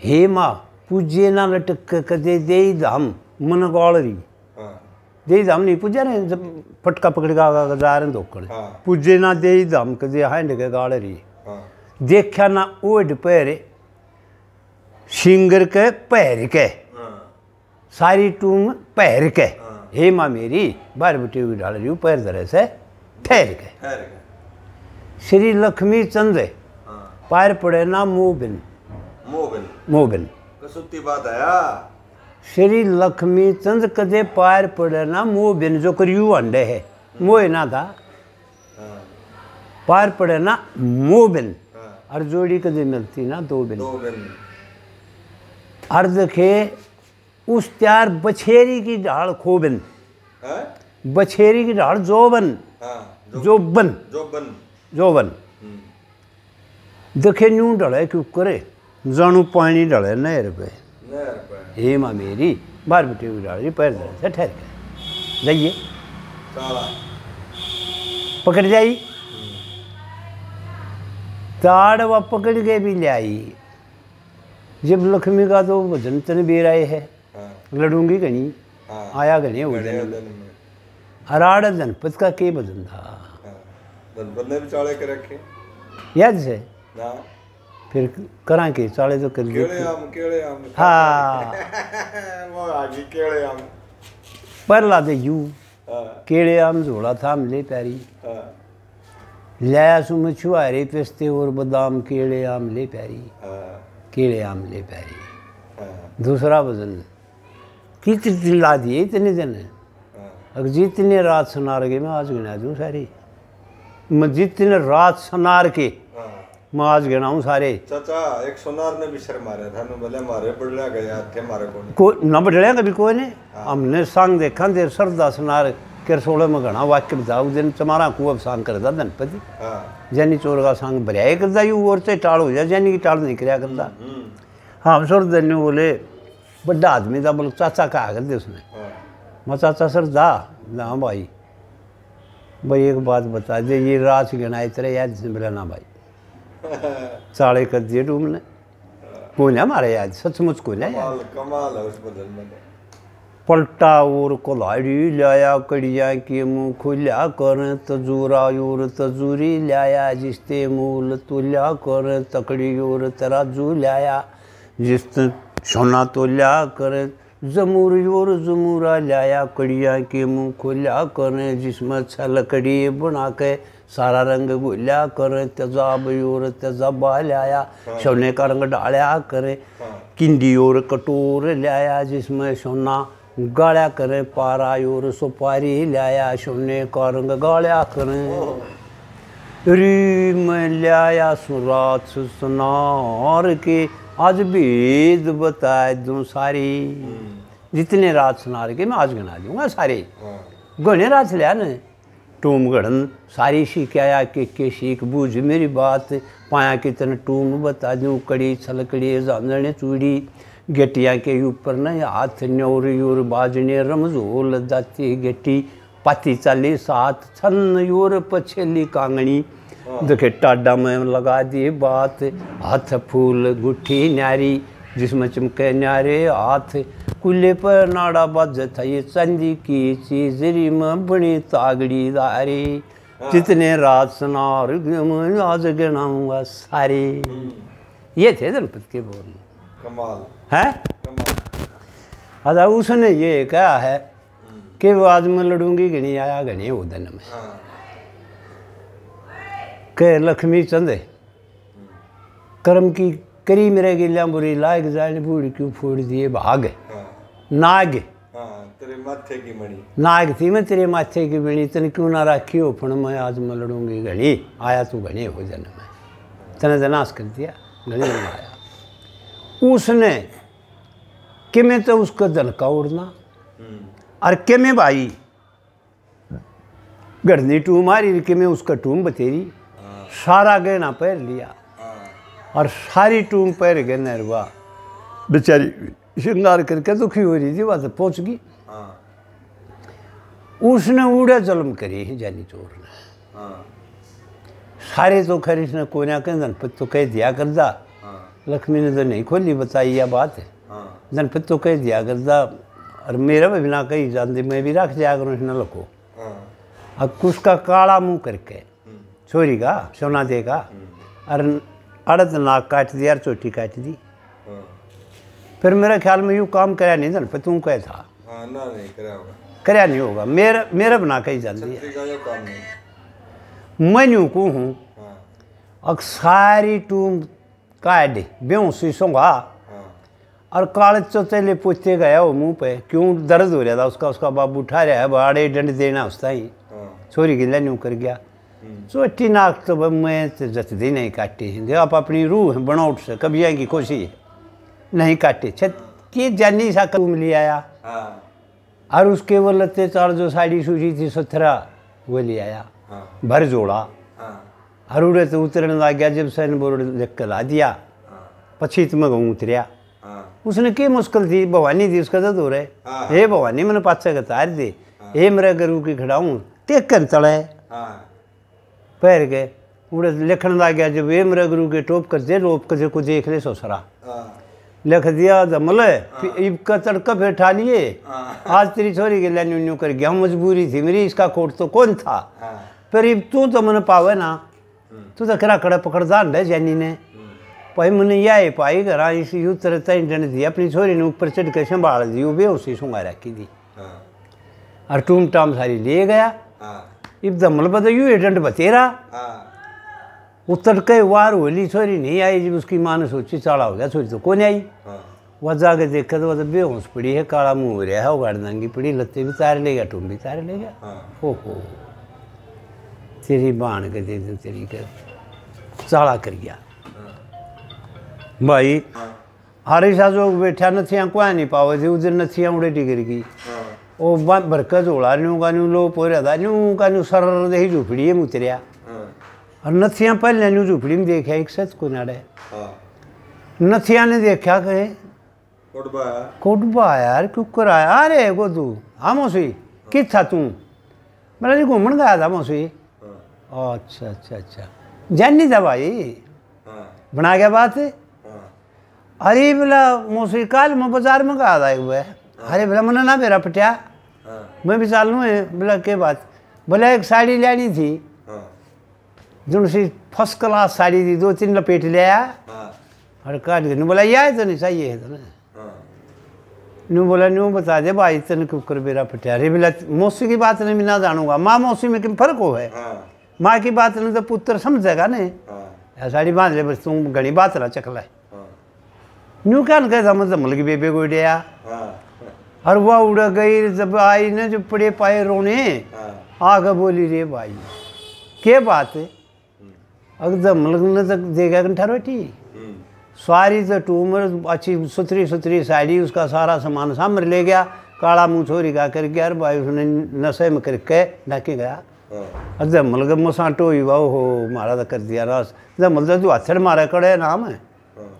Speaker 2: हे माँ पूजे ना लटक के कदे दे दम मन गोलरी हाँ। दे दम नहीं पूजे ने जब फटका पकड़ का जा रहे धोकर पूजे ना दे दम कदे दे हैंड के गालरी देखा ना ओड पैर सिंगर के पैर के सारी टूम पैर के हे माँ मेरी बार बटे हुई डाल रही हूँ पैर दरे से ठहर गए श्री लक्ष्मी चंद हाँ। पैर पड़े ना मोबिन मोबिन मोबिन
Speaker 1: बिन बात है
Speaker 2: श्री लक्ष्मी चंद कदे पैर पड़े ना मोबिन जो कर यू अंडे है हम्म। मोह ना था हाँ। पार पड़े ना मोबिन बिन हाँ। और जोड़ी कदे मिलती ना दो बिन अर्ज के उस त्यार बछेरी की ढाल खोबिन बछेरी की ढाड़ जोबन हाँ, जोबन जोबन जोबन हम्म। देखे न्यू डले क्यों करे जानू पानी डले नहर पे हे माँ मेरी बार बेटे की डाल पैर डाल से ठहर गए जाइए पकड़ जाई ताड़ व पकड़ के भी ले आई जब लक्ष्मी का तो वजन तन बेर आए है हाँ। लड़ूंगी कहीं हाँ। आया कहीं हराड़ जनपद का के वजन हाँ,
Speaker 1: था के रखे याद से ना
Speaker 2: फिर करा के चाले तो कर आम केले हाँ।
Speaker 1: वो केले
Speaker 2: पर ला दे यू हाँ। केले आम जोड़ा था हम ले पैरी लैसु में छुआरे पिस्ते और बादाम केले आम ले पैरी केले आम ले पैरी दूसरा वजन की ला दिए इतने दिन है अगजीत ने रात सुनार के मैं आज गिना दूँ सारी मजीत ने रात सुनार के हाँ। मैं आज गिनाऊँ सारे
Speaker 1: चाचा एक सुनार ने भी शर मारे था बोले मारे बड़ला गया थे मारे को
Speaker 2: कोई ना बड़ला कभी कोई ने हाँ। हमने संग देखा दे सरदा सुनार किरसोड़े में घना वाक्य बता उस दिन तुम्हारा कुआ सांग करता धनपति हाँ। जैनी चोर का सांग भरिया करता यू और से टाल हो जाए जैनी की टाल नहीं कराया करता हाँ हम्म। सुर दिन बोले बड़ा आदमी था बोले चाचा कहा करते उसने मचाचा सर दा ना भाई भाई एक बात बता दे ये रास गणाई तेरे याद से मिला ना भाई साड़े कर दिए डूमने कोई ना मारे याद सचमुच कौन ना यार
Speaker 1: कमाल है उस बदल में तो।
Speaker 2: पलटा और कोलाड़ी लाया कड़िया के मुँह खुल्या कर तजूरा और तजूरी लाया जिसते मूल तुल्या कर तकड़ी और तराजू लाया जिस सोना तुल्या कर जमूर और जमूरा लाया कड़िया के मुँह खोलिया करें जिसमें अच्छा लकड़ी बना के सारा रंग गोला करें तेजाब और तेजाबा लाया हाँ। सोने का रंग डाला करें हाँ। किंडी और कटोर लाया जिसमें सोना गाड़ा करें पारा और सुपारी लाया सोने का रंग गाड़िया करें हाँ। री में लाया सुरात सुनार के आज भेद बताए दू सारी हम्म। जितने रात सुना के मैं आज गिना दूंगा सारे गणे हाँ। रात लिया न टूम गढ़न सारी सीखाया के के सीख बूझ मेरी बात पाया के टूम बता दूँ कड़ी छलकड़ी जानने चूड़ी गेटिया के ऊपर न हाथ न्योर योर बाजने रमजोल दाती गेटी पाती चाली सात छन योर पछेली कांगणी देखे टाडा में लगा दिए बात हाथ फूल गुठी नारी जिसमें चमके नारे हाथ कुल्ले पर नाड़ा बज था ये चंदी की चीज रिम बनी तागड़ी दारी हाँ। जितने रात सुनार आज गिनाऊंगा सारे हम्म। ये थे गणपति के बोल कमाल है अदा अच्छा, उसने ये कहा है हम्म। कि वो आज मैं लड़ूंगी गणी आया गणी उदन में हाँ। के लक्ष्मी चंदे कर्म की करी मेरे गिल्या बुरी लाग जाने बूढ़ी क्यों फोड़ दिए भाग हाँ। नाग
Speaker 1: हाँ,
Speaker 2: नाग थी मैं तेरे माथे की बिणी तन क्यों ना राखी हो फण मैं आज मैं लड़ूंगी घड़ी आया तू घनी हो जन मैं तने जनास तो कर दिया घनी में आया उसने कि मैं तो उसका धनका उड़ना हम्म। और के में भाई गढ़नी टूम आ रही कि मैं उसका टूम बतेरी सारा गहना पैर लिया हाँ। और सारी टूम पैर गहने हुआ बेचारी श्रृंगार करके दुखी हो रही थी वहां से पहुंच गई हाँ। उसने उड़े जुलम करी है जानी चोर ने हाँ। सारे तो खैर इसने को ना धनपत तो कह दिया कर लक्ष्मी ने तो नहीं खोली बताई यह बात है धनपत तो कह दिया कर और मेरा भी बिना कही जानते मैं भी रख दिया करूँ इसने लको अब का काला मुंह करके छोरी का सोना देगा और हम्म। अड़द नाक काट दी और चोटी काट दी हाँ। फिर मेरे ख्याल में यू काम कराया नहीं था तू कह था कराया नहीं होगा मेरा मेरा बना कही जाती जान मैं यू कू हूँ हाँ। और सारी टूम काट ब्यों सोगा और हाँ। काले चौतेले पूछते गया वो मुंह पे क्यों दर्द हो रहा था उसका उसका बाबू उठा रहा है बाड़े डंड देना उसका ही छोरी गिल्ला न्यू कर गया हम्म। सो अट्टी नाक तो मैं तो जत जतदी नहीं काटी है आप अपनी रूह है बनावट से कबिया की खुशी है नहीं काटे छत के जानी सा कम ले आया हाँ। और उसके वो लते चार जो साड़ी सूझी थी सुथरा वो ले आया हाँ। भर जोड़ा
Speaker 3: हाँ।
Speaker 2: उड़े तो उतरण लग गया जब सैन बोर्ड लिख कर ला दिया पछीत तो में गहूँ उतरिया उसने की मुश्किल थी भवानी थी उसका दर्द हो रहे हे भवानी मैंने पाचा का तार दे हे मेरा गरू की खड़ाऊँ हूँ टेक कर चढ़े पैर गए उड़े लिखन लग गया जब वे मेरे गुरु के टोप कर दे लोप कर दे को देख ले सोसरा हाँ। लिख दिया जमल हाँ। इब का तड़का फिर ठा लिए हाँ। आज तेरी छोरी के लाइन न्यू कर गया मजबूरी थी मेरी इसका कोट तो कौन था पर इब तू तो मन पावे ना हम्म। तू तो करा कड़ा जान दे जैनी ने हम्म। भाई मैंने यह पाई करा इस यू तरह तीन दिन दी अपनी छोरी ने ऊपर चढ़ के संभाल दी वे उसी सुंगा रखी दी और टूम टाम सारी ले गया इब्दमल बदयू एजेंट बतेरा वो
Speaker 3: हाँ।
Speaker 2: तड़के वार होली छोरी नहीं आई जब उसकी माँ ने सोची चाड़ा हो गया छोरी तो कौन आई हाँ। वह जाके देखा तो वह तो बेहोश पड़ी है काला मुँह हो रहा है वो गाड़ दंगी पड़ी लत्ते भी तार ले गया टूम भी तार ले गया हाँ। हो हो तेरी बाण के दे दे तेरी कर चाड़ा कर गया भाई हरीशा जो बैठा नथियाँ कुआ नहीं पावे थे उधर नथियाँ उड़े टिकर गई वो बरक झोला न्यू कानू लो पोरे न्यू कानू सर दे झुपड़ी में उतरिया और नथिया पहले न्यू झुपड़ी में देखा एक सच को नड़े नथिया ने देखा कहे कोटबा यार क्यों कराया अरे को तू हम उसी कि था तू मेरा जी घूमन गया था मौसी अच्छा अच्छा अच्छा जानी था भाई बना गया बात है अरे बोला मौसी कल मैं बाजार में गया था एक बार अरे बोला मना ना मेरा पटिया मैं भी चालू है बोला के बात बोला एक साड़ी लेनी थी जो सी फर्स्ट क्लास साड़ी थी दो तीन लपेट ले आया और काट के बोला यह तो नहीं सही है तो ना न्यू बोला न्यू बता दे भाई तेन कुकर बेरा पटिया अरे बोला मौसी की बात नहीं मैं ना जानूंगा माँ मौसी में फर्क हो है माँ की बात नहीं तो पुत्र समझेगा नहीं साड़ी बांध ले बस तू घनी बात रहा चकला न्यू क्या कहता मतलब मुल्क बेबे को डे हरवा उड़ा गई जब आई ना जो पड़े पाए रोने हाँ। आगे बोली रे भाई के बात है एकदम हम्म। लगन तक देगा घंटा रोटी सारी तो टूमर अच्छी सुथरी सुथरी साड़ी उसका सारा सामान सामने ले गया काला मुँह छोरी गा कर गया भाई उसने नशे में करके ढके गया हाँ। जब मलग मसा टोई वाह हो मारा तो कर दिया रस जब मतलब तू हथड़ मारा कड़े नाम है हाँ।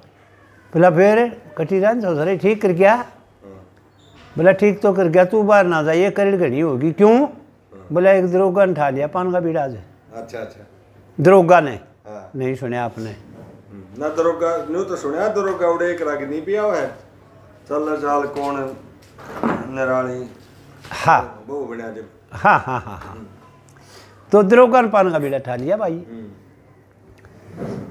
Speaker 2: पहला फिर कटी रहा ठीक कर गया बोला ठीक तो कर गया तू बाहर ना जा ये करीड़ घड़ी होगी क्यों बोला एक दरोगा ने ठा लिया पान का बीड़ा
Speaker 1: अच्छा अच्छा दरोगा ने हाँ।
Speaker 2: नहीं सुने आपने हम्म,
Speaker 1: ना दरोगा न्यू तो सुने दरोगा उड़े एक राग नहीं पिया है चल चाल कौन
Speaker 2: निराली हाँ वो बना जब हाँ हाँ हाँ हाँ तो दरोगा पान का बीड़ा ठा लिया भाई हम्म।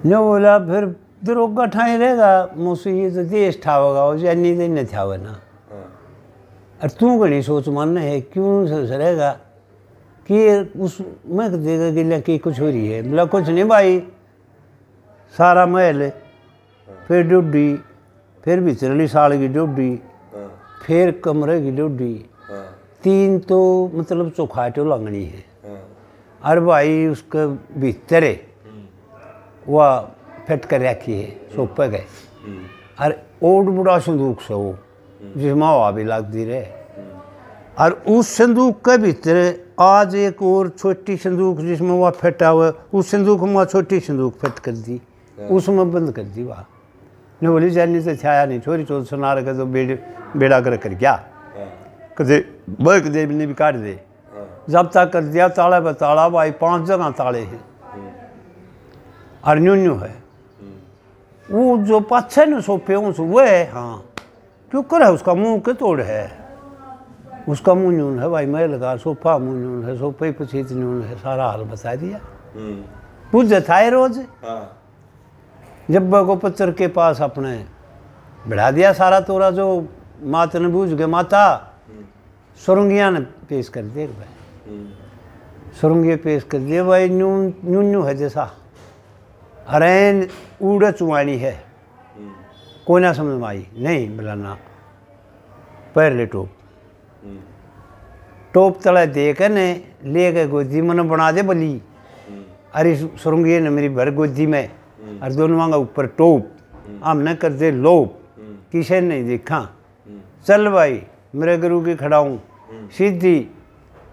Speaker 2: न्यू बोला फिर दरोगा ठाई रहेगा मुसीबत देश ठावेगा उसे अन्य दिन नहीं ठावे ना और तू घनी सोच मान है क्यों रहेगा कि उस मैं देगा कि की कुछ हो रही है मतलब कुछ नहीं भाई सारा महल फिर डोडी फिर बिचरली साल की डोडी हाँ। फिर कमरे की डोडी हाँ। तीन तो मतलब चौखाटो लगनी है हाँ। और भाई उसके भीतर हम्म। वह फिट कर रखी है सोपे गए
Speaker 3: हम्म।
Speaker 2: और ओड बुढ़ा संदूक से वो जिसमें हम्म। हवा भी लगती रहे हम्म। और उस संदूक के भीतर आज एक और छोटी संदूक जिसमें वह फटा हुआ उस संदूक में वह छोटी संदूक फिट कर दी हाँ। उसमें बंद कर दी वह ने बोली जानी से तो छाया नहीं छोरी चोर सुना रहे तो बेड़ बेड़ा कर कर गया हाँ। कदे बर्क देव ने भी काट दे हाँ। जब तक कर दिया ताला पर ताला भाई पांच जगह ताले हैं हम्म। और न्यू न्यू है वो जो पाछे न सोपे पे वो है हाँ क्यों कर है उसका मुँह के तोड़ है उसका मुंह न्यून है भाई मैं लगा सोफा मुँह न्यून है सोफे पसीत न्यून है सारा हाल बता दिया हम्म। पूछ था रोज हाँ। जब को पत्थर के पास अपने बढ़ा दिया सारा तोरा जो मात ने बूझ गए माता हम्म। सुरंगिया ने पेश कर दिए भाई
Speaker 3: हम्म।
Speaker 2: सुरंगिया पेश कर दिए भाई न्यून न्यून है जैसा हरैन उड़े चुवाणी है कोई ना समझ में आई नहीं बलाना पैर ले टोप हम्म। टोप तले दे कर ने ले गए गोदी मन बना दे बली हम्म। अरे सुरंगी ने मेरी भर गोदी में हम्म। और दोनों मांगा ऊपर टोप हमने कर दे लोप किसे नहीं देखा चल भाई मेरे गुरु की खड़ाऊँ सीधी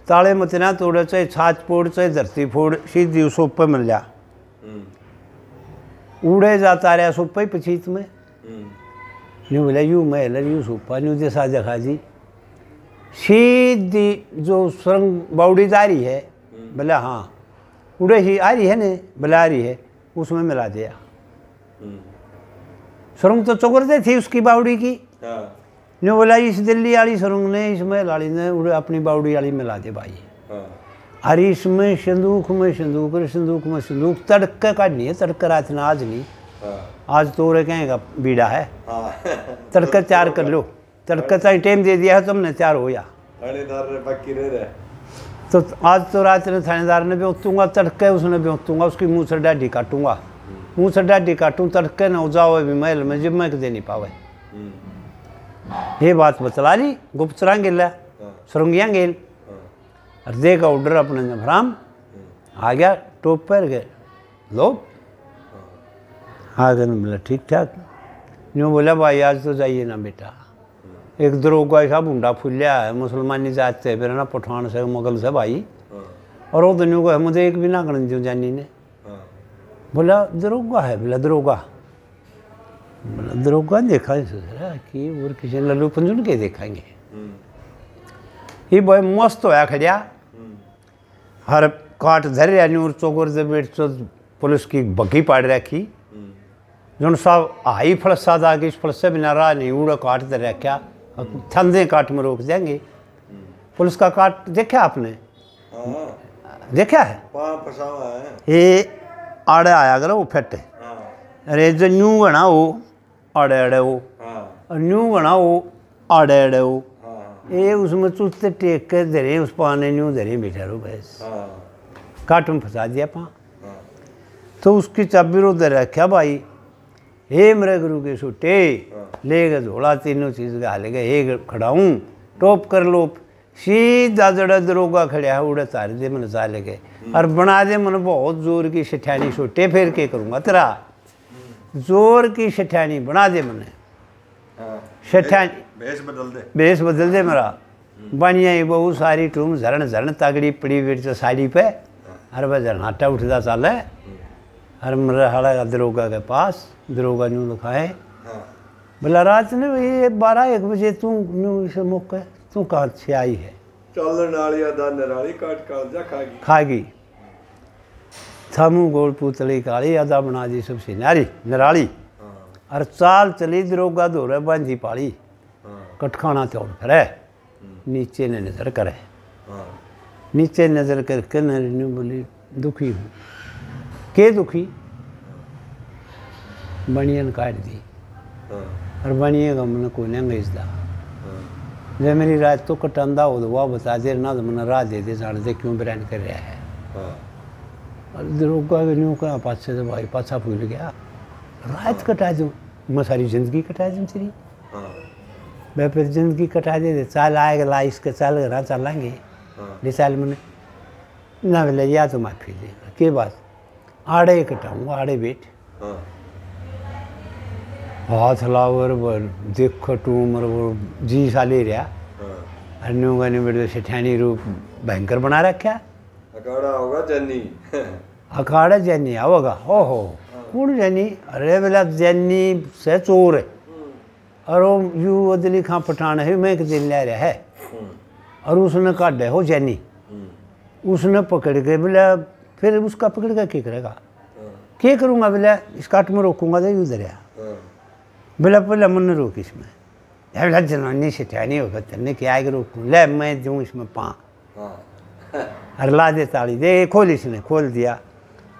Speaker 2: ताले मत ना तोड़े चाहे छाछ फोड़ चाहे धरती फोड़ सीधी उस ऊपर मिल जा उड़े जाता रहा सोपे पछीत में यू will यू सोपा न्यू दे साजा खाजी सीधी जो सुरंग बाउडी जा रही है बोला हम्म। हाँ उड़े ही आ रही है ने बोला आ रही है उसमें मिला दिया हम्म। सुरंग तो चौकरते थी उसकी बाउडी की हाँ। न्यू बोला इस दिल्ली वाली सुरंग ने इसमें लाड़ी ने उड़े अपनी बाउडी वाली मिला दे भाई हाँ। अरे इसमें सिंदूक में सिंदूक सिंदूक में सिंदूक तड़के का नहीं है तड़के रात नाज आज नहीं हाँ। आज तो रह कहेगा बीड़ा है हाँ। तड़का चार कर लो तड़का सा टाइम दे दिया है तुमने चार हो गया तो आज तो रात ने थानेदार ने बेचूंगा तड़के उसने बेचूंगा उसकी मुंह से डाडी काटूंगा हम्म। मुंह से डाडी काटूँ तड़के ना जाओ भी महल में जिम में दे नहीं पावे
Speaker 3: हम्म।
Speaker 2: ये बात बतला ली गुप्तरा गिल हाँ। सुरंगिया गेल हृदय का ऑर्डर अपने जमराम हम्म। आ गया टोप पर गए लोग हाँ जन्म बोला ठीक ठाक जो बोला भाई आज तो जाइए ना बेटा एक दरोगा ऐसा बूढ़ा फुलिया है मुसलमानी जात से फिर ना पठान से मुगल से भाई हाँ। और वो दुनिया को है मुझे एक भी ना गण जो जानी ने हाँ। बोला दरोगा है बोला दरोगा बोला दरोगा देखा रहा कि और किसी लल्लू पंजुन के देखेंगे हम्म। ये भाई मस्त होया खड़िया
Speaker 3: हम्म।
Speaker 2: हर काट धर रहा न्यूर चौकोर से बैठ पुलिस की बग्घी पाड़ रखी जोन साहब आई फलसा था कि फलसे भी नाराज नहीं उड़ा काट दे रखा थंधे काट में रोक देंगे पुलिस का काट देखा आपने हाँ। देखा है ये आड़े आया करो वो फिट हाँ। अरे जो न्यू गणा वो आड़े आड़े वो हाँ। न्यू गणा वो आड़े आड़े वो ये उसमें चुस्ते टेक कर दे रहे उस पाने न्यू दे रहे बैठा रहो बस काट में फंसा दिया पा तो उसकी चाबी रो दे रखा भाई हे मेरे गुरु के सुटे ले गए झोला तीनों चीज का गए हे खड़ाऊ टोप कर लो सीधा जड़ा दरोगा खड़ा है उड़े तारे दे मन चाले गए और बना दे मन बहुत जोर की सठानी सोटे फिर के करूँगा तेरा जोर की सठानी बना दे मन सठियानी
Speaker 1: भेस बदल दे
Speaker 2: बेस बदल दे मेरा बनिया ही बहू सारी टूम झरण झरण तगड़ी पड़ी बेट साड़ी पे हर वह झरनाटा उठता चल है हरमरहाड़ा का दरोगा के पास दरोगा यूँ लिखाए हाँ। बोला रात ने ये बारह एक बजे तू यूँ इसे मुक तू कहाँ से आई है
Speaker 1: चालन वाली दान वाली काट काट जा खागी
Speaker 2: खागी थामू गोल पुतली काली अदा बना दी सबसे नारी नराली
Speaker 3: और
Speaker 2: हाँ। चाल चली दरोगा दो रे बांझी पाली हाँ। कटखाना तोड़ फिरे नीचे ने नज़र करे नीचे नज़र करके नरिनी बोली दुखी हूँ के दुखी बनियन काट दी हाँ। और बनिए का मैंने कोने गजदा हाँ। जब मेरी राज तो कटांदा हो तो वह बता दे ना तो मैंने राज दे दे साढ़ दे क्यों बरैन कर रहा है हाँ। और दरोगा नहीं कहा पाछे से भाई पाछा भूल गया रात कटा दूँ मैं सारी जिंदगी कटा दूँ तेरी मैं फिर जिंदगी कटा दे दे चाल आएगा ला इसके चाल घर चलेंगे ले चाल मैंने ना बोले या तो माफी देगा के बात आड़े कटाऊंगा आड़े बेट हाँ। हाथ लावर बर देख टू वो जी साली रहा हाँ। अन्नू का निमिट तो सेठानी रूप भयंकर बना रखा
Speaker 1: अखाड़ा होगा जन्नी
Speaker 2: अखाड़ा जन्नी होगा ओहो हाँ। कौन जन्नी अरे बोला जन्नी से चोर है हम्म। और यू दिल्ली खां पठान है मैं एक दिन ले रहा है हम्म। और उसने काटे हो जैनी
Speaker 3: हम्म।
Speaker 2: उसने पकड़ के बोला फिर उसका पकड़ के करेगा
Speaker 3: हाँ।
Speaker 2: के करूँगा बोले इस काट में रोकूंगा तो यूँ धरिया हाँ। बोला बोले मन रोक इसमें बोला जनानी से ठा नहीं होगा तेने क्या आगे रोकूँ ले मैं दूँ इसमें पा और हाँ। ला दे ताली दे खोल इसने खोल दिया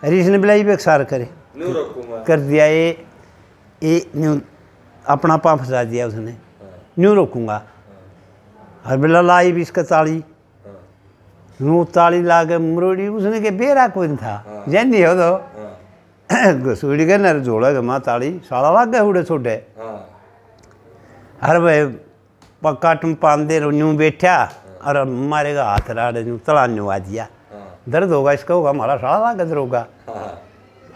Speaker 2: अरे इसने बोला ये बेकसार करे कर दिया ये ये न्यू अपना पा फंसा दिया उसने न्यू रोकूंगा और बोला लाई भी इसका ताली नूताली लागे मुरड़ी उसने के बेरा कोई था हाँ। जैनी हो
Speaker 3: तो
Speaker 2: सूढ़ी के नर जोड़ा के माँ ताली साला लागे उड़े छोटे हाँ। हर भाई पक्का तुम पांदे रो न्यू बैठा और का हाथ राड़े न्यू तला न्यू आ दिया हाँ। दर्द होगा इसका होगा हमारा साला लागे होगा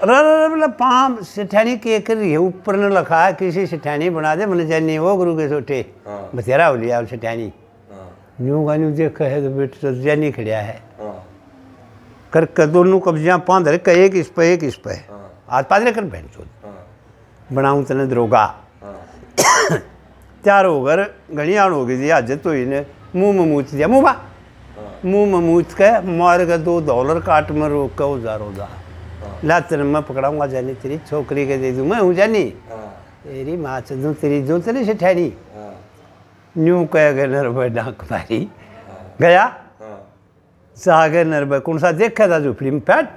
Speaker 2: मतलब पाम सिठानी के कर रही है ऊपर ने लिखा है किसी सिठानी बना दे मैंने जैनी वो गुरु के छोटे बतेरा हो लिया सिठानी न्यू ਜਿਉਂ देख है तो बेटे तो ਰੱਜਿਆ नहीं खड़िया है हाँ। कर कदों नु कब्जियां पांध रे एक इस पे एक इस पे आज पादरे कर बहन
Speaker 3: चोद हाँ।
Speaker 2: बनाऊं तने द्रोगा हाँ। तैयार होकर घड़ियाण हो गई आज तो इन्हें मुंह में मूच दिया मुंह बा मुंह ममूच मूच के मार के दो डॉलर काट में रोक के उजार हो जा ला तेरे मैं पकड़ाऊंगा जानी तेरी छोकरी के दे दूं मैं हूँ जानी तेरी माँ चंदू तेरी जो तेरी से ठहरी न्यू कह गए नरबे डाक मारी गया सागे नरबे कौन सा देखे था जो फिल्म फैट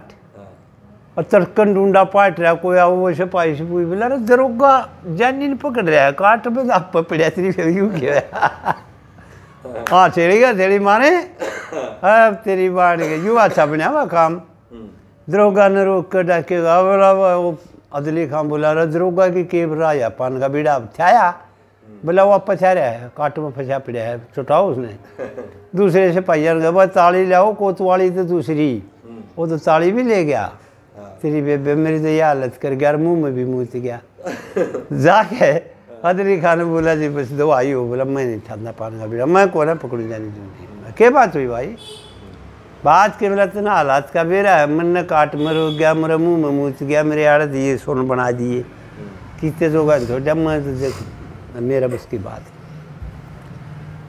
Speaker 2: और तड़कन डूडा पाट रहा कोई आओ सिपाही सिपाही बोला दरोगा जानी नहीं पकड़ रहा काट में तो आप पकड़े तेरी फिर यूँ क्या हाँ चली गया चली माने अब तेरी बाढ़ गई यूँ अच्छा बनया वा काम दरोगा ने रोक कर डाकेगा वो अदली खां बोला अरे दरोगा की केब राया पान का बीड़ा अब थया बोला वो फसा रहा है कट में फसा पड़ा है चुटाओ उसने दूसरे से भाईजान गया ताली लाओ कोतवाली तो दूसरी हम्म। वो तो ताली भी ले गया हाँ। तेरी बेबे मेरी तो यह हालत कर गया मुँह में भी मुँह गया जाके हाँ। अदरी खान बोला जी बस दो आई हो बोला मैं नहीं ठंडा पान का मैं कौन पकड़ी जानी दूंगी हम्म। के बात हुई भाई बात के बोला तो ना हालात का बेरा है मन ने काट में रोक गया मेरा मुँह में मुँह गया मेरे आड़ दिए तो सोन बना दिए हम्म। कितने तो गए मैं तो देखू मेरा बस की बात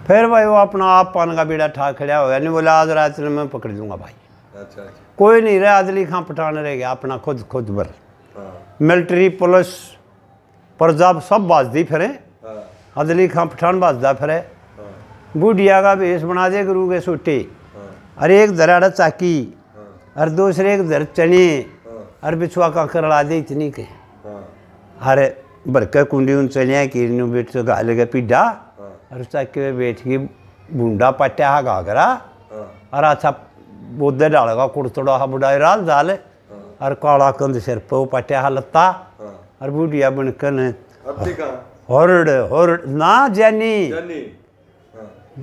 Speaker 2: फिर भाई वो अपना आप पान का बेड़ा ठा खड़ा होया नहीं बोला आज रात में पकड़ लूंगा भाई अच्छा, अच्छा। कोई नहीं रहा अदली खां पठान रह गया अपना खुद खुद भर हाँ। मिलिट्री पुलिस प्रजा सब बाजदी फिर अदली हाँ। खां पठान बाजदा फिरे हाँ। बूढ़िया का भेस बना दे गुरु के सूटे अरे एक अड़ा चाकी और दूसरे एक दर चने और बिछुआ का करड़ा दे इतनी के अरे बरका कुंडी चलिया कि बेट तो भिडा हाँ। और उसका बैठ के बूंदा पट्टा हा गागरा और अच्छा बोदे डालेगा कुड़तड़ा हा बुढ़ाई राल दाल हाँ। और काला कंध सिर पर पट्टा हा लत्ता हाँ। और बुढ़िया बनकन होर होर ना जानी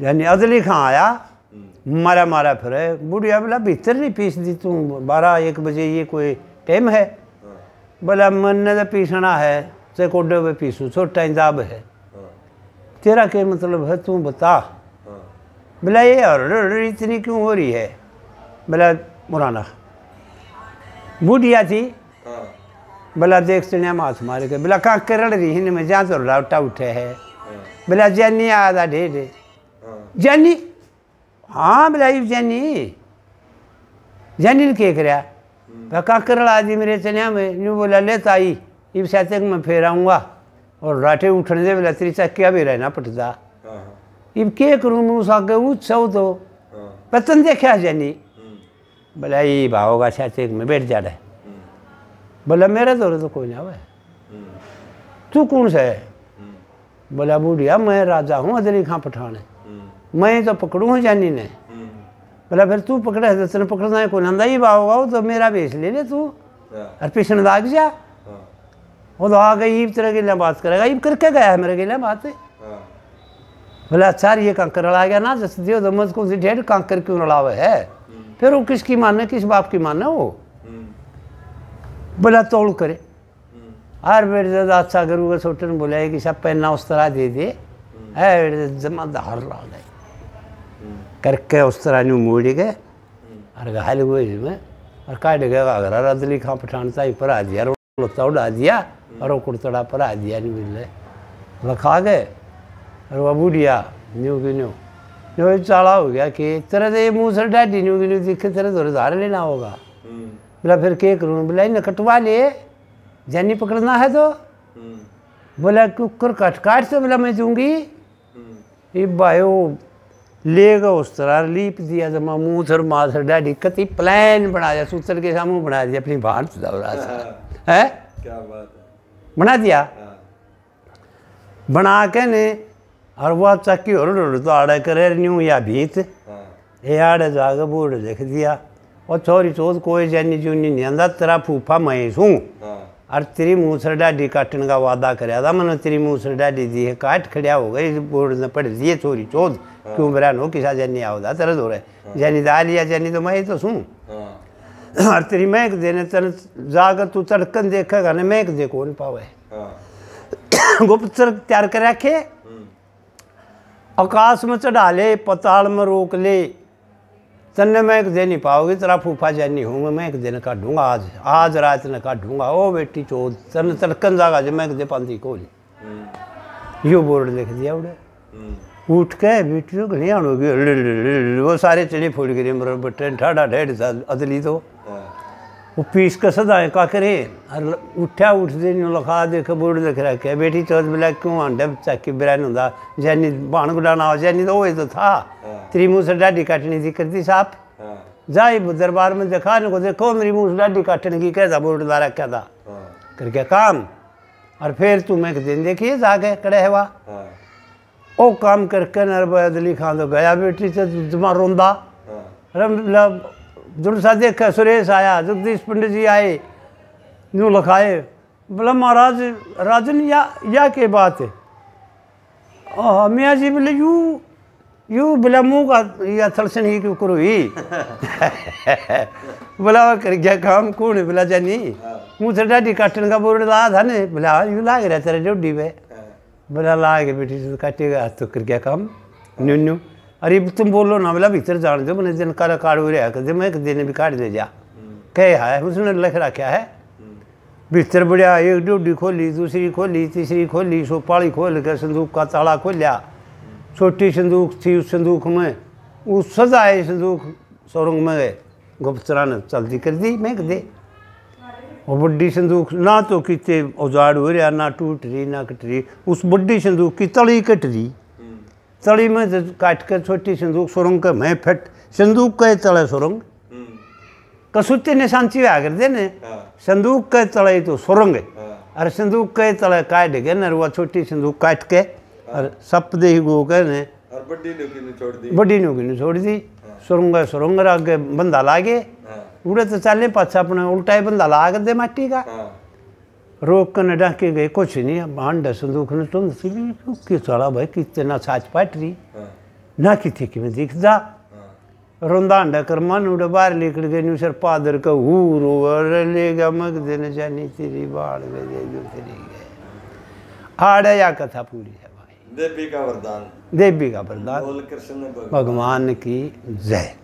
Speaker 2: जानी अदली खां आया हम्म। मारा मारा फिर बुढ़िया बोला भीतर नहीं पीस दी तू बारह एक बजे ये कोई टाइम है बोला मन ने तो पीसना है सैकोडे में पीसू छोटा जाब है तेरा क्या मतलब है तू बता बोला ये और इतनी क्यों हो रही है बोला मुराना बुढ़िया थी बोला देख सुनिया माथ मार के बोला कहाँ करड़ रही हिंद में जहाँ तो लावटा उठे है बोला जैनी आधा ढेर जैनी हाँ बोला जैनी जैनी ने क्या कर कहाँ करड़ आदमी मेरे चनिया में यूँ बोला ले ताई इब साते मैं फिर आऊँगा और राठे उठने दे बेला तेरी चाकिया भी रहना पटदा हाँ, हाँ। इब के करूँ मैं उस आगे सौ तो हाँ। पतन देखा जानी बोला हम्म। ये भावगा साते में बैठ जा रहा है बोला हम्म। मेरा दौरे तो, तो कोई ना हो हम्म। तू कौन सा है बोला बूढ़िया मैं राजा हूँ अदरी खां पठान है मैं तो पकड़ू हूँ जानी ने बोला फिर तू पकड़े तो तेरे पकड़ना है कोई नंदा ही भाव तो मेरा बेच ले ले तू और पिछन लाग जा खुदा हाँ, गईब तेरे गिले बात करे गईब करके गया है मेरे गिले बात हाँ। बोले अच्छा ये कंकर रड़ा गया ना जस दियो दमज तो को ढेर कंकर क्यों रड़ावे है हम्म। फिर वो किसकी माने किस बाप की माने वो
Speaker 3: हम्म।
Speaker 2: बोला तोड़ करे हर बेट दादा अच्छा गुरु का छोटे ने बोला कि सब पहनना उस तरह दे दे हम्म। है जमा दहाड़ ला गए करके उस तरह न्यू मोड़ गए और घायल हुए इसमें और काट गए आगरा रदली खां पठान ताई पर आ दिया कुड़तौड़ दिया बूढ़िया न्यू न्यू चाला हो गया मुँह से न्यू दिखे लेना होगा बोला फिर के करूँ बोला इन्हें कटवा ले पकड़ना है तो बोला कुकर कट काट से बोला मैं दूंगी ये भाई लेगा उस तरह लीप दिया जमा मुँह थर माथर डैडी कति प्लान दिया सूत्र के सामू बना दिया अपनी भारत दौरा है क्या बात है बना दिया हाँ। बना के ने और वह चक्की और तो आड़े करे न्यू या भीत हाँ। ये आड़े जाके बूढ़ देख दिया और छोरी चोत कोई जैनी जूनी नहीं आंदा तेरा फूफा मैं हूँ और तेरी मूसर डैडी काटन का वादा कराया था मैंने तेरी मूसर डैडी दी है काट खड़िया हो गई बोर्ड ने पढ़ दिए छोरी चोत हाँ। क्यों बरा नो किसा जैनी आओ तेरा जोर है जैनी दा लिया जैनी तो मैं तो सू और तेरी महक देने तर जागर तू तड़कन देखेगा ने महक दे कौन पावे
Speaker 3: हाँ।
Speaker 2: गुप्त सर तैयार कर रखे हम्म। आकाश में चढ़ा ले पताल में रोक ले तन मैं एक दे नहीं पाओगी तेरा फूफा जै नहीं होंगे मैं एक दिन का ढूंगा आज आज रात ने का ढूंगा ओ बेटी चोद तन तड़कन जागा जो एक दे पाती कौन यू बोर्ड लिख दिया उड़े हम्म। उठ के बेटी घड़ियाँ हो गई वो सारे चने फूट गिरे मर बटे ठाडा डेढ़ साल अदली तो हाँ। वो पीस के सदाएँ का करे और उठा उठ दिन लखा देख बोर्ड देख रहा क्या बेटी चौथ मिला क्यों आंडे चाकी बिरान होता जैनी बाण गुडाना हो जैनी तो वो तो था हाँ। तेरी मुँह से डाडी काटनी थी करती साहब हाँ। जाए दरबार में देखा को देखो मेरी मुँह से डाडी काटने की कहता बोर्ड द्वारा क्या था करके काम और फिर तू मैं दिन देखिए जाके कड़े है वाह ਉਹ ਕੰਮ ਕਰਕੇ ਨਰਬਦ ਅਲੀ ਖਾਨ ਤੋਂ ਗਿਆ ਬੇਟੀ ਤੇ ਜਮਾ ਰੋਂਦਾ जुड़ सा देखे सुरेश आया जगदीश पंडित जी आए यूँ लिखाए बोला महाराज राजन या या के बात है और मियाँ जी बोले यू यू बोला मुँह का या थलसन ही क्यों करो ही बोला कर गया काम कौन बोला जानी मुँह से डाडी काटन का बोर्ड ला था ना बोला यू लाग रहा तेरे ड्यूटी में बोला लागे बेटी काटे हाथ कर गया काम न्यू न्यू अरे तुम बोलो ना बोला भीतर जान दो मैंने दिन कल काट हो रहा कर मैं दिन भी काट दे जा कह है उसने लिख रखा है भीतर बढ़िया एक डोडी खोली दूसरी खोली तीसरी खोली सोपाली खोल के संदूक का ताला खोलिया छोटी संदूक थी उस संदूक में उस है संदूक सोरंग में गए गुप्तरा ने चलती कर दी मैं दे और बड़ी संदूक ना तो ਨਾ उजाड़ हो रहा ना टूट रही ना कट रही उस बड़ी संदूक की तली कट रही हम्म। तली में तो काट कर छोटी संदूक सुरंग का मैं फट संदूक का तले सुरंग कसुती ने शांति आ कर देने संदूक का तले तो सुरंग है अरे हाँ। संदूक का तले काट गए ना वो छोटी संदूक काट के हाँ। और सब दे ही गो के ने
Speaker 1: बड़ी नौकी ने छोड़ दी बड़ी नौकी
Speaker 2: ने छोड़ दी हाँ। सुरंग सुरंग आगे बंदा लागे हाँ। उड़े तो चले पछा अपने उल्टा ही बंदा ला कर दे माटी का हाँ। रोक कर डाके गए कुछ नहीं भांडा संदूक ने तुम कि चला भाई कितने ना साच पाटरी हाँ। ना कि कितने कि मैं दिख जा रोंदा अंडा कर मन उड़े बाहर लेकर गए न्यू सर पादर का हूर रोवर ले गया मग देने जानी तेरी बाढ़ में दे जो तेरी आड़े या कथा पूरी है
Speaker 1: भाई देवी का वरदान
Speaker 2: देवी का वरदान भगवान की जय